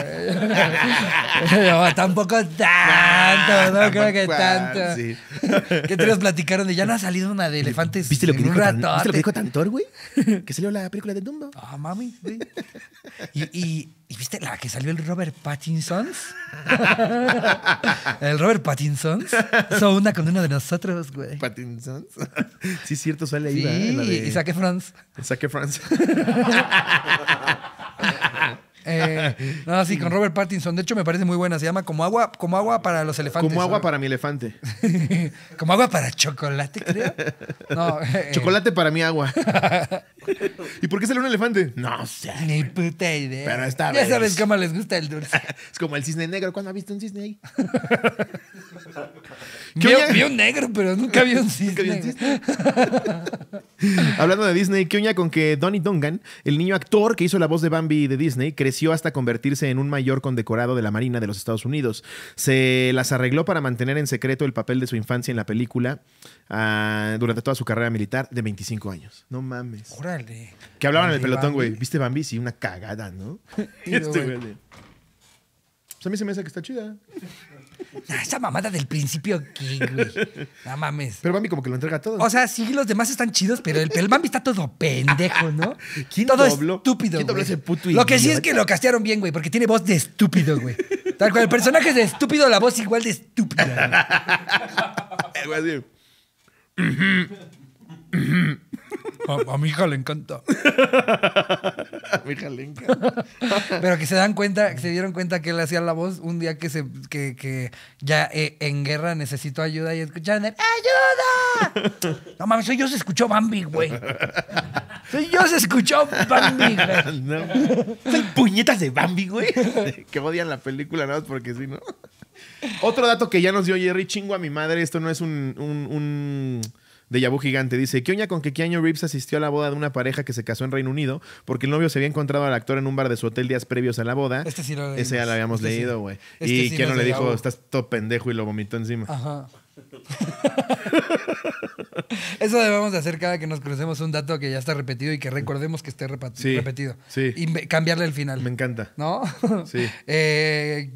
[laughs] [laughs] Ah, tampoco tanto, no creo que tanto. [laughs] ¿Qué te los platicaron de ya no ha salido una de elefantes ¿Viste lo que dijo Tantor, güey? Que salió la película de Dumbo. Ah, mami, güey. Y, ¿Y viste la que salió el Robert Pattinson's? [laughs] el Robert Pattinson's. Eso una con uno de nosotros, güey. ¿Pattinson's? [laughs] sí, es cierto, sale ahí. Sí, la, y saque Franz. Saque Franz. Eh, [laughs] no, sí, con Robert Pattinson. De hecho, me parece muy buena. Se llama Como agua, como agua para los elefantes. Como agua para mi elefante. [laughs] como agua para chocolate, creo. No, eh, chocolate para mi agua. [laughs] ¿Y por qué sale un elefante? No sé. Ni puta idea. Pero está Ya sabes cómo les gusta el dulce. es como el cisne negro. ¿Cuándo has visto un cisne ahí? Vi, un negro, pero nunca vi un [laughs] cisne. [laughs] Hablando de Disney, ¿qué uña con que Donnie Dungan, el niño actor que hizo la voz de Bambi de Disney, creció hasta convertirse en un mayor condecorado de la Marina de los Estados Unidos? Se las arregló para mantener en secreto el papel de su infancia en la película ah, durante toda su carrera militar de 25 años. No mames. Órale. Que hablaban en el pelotón, güey. ¿Viste Bambi? Sí, una cagada, ¿no? [laughs] Este pues a mí se me hace que está chida. [laughs] Ah, esa mamada del principio, ¿qué, güey? No mames. Pero Bambi como que lo entrega todo. O sea, sí, los demás están chidos, pero el, mami Bambi está todo pendejo, ¿no? [laughs] ¿Quién todo estúpido, ¿Quién dobló ese puto Lo que sí es que lo castearon bien, güey, porque tiene voz de estúpido, güey. Tal cual, el personaje es de estúpido, la voz igual de estúpida. [laughs] Eh, a, mi hija le encanta. [laughs] a mi hija le encanta. Pero que se dan cuenta, que se dieron cuenta que él hacía la voz un día que se que, ya eh, en guerra necesitó ayuda y escucharon ¡Ayuda! no mames, soy yo se escuchó Bambi, güey. Soy yo se escuchó Bambi, güey. [laughs] puñetas de Bambi, güey. [laughs] que odian la película nada más porque sí, ¿no? Otro dato que ya nos dio Jerry, chingo a mi madre, esto no es un, un de Yabu Gigante dice: ¿Qué oña con que Keanu Reeves asistió a la boda de una pareja que se casó en Reino Unido porque el novio se había encontrado al actor en un bar de su hotel días previos a la boda? Este sí lo Ese ya lo habíamos leído, güey. Este y que Keanu le dijo: Estás todo pendejo y lo vomitó encima. Ajá. [laughs] Eso debemos de hacer cada que nos crucemos un dato que ya está repetido y que recordemos que esté repetido. Y cambiarle el final. Me encanta. ¿No? [laughs] Sí. [laughs] eh,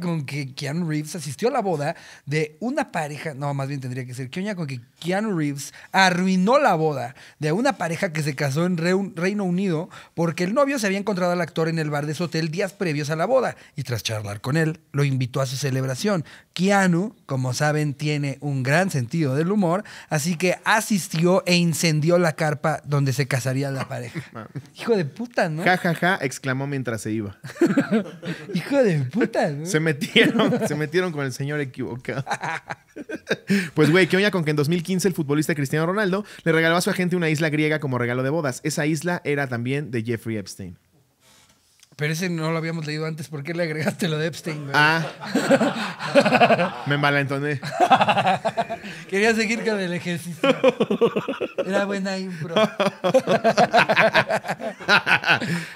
con que Keanu Reeves asistió a la boda de una pareja. No, más bien tendría que ser Kioña con que Keanu Reeves arruinó la boda de una pareja que se casó en Reino Unido porque el novio se había encontrado al actor en el bar de su hotel días previos a la boda y tras charlar con él lo invitó a su celebración. Keanu, como saben, tiene un gran sentido del humor, así que asistió e incendió la carpa donde se casaría la pareja. [laughs] Hijo de puta, ¿no? Ja, exclamó mientras se iba. [laughs] Hijo de puta, Se metieron, se metieron con el señor equivocado. [laughs] Pues, güey, ¿qué oña con que en 2015 el futbolista Cristiano Ronaldo le regaló a su agente una isla griega como regalo de bodas? Esa isla era también de Jeffrey Epstein. Pero ese no lo habíamos leído antes. ¿Por qué le agregaste lo de Epstein? Güey? Ah. [laughs] Me malentoné. [laughs] Quería seguir con el ejercicio. Era buena impro. [laughs]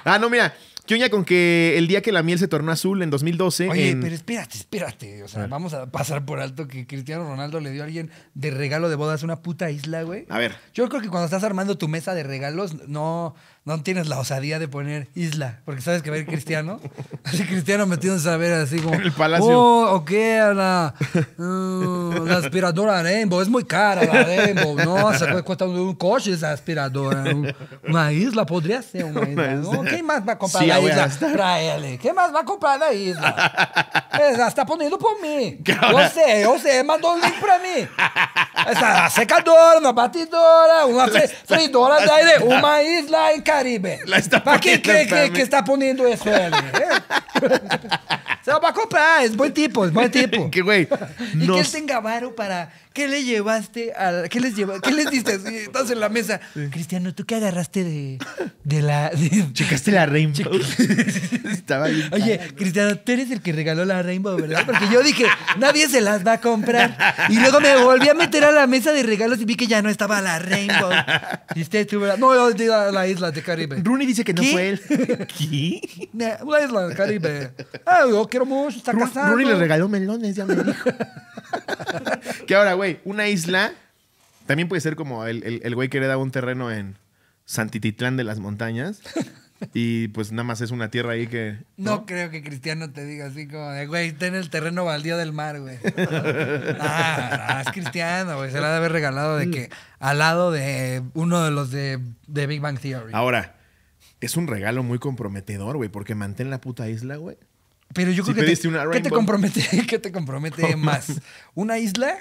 ah, no, mira. ¿Qué con que el día que la miel se tornó azul en 2012? Oye, pero espérate, espérate. O sea, ah. vamos a pasar por alto que Cristiano Ronaldo le dio a alguien de regalo de bodas una puta isla, güey. A ver. Yo creo que cuando estás armando tu mesa de regalos, no no tienes la osadía de poner isla, porque sabes que va a ir Cristiano. [laughs] Así Cristiano metiéndose a ver así como... El palacio. Oh, ok, la, mm, la aspiradora Rainbow, es muy cara la Rainbow. Nossa, cuesta un coche esa aspiradora. Una isla podría ser una isla. ¿Quién más va a comprar la isla para él? ¿Quién más va a comprar la isla? [laughs] está poniendo por mí. Yo sé, yo sé, mandó un link para mí. Esa secadora, una batidora, una freidora de aire, una isla en casa. Caribe. ¿Para qué cree que, está poniendo eso él? [laughs] Se va a comprar, es buen tipo, es buen tipo. [laughs] que güey. [laughs] Y qué que él tenga varo para. ¿Qué le llevaste a.? ¿Qué les, lleva, ¿qué les diste? Así, estás en la mesa. [laughs] Cristiano, ¿tú qué agarraste de, de la. Checaste la Rainbow. Estaba bien. Oye, Cristiano, tú eres el que regaló la Rainbow, ¿verdad? Porque yo dije, nadie se las va a comprar. Y luego me volví a meter a la mesa de regalos y vi que ya no estaba la Rainbow. Y usted tú, ¿verdad? No, de la, isla de Caribe. Rooney dice que no fue él. ¿Qué? La isla de Caribe. Ah, ok quiero está casado. le regaló melones, ya me dijo. [laughs] que ahora, güey, una isla también puede ser como el, el, güey que da un terreno en Santititlán de las Montañas. Y pues nada más es una tierra ahí que. No, creo que Cristiano te diga así como güey, está en el terreno baldío del mar, güey. [laughs] Ah, es Cristiano, güey. Se la ha de haber regalado de que al lado de uno de los de, de Big Bang Theory. Ahora, es un regalo muy comprometedor, güey, porque mantén la puta isla, güey. Pero yo creo que, [laughs] ¿qué te compromete, [laughs] más? ¿Una isla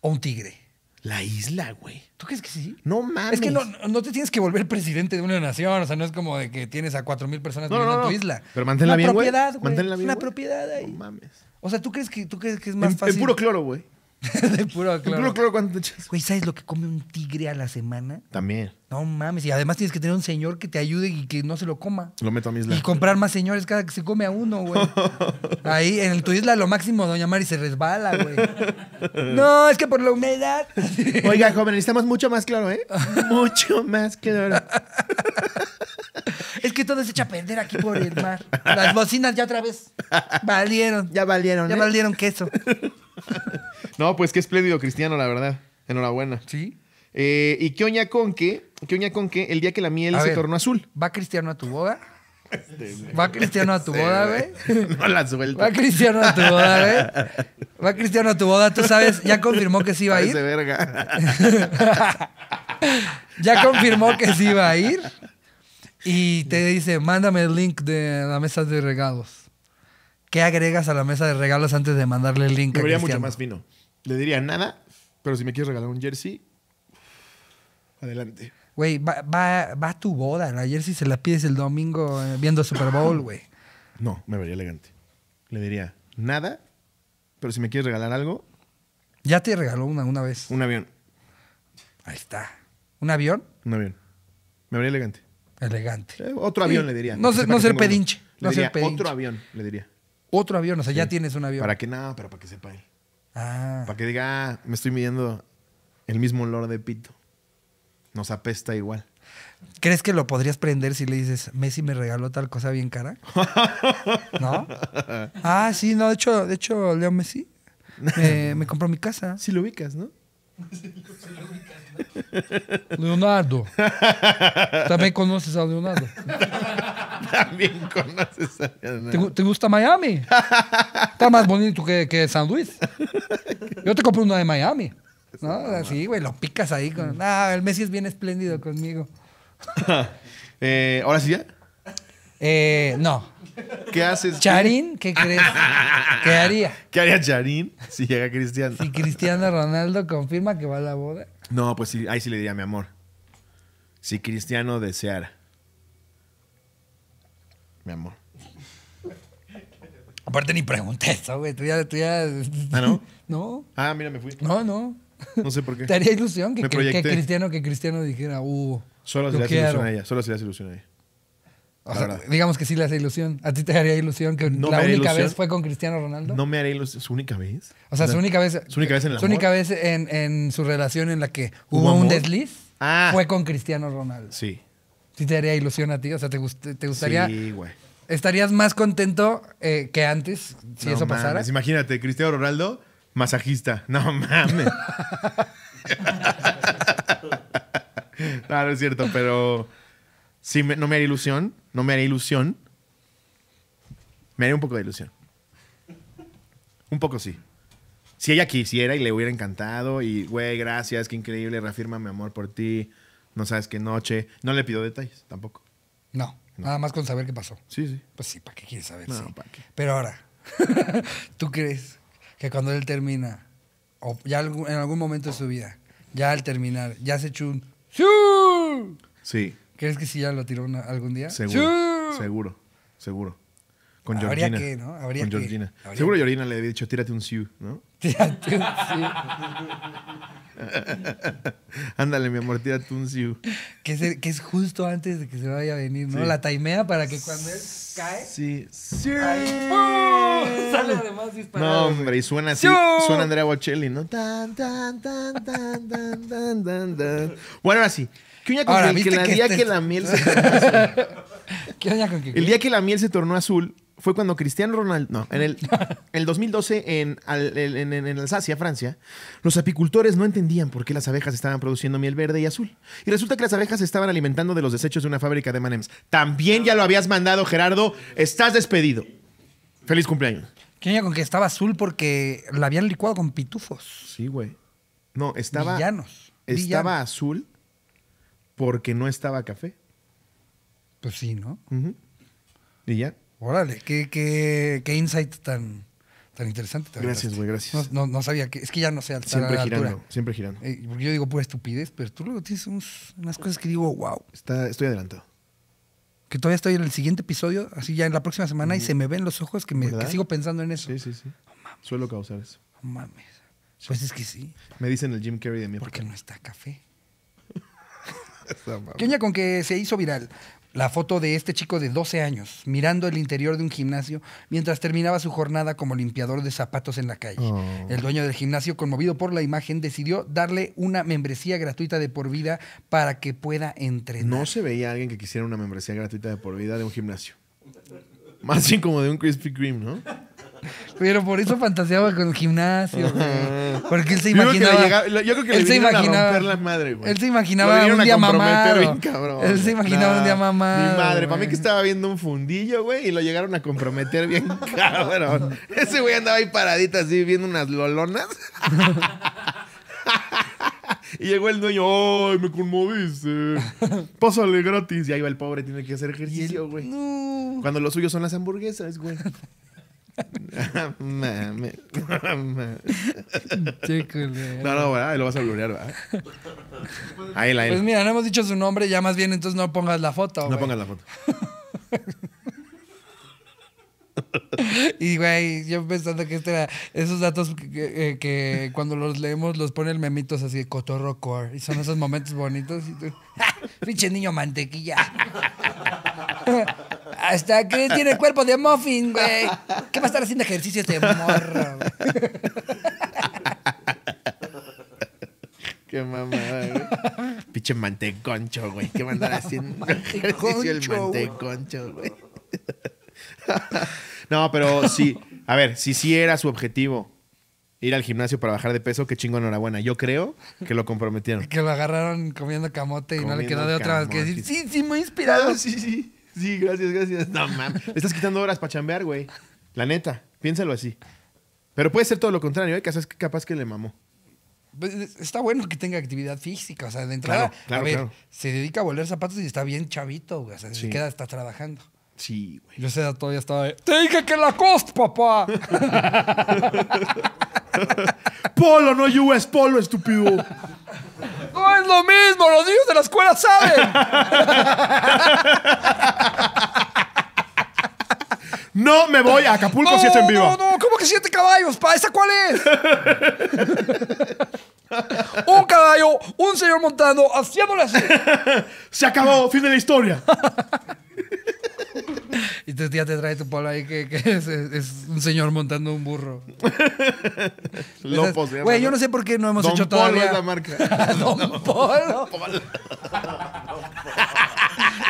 o un tigre? La isla, güey. ¿Tú crees que sí? No mames. Es que no, no, te tienes que volver presidente de una nación. O sea, no es como de que tienes a cuatro mil personas viviendo en tu isla. Pero manténla una propiedad, güey. Manténla bien, Una propiedad ahí. No mames. O sea, ¿tú crees que, tú crees que es más fácil? Es puro cloro, güey. [laughs] de puro cloro. puro cuando te echas. Güey, ¿sabes lo que come un tigre a la semana? También. No mames. Y además tienes que tener un señor que te ayude y que no se lo coma. Lo meto a mi isla. Y comprar más señores cada que se come a uno, güey. [laughs] Ahí, en tu isla, lo máximo, doña Mari se resbala, güey. [laughs] No, es que por la humedad. Oiga, joven, necesitamos mucho más claro, ¿eh? mucho más cloro. Es que todo se echa a perder aquí por el mar. Las bocinas ya otra vez valieron. Ya valieron. Ya ¿eh? valieron queso. [laughs] no, pues qué espléndido, Cristiano, la verdad. Enhorabuena. Sí. Eh, ¿Y qué oña con qué, ¿Qué oña con qué, el día que la miel se tornó azul? ¿Va Cristiano a tu boda? Este, va Cristiano a tu boda, güey. [laughs] No la suelta. Va Cristiano a tu boda, güey. Va Cristiano a tu boda, tú sabes, ya confirmó que sí iba a ir. [laughs] ya confirmó que sí iba a ir. Y te dice, mándame el link de la mesa de regalos. ¿Qué agregas a la mesa de regalos antes de mandarle el link? Me vería mucho más fino. Le diría nada, pero si me quieres regalar un jersey, adelante. Güey, va, va, a tu boda. La jersey se la pides el domingo eh, viendo Super Bowl, güey. No, me vería elegante. Le diría nada, pero si me quieres regalar algo. Ya te regaló una, una vez. Un avión. Ahí está. ¿Un avión? Un avión. Me vería elegante. Elegante. Eh, otro avión le diría. No, ser pedinche. ser pedinche. Otro avión, le diría. Otro avión, o sea, ya tienes un avión. ¿Para que No, pero para que sepa él. Ah. Para que diga, ah, me estoy midiendo el mismo olor de pito. Nos apesta igual. ¿Crees que lo podrías prender si le dices, Messi me regaló tal cosa bien cara? [laughs] ¿No? Ah, sí, no, de hecho, de hecho Leo Messi eh, me, compró mi casa. Si lo ubicas, ¿no? Leonardo. ¿También conoces a Leonardo? También conoces a Leonardo. ¿Te, gusta Miami? Está más bonito que, San Luis. Yo te compré una de Miami. ¿No? Así, güey, lo picas ahí. Con... Mm. Ah, el Messi es bien espléndido conmigo. [laughs] Eh, ¿Ahora sí ya? Eh, no. ¿Qué haces? Charín, ¿qué crees? [laughs] ¿Qué haría? ¿Qué haría Charín si llega Cristiano? Si Cristiano Ronaldo confirma que va a la boda. No, pues ahí sí le diría mi amor. Si Cristiano deseara. Mi amor. Aparte ni pregunté eso, güey. Tú ya, ya... ¿Ah, no? [laughs] No. Ah, mira, me fui. No, no. No sé por qué. [laughs] Te haría ilusión que, Cristiano, que Cristiano dijera, uh. Solo se le ilusión a ella. Solo se le hace ilusión a ella digamos que sí le hace ilusión. ¿A ti te haría ilusión que la única vez fue con Cristiano Ronaldo? No me haría ilusión. ¿Su única vez? O sea, su única vez. Su única vez en Su en, su relación en la que hubo, un desliz ah. fue con Cristiano Ronaldo. Sí. ¿Sí te haría ilusión a ti? O sea, ¿te, gustaría. Sí, güey. ¿Estarías más contento eh, que antes si eso mames. pasara? Imagínate, Cristiano Ronaldo, masajista. [laughs] No mames. Claro, [laughs] [laughs] es cierto, pero. Si no me haría ilusión. No me haría ilusión. Me haría un poco de ilusión. Un poco sí. Si ella quisiera y le hubiera encantado y, güey, gracias, qué increíble, reafirma mi amor por ti, no sabes qué noche. No le pido detalles tampoco. No, nada más con saber qué pasó. Sí, sí. Pues sí, ¿para qué quieres saber? No, ¿para qué? Pero ahora, [laughs] ¿tú crees que cuando él termina, o ya en algún momento de su vida, ya al terminar, ya se echó un... Sí. ¿Crees que si ya lo tiró algún día? Seguro. Seguro, seguro. Con Habría Que, ¿no? con Georgina. seguro que. Georgina le había dicho, tírate un Sioux, ¿no? Tírate [laughs] Ándale, mi amor, tírate un Que es, que es justo antes de que se vaya a venir, ¿no? La taimea para que cuando él cae. Sí. sí. [laughs] Sale además disparado. No, hombre, y suena así. Suena Andrea Bocelli, ¿no? Tan, tan, tan, tan, tan, tan, tan, tan. Bueno, así. ¿Qué onda con Ahora, que, el día este que la miel se [laughs] ¿Qué onda con que? El día que la miel se tornó azul, fue cuando Cristiano Ronaldo, no, en el, 2012 [laughs] en, Alsacia, Francia, los apicultores no entendían por qué las abejas estaban produciendo miel verde y azul. Y resulta que las abejas se estaban alimentando de los desechos de una fábrica de Manems. También ya lo habías mandado, Gerardo. Estás despedido. Feliz cumpleaños. ¿Quién con que estaba azul porque la habían licuado con pitufos? Sí, güey. No, estaba. Villanos. Estaba azul porque no estaba café. Pues sí, ¿no? Y ya. Órale, qué, qué, qué insight tan, tan interesante. gracias, güey, gracias. No, no, sabía que. Es que ya no sé al Siempre girando, siempre girando. Eh, porque yo digo pura estupidez, pero tú luego tienes unas cosas que digo, wow. estoy adelantado. Que todavía estoy en el siguiente episodio, así ya en la próxima semana, y mm. se me ven los ojos que, me, que sigo pensando en eso. Sí, sí, sí. Oh, mames. Suelo causar eso. No mames. Pues es que sí. Me dicen el Jim Carrey de mi Porque no está café. [laughs] Quéña con que se hizo viral? la foto de este chico de 12 años mirando el interior de un gimnasio mientras terminaba su jornada como limpiador de zapatos en la calle. Oh. El dueño del gimnasio, conmovido por la imagen, decidió darle una membresía gratuita de por vida para que pueda entrenar. No se veía alguien que quisiera una membresía gratuita de por vida de un gimnasio. Más bien como de un Krispy Kreme, ¿no? Pero por eso fantaseaba con el gimnasio, Porque él se imaginaba. Yo creo que él se imaginaba, a romper la madre, güey. Él se imaginaba un día mamado. él se imaginaba un día mamado. Mi madre, para mí que estaba viendo un fundillo, güey, y lo llegaron a comprometer bien [laughs] cabrón. Ese güey andaba ahí paradito así viendo unas lolonas. [laughs] Y llegó el dueño, ¡ay, me conmoviste! Pásale gratis. Y ahí va el pobre, tiene que hacer ejercicio, güey. Cuando los suyos son las hamburguesas, güey no, no, güey, lo vas a blurear, ¿verdad? Ahí la Pues mira, no hemos dicho su nombre, ya más bien entonces no pongas la foto. No pongas la foto. [laughs] Y, güey, yo pensando que este era esos datos que, eh, cuando los leemos los pone el memitos así, de cotorro core. Y son esos momentos bonitos. Y [laughs] ¡Ja! ¡Pinche niño mantequilla! [laughs] Hasta que tiene cuerpo de muffin, güey. ¿Qué va a estar haciendo ejercicio este morro? Qué mamá, güey. Pinche manteconcho, güey. ¿Qué va a andar haciendo [laughs] ejercicio el manteconcho, güey? [laughs] no, pero sí. A ver, si sí era su objetivo ir al gimnasio para bajar de peso, qué chingo enhorabuena. Yo creo que lo comprometieron. que lo agarraron comiendo camote y no le quedó de otra vez que decir, sí, sí, muy inspirado. Ah, sí, sí. Sí, gracias, gracias. No mames. estás quitando horas para chambear, güey. La neta, piénsalo así. Pero puede ser todo lo contrario, ¿eh? que capaz que le mamó. Pues, está bueno que tenga actividad física, o sea, de entrada, claro, a ver, se dedica a volver zapatos y está bien chavito, güey, o sea, se queda, está trabajando. Sí, güey. Yo todavía estaba ¡Te dije que la cost, papá! [laughs] polo, no US Polo, estúpido. No es lo mismo, los niños de la escuela saben. [laughs] No me voy a Acapulco si en vivo. No, no, ¿cómo que siete caballos? ¿Para esa cuál es? [laughs] un caballo, un señor montando, haciéndole así. Se acabó, fin de la historia. Y tu te trae tu polo ahí que, [laughs] es, un señor montando un burro. [laughs] lopos Güey, yo no sé por qué no hemos Don hecho Polo es la marca. [laughs] Don no. Polo.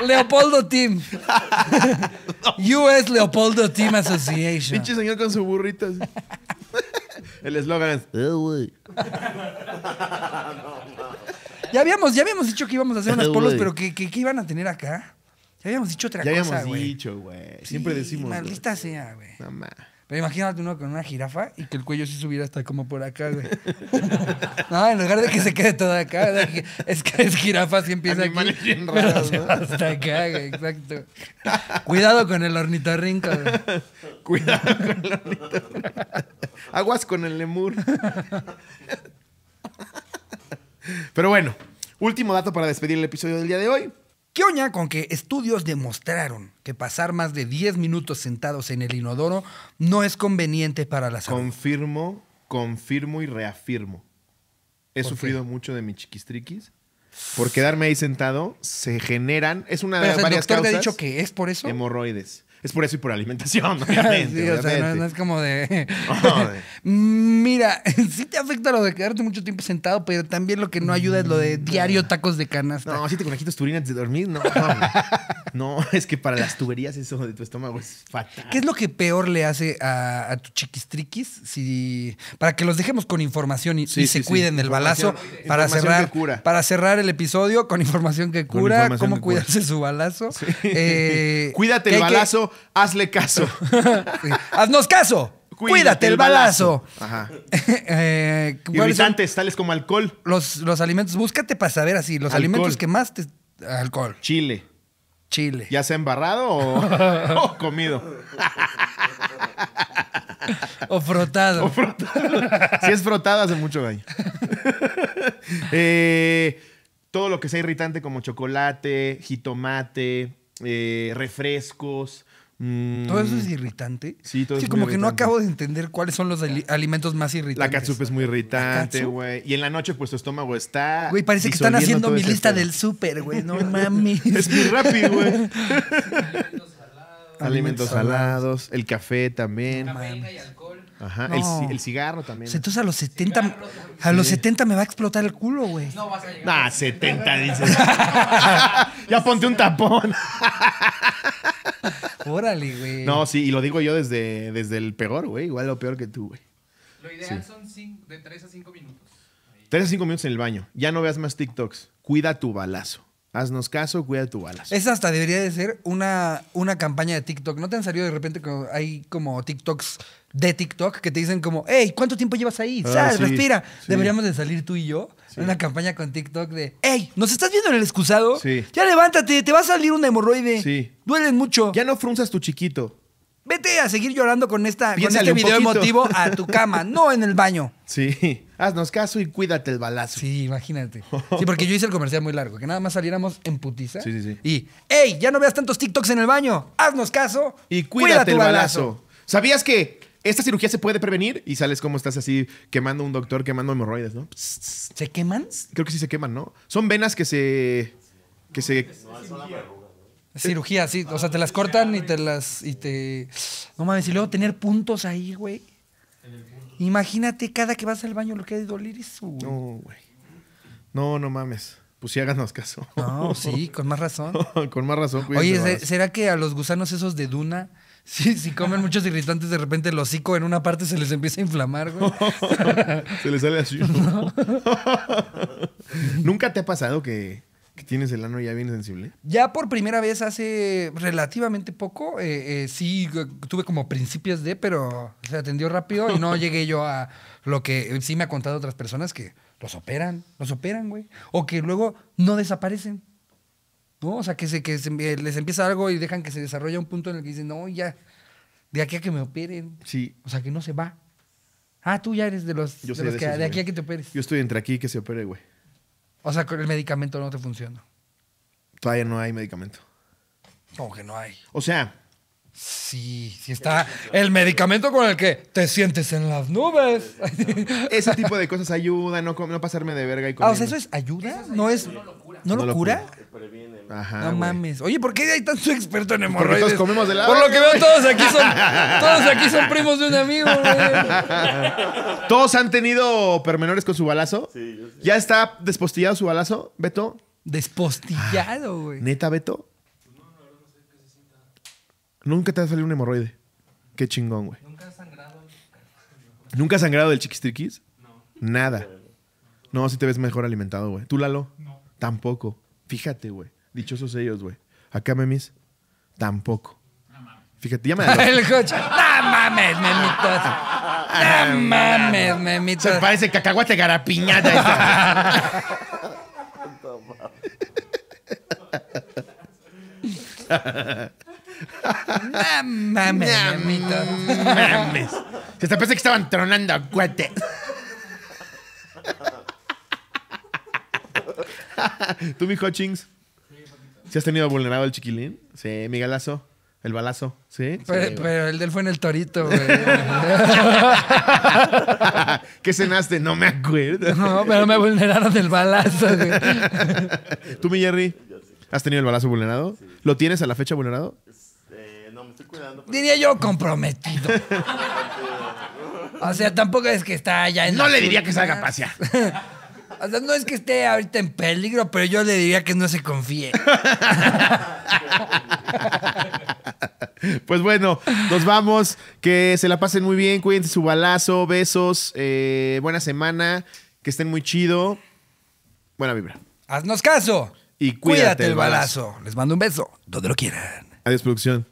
Leopoldo Team. US Leopoldo Team Association. Pinche señor con su burrito. Así. El eslogan es. Eh, güey. ya habíamos, ya habíamos dicho que íbamos a hacer unas eh, polos, pero ¿qué iban a tener acá. Ya habíamos dicho otra cosa, habíamos güey. dicho, güey. Siempre decimos. Maldita sea, güey. Pero imagínate uno con una jirafa y que el cuello sí subiera hasta como por acá, güey. [laughs] no, en lugar de que se quede todo acá, es que es jirafa si empieza aquí, hasta acá, güey, exacto. Cuidado con el ornitorrinco, güey. [laughs] Cuidado con el ornitorrinco. Aguas con el lemur. [laughs] Pero bueno, último dato para despedir el episodio del día de hoy. ¿Qué oña con que estudios demostraron que pasar más de 10 minutos sentados en el inodoro no es conveniente para la salud? Confirmo, confirmo y reafirmo. He sufrido mucho de mi chiquistriquis. Por quedarme ahí sentado se generan, es una de las varias el doctor ha dicho que es por eso? Hemorroides. Es por eso y por alimentación, [laughs] [laughs] obviamente. no, es como de... [laughs] Mira, sí te afecta lo de quedarte mucho tiempo sentado, pero también lo que no ayuda es lo de mm, diario tacos de canasta. No, te conejitos antes de dormir, no. No, es que para las tuberías eso de tu estómago es fatal. ¿Qué es lo que peor le hace a, a tu chiquistriquis? Si, para que los dejemos con información y, se cuiden del balazo. Para cerrar, para cerrar el episodio con información que cura, cómo cuidarse su balazo. Eh, Cuídate el balazo hazle caso. [laughs] Haznos caso. Cuídate, el balazo. [laughs] Eh, Irritantes, tales como alcohol. Los, alimentos, búscate para saber así. Los alimentos que más te. Alcohol. Chile. Chile. ¿Ya se ha embarrado [laughs] o, comido? o frotado. frotado. Si es frotado, hace mucho daño. Eh, todo lo que sea irritante, como chocolate, jitomate, eh, refrescos, Mm. Todo eso es irritante. Sí, todo es como que no acabo de entender cuáles son los alimentos más irritantes. La catsup es muy irritante, güey. Y en la noche, pues tu estómago está. Güey, parece que están haciendo mi lista del súper, güey. No [laughs] mames. es muy rápido, güey. [laughs] Alimentos salados. Alimentos salados. El café también. Ajá, el, cigarro también. Pues entonces a los 70, a los 70 me va a explotar el culo, güey. No vas a llegar. Ah, 70 dices. [laughs] ya ponte un tapón. [laughs] Órale, güey. No, sí, y lo digo yo desde, el peor, güey. Igual lo peor que tú, güey. Lo ideal son de 3 a 5 minutos. 3 a 5 minutos en el baño. Ya no veas más TikToks. Cuida tu balazo. Haznos caso, cuida tu balazo. Esa hasta debería de ser una, una campaña de TikTok. ¿No te han salido de repente que hay como TikToks de TikTok que te dicen como, hey, ¿cuánto tiempo llevas ahí? Ah, respira. Deberíamos de salir tú y yo en una campaña con TikTok de, hey, ¿nos estás viendo en el excusado? Ya levántate, te va a salir un hemorroide. Sí. Duelen mucho. Ya no frunzas tu chiquito. Vete a seguir llorando con, esta, este video emotivo a tu [laughs] cama, no en el baño. Sí, haznos caso y cuídate el balazo. Sí, imagínate. [laughs] Sí, porque yo hice el comercial muy largo, que nada más saliéramos en putiza. Sí, sí, sí. Y, hey, ya no veas tantos TikToks en el baño, haznos caso y cuídate, el balazo. ¿Sabías que esta cirugía se puede prevenir y sales como estás así quemando un doctor, quemando hemorroides, ¿no? ¿Se queman? Creo que sí se queman, ¿no? Son venas que se... que se... Cirugía, sí. O sea, te las cortan y te las... y te... No mames, y luego tener puntos ahí, güey. Imagínate cada que vas al baño lo que hay de dolir y su, No, güey. No, no mames. Pues sí, háganos caso. No, sí, con más razón. [laughs] con más razón. Oye, ¿será que a los gusanos esos de Duna Sí, si comen muchos irritantes, de repente el hocico en una parte se les empieza a inflamar, güey. [laughs] se les sale así. ¿Nunca te ha pasado que, tienes el ano ya bien sensible? Ya por primera vez hace relativamente poco, eh, eh, sí, eh, tuve como principios de, pero se atendió rápido y no [laughs] llegué yo a lo que sí me ha contado otras personas que los operan, los operan, güey. O que luego no desaparecen. ¿no? O sea, que, se, que les empieza algo y dejan que se desarrolle un punto en el que dicen, no, ya, de aquí a que me operen. Sí. O sea, que no se va. Ah, tú ya eres de los, Yo de, que, de aquí a que te operes. Yo estoy entre aquí y que se opere, güey. O sea, con el medicamento no te funciona. Todavía no hay medicamento. Como que no hay. O sea. Sí, sí está. El medicamento con el que te sientes en las nubes. [laughs] Ese tipo de cosas ayuda, no, no pasarme de verga y cosas Ah, o sea, eso es ayuda, no es. ¿No, locura? ¿No Ajá, no mames. Oye, ¿por qué hay tanto experto en [laughs] hemorroides? Todos comemos de lado. Por lo que veo, todos aquí son, [laughs] todos aquí son primos de un amigo, güey. [laughs] ¿Todos han tenido permenores con su balazo? Sí, yo sí. ¿Ya está despostillado su balazo, Beto? Despostillado, güey. Ah, ¿Neta, Beto? No, no, no sé qué Nunca te ha salido un hemorroide. Qué chingón, güey. Nunca has sangrado. ¿Nunca has sangrado del chiquistriquis? No. Nada. No, si te ves mejor alimentado, güey. ¿Tú, Lalo? No. Tampoco. Fíjate, güey. Dichosos ellos, güey. Acá, memis, tampoco. Fíjate, ya me [laughs] El coche. ¡No mames, memitos! [laughs] Ah, ¡No mames, memitos! Se parece cacahuate garapiñada. ¡No mames, memitos! ¡No mames! Se te parece que estaban tronando a cuate. [laughs] ¿Tú, mi Hutchings? has tenido vulnerado el chiquilín? Sí, Miguelazo. El balazo, ¿sí? Pero, el del fue en el torito, güey. [laughs] ¿Qué cenaste? No me acuerdo. No, pero me vulneraron del balazo, [laughs] ¿Tú, mi Jerry? ¿Has tenido el balazo vulnerado? ¿Lo tienes a la fecha vulnerado? Este, no, me estoy cuidando. Diría yo comprometido. [laughs] o sea, tampoco es que está allá en... No le diría que salga a pasear. O sea, no es que esté ahorita en peligro, pero yo le diría que no se confíe. [laughs] Pues bueno, nos vamos. Que se la pasen muy bien. Cuídense su balazo. Besos. Eh, buena semana. Que estén muy chido. Buena vibra. Haznos caso. Y cuídate, el balazo. Les mando un beso. Donde lo quieran. Adiós, producción.